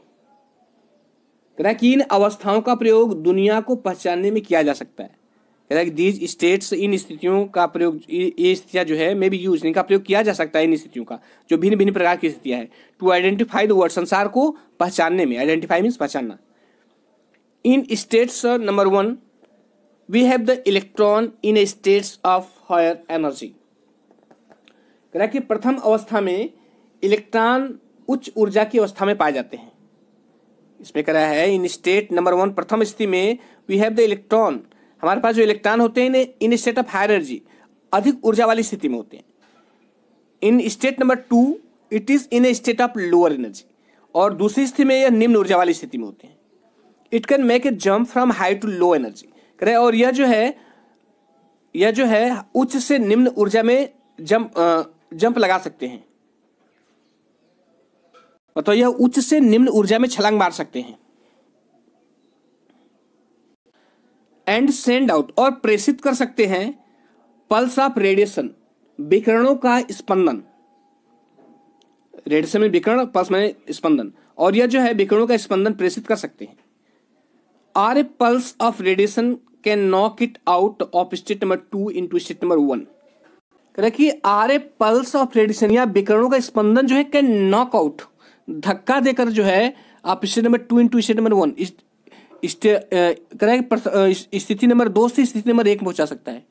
कह कि इन अवस्थाओं का प्रयोग दुनिया को पहचानने में किया जा सकता है कह कि दीज स्टेट्स इन स्थितियों का प्रयोग ये स्थितियाँ जो है मे बी यूज इनका प्रयोग किया जा सकता है इन स्थितियों का जो भिन्न भिन्न प्रकार की स्थितियाँ हैं टू आइडेंटिफाई द संसार को पहचानने में आइडेंटिफाई मीन्स पहचानना in states number one we have the electron in a states of higher energy कह रहा कि प्रथम अवस्था में इलेक्ट्रॉन उच्च ऊर्जा की अवस्था में पाए जाते हैं इसमें कह रहा है इन स्टेट नंबर वन प्रथम स्थिति में वी हैव द इलेक्ट्रॉन हमारे पास जो इलेक्ट्रॉन होते हैं in state of higher energy अधिक ऊर्जा वाली स्थिति में होते हैं in state number two it is in a state of lower energy और दूसरी स्थिति में यह निम्न ऊर्जा वाली स्थिति में होते हैं it can make a jump from high to low energy करें और यह जो है यह जो है उच्च से निम्न ऊर्जा में जंप जंप लगा सकते हैं तो यह उच्च से निम्न ऊर्जा में छलांग मार सकते हैं एंड सेंड आउट और प्रेषित कर सकते हैं पल्स ऑफ रेडिएशन विकरणों का स्पंदन रेडिएशन में विकरण पल्स में स्पंदन और यह जो है विकरणों का स्पंदन प्रेषित कर सकते हैं or a pulse of radiation can knock it out of state number two into state number one रखिए or a pulse of radiation या विकरणों का स्पंदन जो है कैन नॉक आउट धक्का देकर जो है आप state number two into state number one करें स्थिति नंबर दो से स्थिति नंबर एक पहुंचा सकता है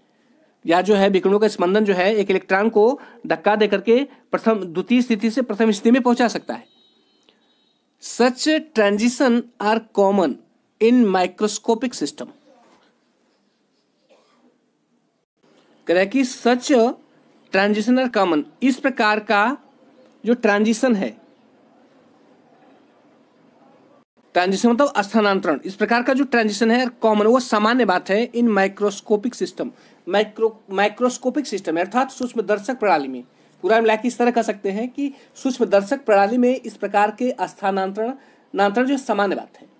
या जो है विकरणों का स्पंदन जो है एक इलेक्ट्रॉन को धक्का देकर के प्रथम द्वितीय स्थिति से प्रथम स्थिति में पहुंचा सकता है such transition are common in microscopic system कि सच ट्रांजिशन आर कॉमन इस प्रकार का जो ट्रांजिशन है ट्रांजिशन मतलब स्थानांतरण इस प्रकार का जो ट्रांजिशन है कॉमन वो सामान्य बात है in microscopic system micro microscopic system अर्थात सूक्ष्म दर्शक प्रणाली में पूरा मिला के इस तरह कह सकते हैं कि सूक्ष्म दर्शक प्रणाली में इस प्रकार के स्थानांतरण नांतरण जो सामान्य बात है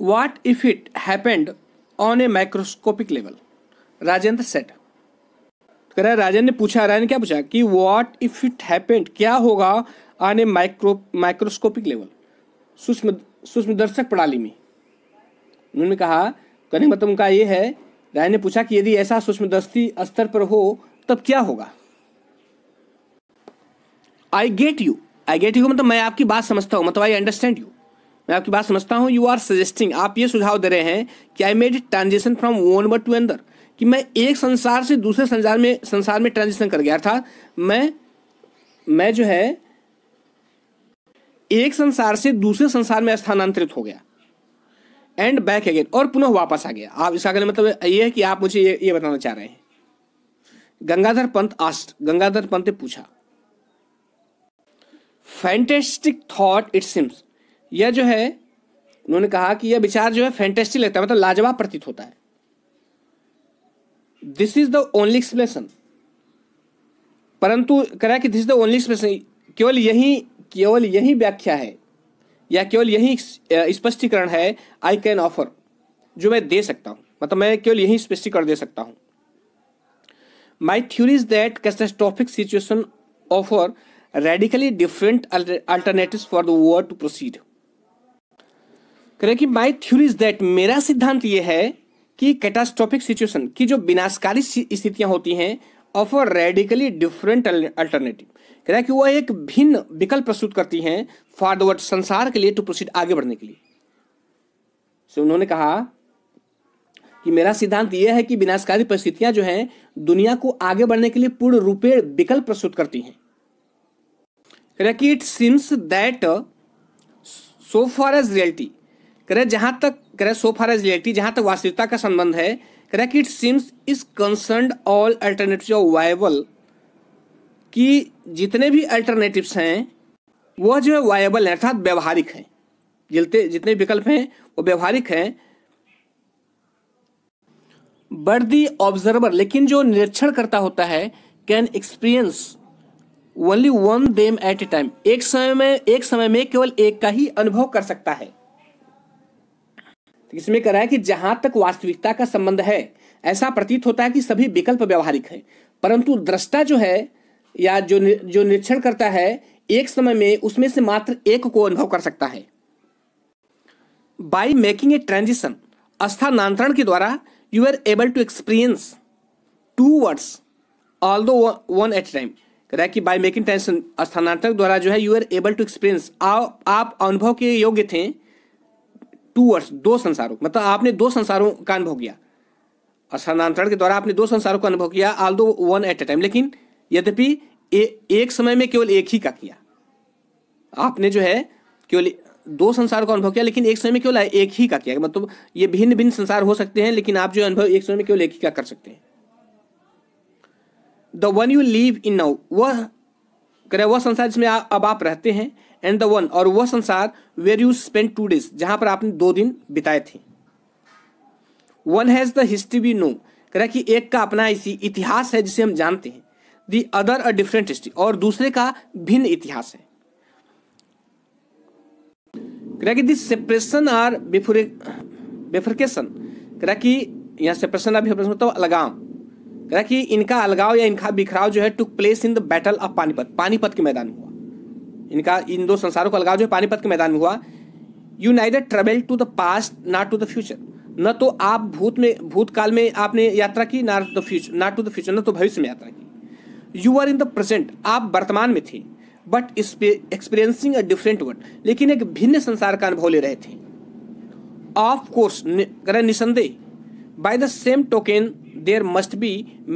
What if it happened on a microscopic level? Rajendra said कह रहा है राजन ने पूछा राजन ने क्या पूछा कि वॉट इफ इट हैपेंड क्या होगा on a micro microscopic level सूक्ष्म सूक्ष्म दर्शक प्रणाली में उन्होंने कहा कहने मतलब उनका ये है राय ने पूछा कि यदि ऐसा सूक्ष्मदर्शी स्तर पर हो तब क्या होगा I get you I get you मतलब मैं आपकी बात समझता हूँ मतलब आई अंडरस्टैंड यू मैं आपकी बात समझता हूँ यू आर सजेस्टिंग आप ये सुझाव दे रहे हैं कि I made transaction from one but two अंदर कि मैं एक संसार से दूसरे संसार में संसार में ट्रांजेक्शन कर गया था मैं मैं जो है एक संसार से दूसरे संसार में स्थानांतरित हो गया एंड बैक अगेन और पुनः वापस आ गया आप इसका अगले मतलब ये है कि आप मुझे ये ये बताना चाह रहे हैं गंगाधर पंत आस्ट गंगाधर पंत ने पूछा फैंटेस्टिक थॉट इट सिम्स यह जो है उन्होंने कहा कि यह विचार जो है फैंटेस्टिक लगता है मतलब लाजवाब प्रतीत होता है this is the only explanation परंतु करा कि this is the only explanation केवल यही केवल यही व्याख्या है या केवल यही स्पष्टीकरण है आई कैन ऑफर जो मैं दे सकता हूं मतलब मैं केवल यही स्पष्टीकरण दे सकता हूं my theory is that catastrophic situation offer radically different alternative for the word to proceed कि माई थ्यूरी इज दैट मेरा सिद्धांत यह है कि कैटास्ट्रॉफिक सिचुएशन की जो विनाशकारी स्थितियां होती हैं of a radically different alternative कह रहे हैं कि वह एक भिन्न विकल्प प्रस्तुत करती हैं फॉरवर्ड संसार के लिए टू प्रोसीड आगे बढ़ने के लिए so, उन्होंने कहा कि मेरा सिद्धांत यह है कि विनाशकारी परिस्थितियां जो हैं दुनिया को आगे बढ़ने के लिए पूर्ण रूपे विकल्प प्रस्तुत करती हैं कह रहा कि it seems that so far as reality कह रहे तक कह रहे सो फार एज रियलिटी जहां तक वास्तविकता का संबंध है कह रहे कि it seems is concern all alternative of viable कि जितने भी अल्टरनेटिव्स हैं वह जो है वायबल है अर्थात व्यवहारिक है जितने जितने विकल्प हैं वो व्यवहारिक हैं बट दी ऑब्जर्वर लेकिन जो निरीक्षण करता होता है can experience only one them at a time एक समय में एक समय में केवल एक का ही अनुभव कर सकता है इसमें कह रहा है कि जहां तक वास्तविकता का संबंध है ऐसा प्रतीत होता है कि सभी विकल्प व्यवहारिक हैं परंतु दृष्टा जो है या जो जो निरीक्षण करता है एक समय में उसमें से मात्र एक को अनुभव कर सकता है बाई मेकिंग ए ट्रांजिशन स्थानांतरण के द्वारा you are able to experience two words although one at time कह रहा है कि बाई मेकिंग ट्रांजिशन स्थानांतरण द्वारा जो है you are able to experience आप अनुभव के योग्य थे टू अर्थ दो संसारों मतलब आपने दो संसारों का अनुभव किया स्थानांतरण के द्वारा आपने दो संसारों का अनुभव किया आल दो वन एट ए टाइम लेकिन यद्यपि एक समय में केवल एक ही का किया आपने जो है केवल दो संसार का अनुभव किया लेकिन एक समय में केवल एक ही का किया मतलब ये भिन्न भिन्न संसार हो सकते हैं लेकिन आप जो अनुभव एक समय में केवल एक ही का कर सकते हैं the one you live in now वह करें वह संसार जिसमें अब आप रहते हैं एंड द वन और वह संसार where you spend two days जहां पर आपने दो दिन बिताए थे one has the history we know कह रहा कि एक का अपना इसी इतिहास है जिसे हम जानते हैं the other a different history और दूसरे का भिन्न इतिहास है कि दिस सेपरेशन आर बेफुरे बेफरकेशन कह कि यहाँ सेपरेशन अभी मतलब अलगाम कह कि इनका अलगाव या इनका बिखराव जो है took place in the battle of Panipat Panipat के मैदान हुआ इनका इन दो संसारों का अलगाव जो है पानीपत के मैदान में हुआ you neither travel to the past not to the future न तो आप भूत में भूतकाल में आपने यात्रा की ना the future not to the future न तो भविष्य में यात्रा की you are in the present आप वर्तमान में थे but experiencing a different world लेकिन एक भिन्न संसार का अनुभव ले रहे थे ऑफ कोर्स करें निसंदेह by the same token there must be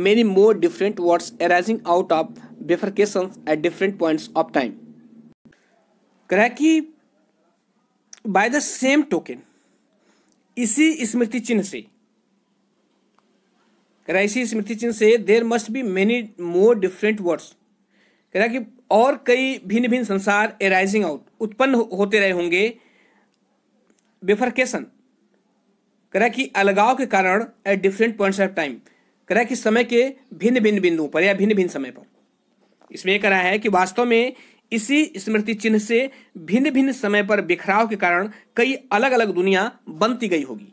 many more different words arising out of bifurcation at different points of time कराया बाय द सेम टोकन इसी स्मृति चिन्ह से कह इसी स्मृति चिन्ह से there must be many more different words कह कि और कई भिन्न भिन्न संसार एराइजिंग आउट उत्पन्न होते रहे होंगे बेफरकेशन कह कि अलगाव के कारण at different points of time कह कि समय के भिन्न भिन्न बिंदुओं पर या भिन्न भिन्न समय पर इसमें कह रहा है कि वास्तव में इसी स्मृति चिन्ह से भिन्न भिन्न समय पर बिखराव के कारण कई अलग अलग दुनिया बनती गई होगी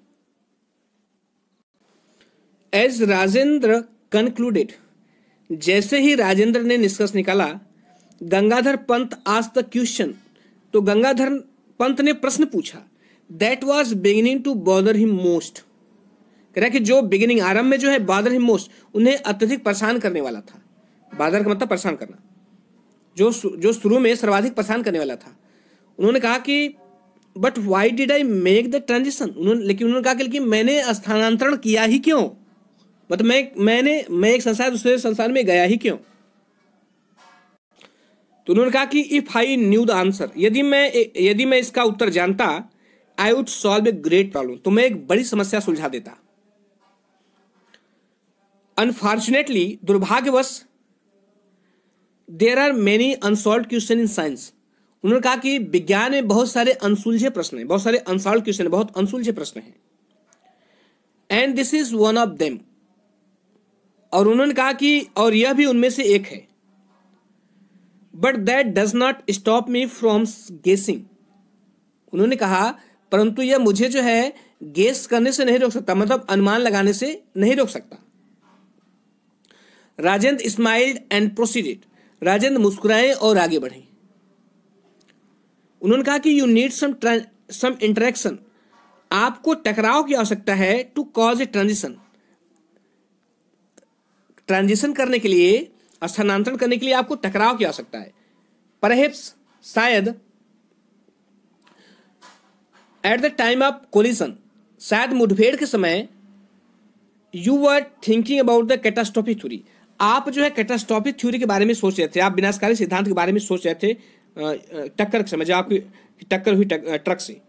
एज राजेंद्र कंक्लूडेड जैसे ही राजेंद्र ने निष्कर्ष निकाला गंगाधर पंत आज द क्वेश्चन तो गंगाधर पंत ने प्रश्न पूछा that was beginning to bother him most कह रहा कि जो बिगिनिंग आरंभ में जो है बॉदर हिम मोस्ट उन्हें अत्यधिक परेशान करने वाला था बादर का मतलब परेशान करना जो जो शुरू में सर्वाधिक परेशान करने वाला था उन्होंने कहा कि but why did I make the transition उन्होंने लेकिन उन्होंने कहा कि मैंने स्थानांतरण किया ही क्यों मतलब मैं मैंने मैं एक संसार दूसरे संसार में गया ही क्यों तो उन्होंने कहा कि if I knew the answer यदि मैं यदि मैं इसका उत्तर जानता I would solve a great problem तो मैं एक बड़ी समस्या सुलझा देता अनफॉर्चुनेटली दुर्भाग्यवश there are many unsolved question in science उन्होंने कहा कि विज्ञान में बहुत सारे अनसुलझे प्रश्न हैं बहुत सारे अनसोल्व क्वेश्चन हैं बहुत अनसुलझे प्रश्न हैं and this is one of them और उन्होंने कहा कि और यह भी उनमें से एक है but that does not stop me from guessing उन्होंने कहा परंतु यह मुझे जो है गेस करने से नहीं रोक सकता मतलब अनुमान लगाने से नहीं रोक सकता Rajendra smiled and proceeded Rajendra मुस्कुराए और आगे बढ़े उन्होंने कहा कि you need some some interaction आपको टकराव की आवश्यकता है to cause a transition transition करने के लिए स्थानांतरण करने के लिए आपको टकराव की आवश्यकता है परहेप्स शायद at the time of collision शायद मुठभेड़ के समय you are thinking about the catastrophe theory आप जो है कैटास्ट्रॉफिक थ्योरी के बारे में सोच रहे थे आप विनाशकारी सिद्धांत के बारे में सोच रहे थे टक्कर से मतलब आपकी टक्कर हुई ट्रक से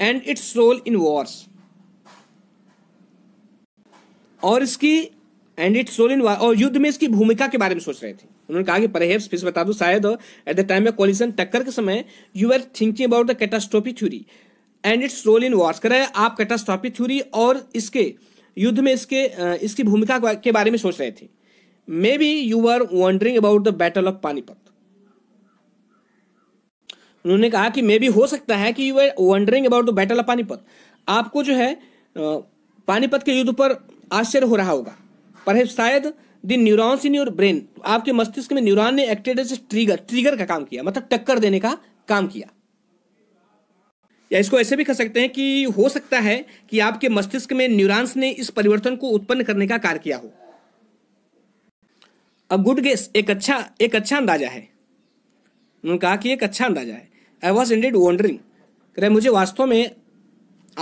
and its role in wars और इसकी and its role in war और युद्ध में इसकी भूमिका के बारे में सोच रहे थे उन्होंने कहा कि परहेप्स फिर बता दो शायद at the time of collision टक्कर के समय you are thinking about the catastrophic theory and its role in wars कर रहे आप कैटास्ट्रॉफिक थ्योरी और इसके युद्ध में इसके इसकी भूमिका के बारे में सोच रहे थे maybe you are wondering about the battle of Panipat उन्होंने कहा कि मे बी हो सकता है कि you are wondering about the battle of Panipat आपको जो है पानीपत के युद्ध पर आश्चर्य हो रहा होगा पर शायद the neurons in your brain आपके मस्तिष्क में न्यूरॉन ने एक्टेड एज ट्रिगर ट्रिगर का काम किया मतलब टक्कर देने का काम किया या इसको ऐसे भी कह सकते हैं कि हो सकता है कि आपके मस्तिष्क में न्यूरॉन्स ने इस परिवर्तन को उत्पन्न करने का कार्य किया हो अ गुड गेस एक अच्छा एक अच्छा अंदाजा है उन्होंने कहा कि एक अच्छा अंदाजा है आई वॉज इंडेड वॉन्डरिंग करे मुझे वास्तव में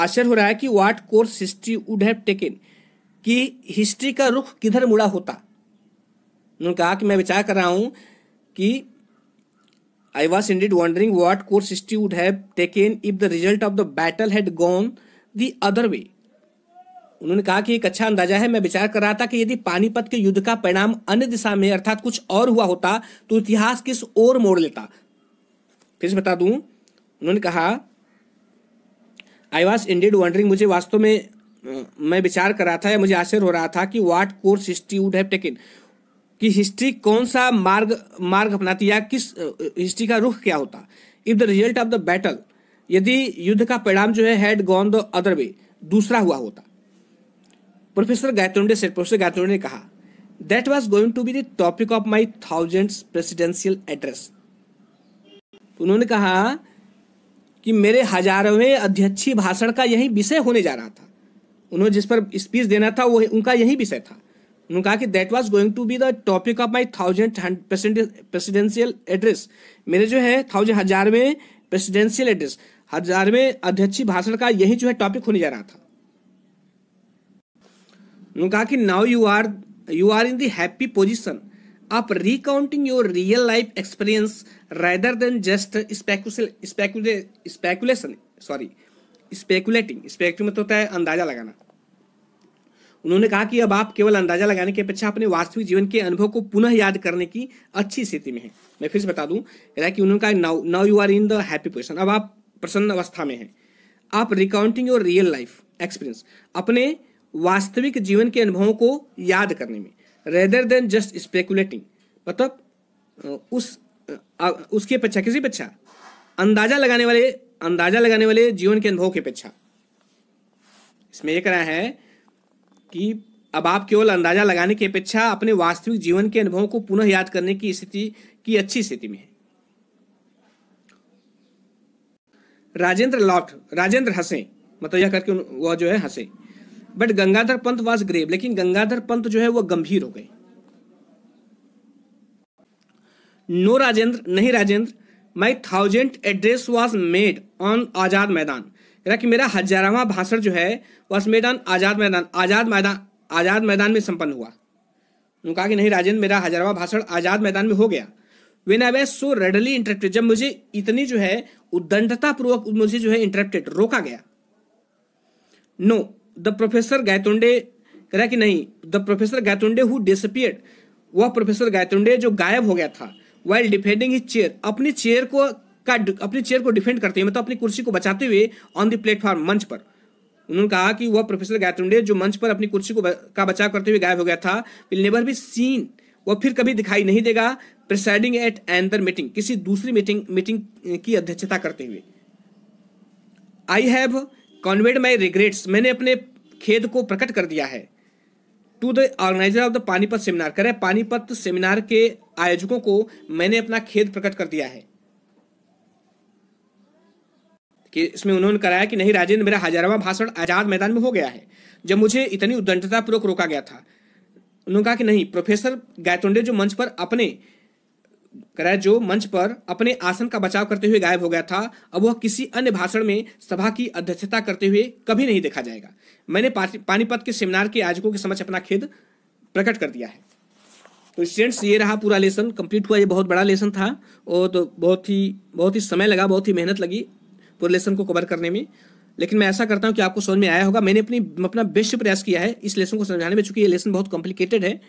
आश्चर्य हो रहा है कि what course history would have taken कि हिस्ट्री का रुख किधर मुड़ा होता उन्होंने कहा कि मैं विचार कर रहा हूँ कि I was indeed wondering what course history would have taken if the result of the battle had gone the other way उन्होंने कहा कि एक अच्छा अंदाजा है मैं विचार कर रहा था कि यदि पानीपत के युद्ध का परिणाम अन्य दिशा में अर्थात कुछ और हुआ होता तो इतिहास किस ओर मोड़ लेता फिर से बता दूं उन्होंने कहा आई वॉज इंडेड वंडरिंग मुझे वास्तव में मैं विचार कर रहा था या मुझे आश्चर्य हो रहा था कि what course history would have taken कि हिस्ट्री कौन सा मार्ग मार्ग अपनाती या किस हिस्ट्री का रुख क्या होता if the result of the battle यदि युद्ध का परिणाम जो है had gone the other way दूसरा हुआ होता प्रोफेसर गायतोंडे से प्रोफेसर गायतोंडे ने कहा that was going to be the topic of my thousand presidential address उन्होंने कहा कि मेरे हजारवें अध्यक्षीय भाषण का यही विषय होने जा रहा था उन्होंने जिस पर स्पीच देना था वो उनका यही विषय था उन्होंने कहा कि that was going to be the topic of my thousand presidential address मेरे जो है थाउजेंड हजारवें प्रेसिडेंशियल एड्रेस हजारवें अध्यक्षीय भाषण का यही जो है टॉपिक होने जा रहा था उन्होंने कहा कि now you are you are in the happy position आप recounting your real life experience rather than just speculation sorry speculating speculating मतलब होता है अंदाजा लगाना उन्होंने कहा कि अब आप केवल अंदाजा लगाने की अपेक्षा अपने वास्तविक जीवन के अनुभव को पुनः याद करने की अच्छी स्थिति में है मैं फिर से बता दूं कि उन्होंने कहा now now you are in the happy position अब आप प्रसन्न अवस्था में हैं आप recounting your real life experience अपने वास्तविक जीवन के अनुभवों को याद करने में रेदर देन जस्ट स्पेकुलेटिंग मतलब उस उसकी अपेक्षा किसी अपेक्षा अंदाजा लगाने वाले अंदाजा लगाने वाले जीवन के अनुभव की अपेक्षा इसमें यह करा है कि अब आप केवल अंदाजा लगाने की अपेक्षा अपने वास्तविक जीवन के अनुभवों को पुनः याद करने की स्थिति की अच्छी स्थिति में है राजेंद्र लॉट राजेंद्र हसे मतलब यह करके वह जो है हंसे but Gangadhar Pant was grave लेकिन गंगाधर पंत जो है वो गंभीर हो गए नो राजेंद्र नहीं Rajendra my thousand address was made on Azad Maidan कि मेरा हजारवा भाषण जो है वॉज मेड ऑन आजाद मैदान आजाद मैदान आजाद मैदान में संपन्न हुआ उन्होंने कहा कि नहीं राजेंद्र मेरा हजारवा भाषण आजाद मैदान में हो गया when I was so rudely interrupted जब मुझे इतनी जो है उदंडतापूर्वक मुझे जो है इंटरप्टेड रोका गया no no, the professor Gaitonde कह रहा कि नहीं the professor Gaitonde who disappeared वह प्रोफेसर गायतोंडे जो गायब हो गया था वाइल डिफेंडिंग हिज चेयर अपनी चेयर को का अपनी चेयर को डिफेंड करते हुए मतलब अपनी कुर्सी को बचाते हुए ऑन द प्लेटफॉर्म मंच पर उन्होंने कहा कि वह प्रोफेसर गायतुंडे जो मंच पर अपनी कुर्सी को का बचाव करते हुए गायब हो गया था विल नेवर बी सीन वह फिर कभी दिखाई नहीं देगा प्रिसाइडिंग एट एंडर मीटिंग किसी दूसरी मीटिंग मीटिंग की अध्यक्षता करते हुए आई हैव कॉन्वेड माई रिग्रेट्स मैंने अपने खेद को प्रकट कर दिया है to the organiser of the Panipat seminar करें पानीपत सेमिनार के आयोजकों को मैंने अपना खेद प्रकट कर दिया है कि इसमें उन्होंने कराया कि नहीं राजेंद्र मेरा हजारवा भाषण आजाद मैदान में हो गया है जब मुझे इतनी उद्दंडतापूर्वक रोका गया था उन्होंने कहा कि नहीं प्रोफेसर गायतोंडे जो मंच पर अपने करैजो मंच पर अपने आसन का बचाव करते हुए गायब हो गया था अब वह किसी अन्य भाषण में सभा की अध्यक्षता करते हुए कभी नहीं देखा जाएगा मैंने पानीपत के सेमिनार के आयोजकों के समक्ष अपना खेद प्रकट कर दिया है तो स्टूडेंट्स ये रहा पूरा लेसन कंप्लीट हुआ ये बहुत बड़ा लेसन था और तो बहुत ही बहुत ही समय लगा बहुत ही मेहनत लगी पूरे लेसन को कवर करने में लेकिन मैं ऐसा करता हूँ कि आपको समझ में आया होगा मैंने अपनी अपना बेस्ट प्रयास किया है इस लेसन को समझाने में चूंकि ये लेसन बहुत कॉम्प्लिकेटेड है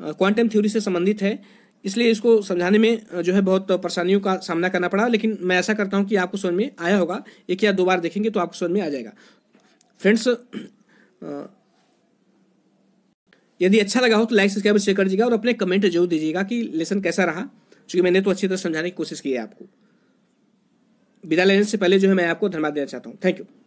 क्वांटम थ्योरी से संबंधित है इसलिए इसको समझाने में जो है बहुत परेशानियों का सामना करना पड़ा लेकिन मैं ऐसा करता हूँ कि आपको समझ में आया होगा एक या दो बार देखेंगे तो आपको समझ में आ जाएगा फ्रेंड्स यदि अच्छा लगा हो तो लाइक सब्सक्राइब शेयर कर दीजिएगा और अपने कमेंट जरूर दीजिएगा कि लेसन कैसा रहा चूंकि मैंने तो अच्छी तरह समझाने की कोशिश की है आपको विदा लेने से पहले जो है मैं आपको धन्यवाद देना चाहता हूँ थैंक यू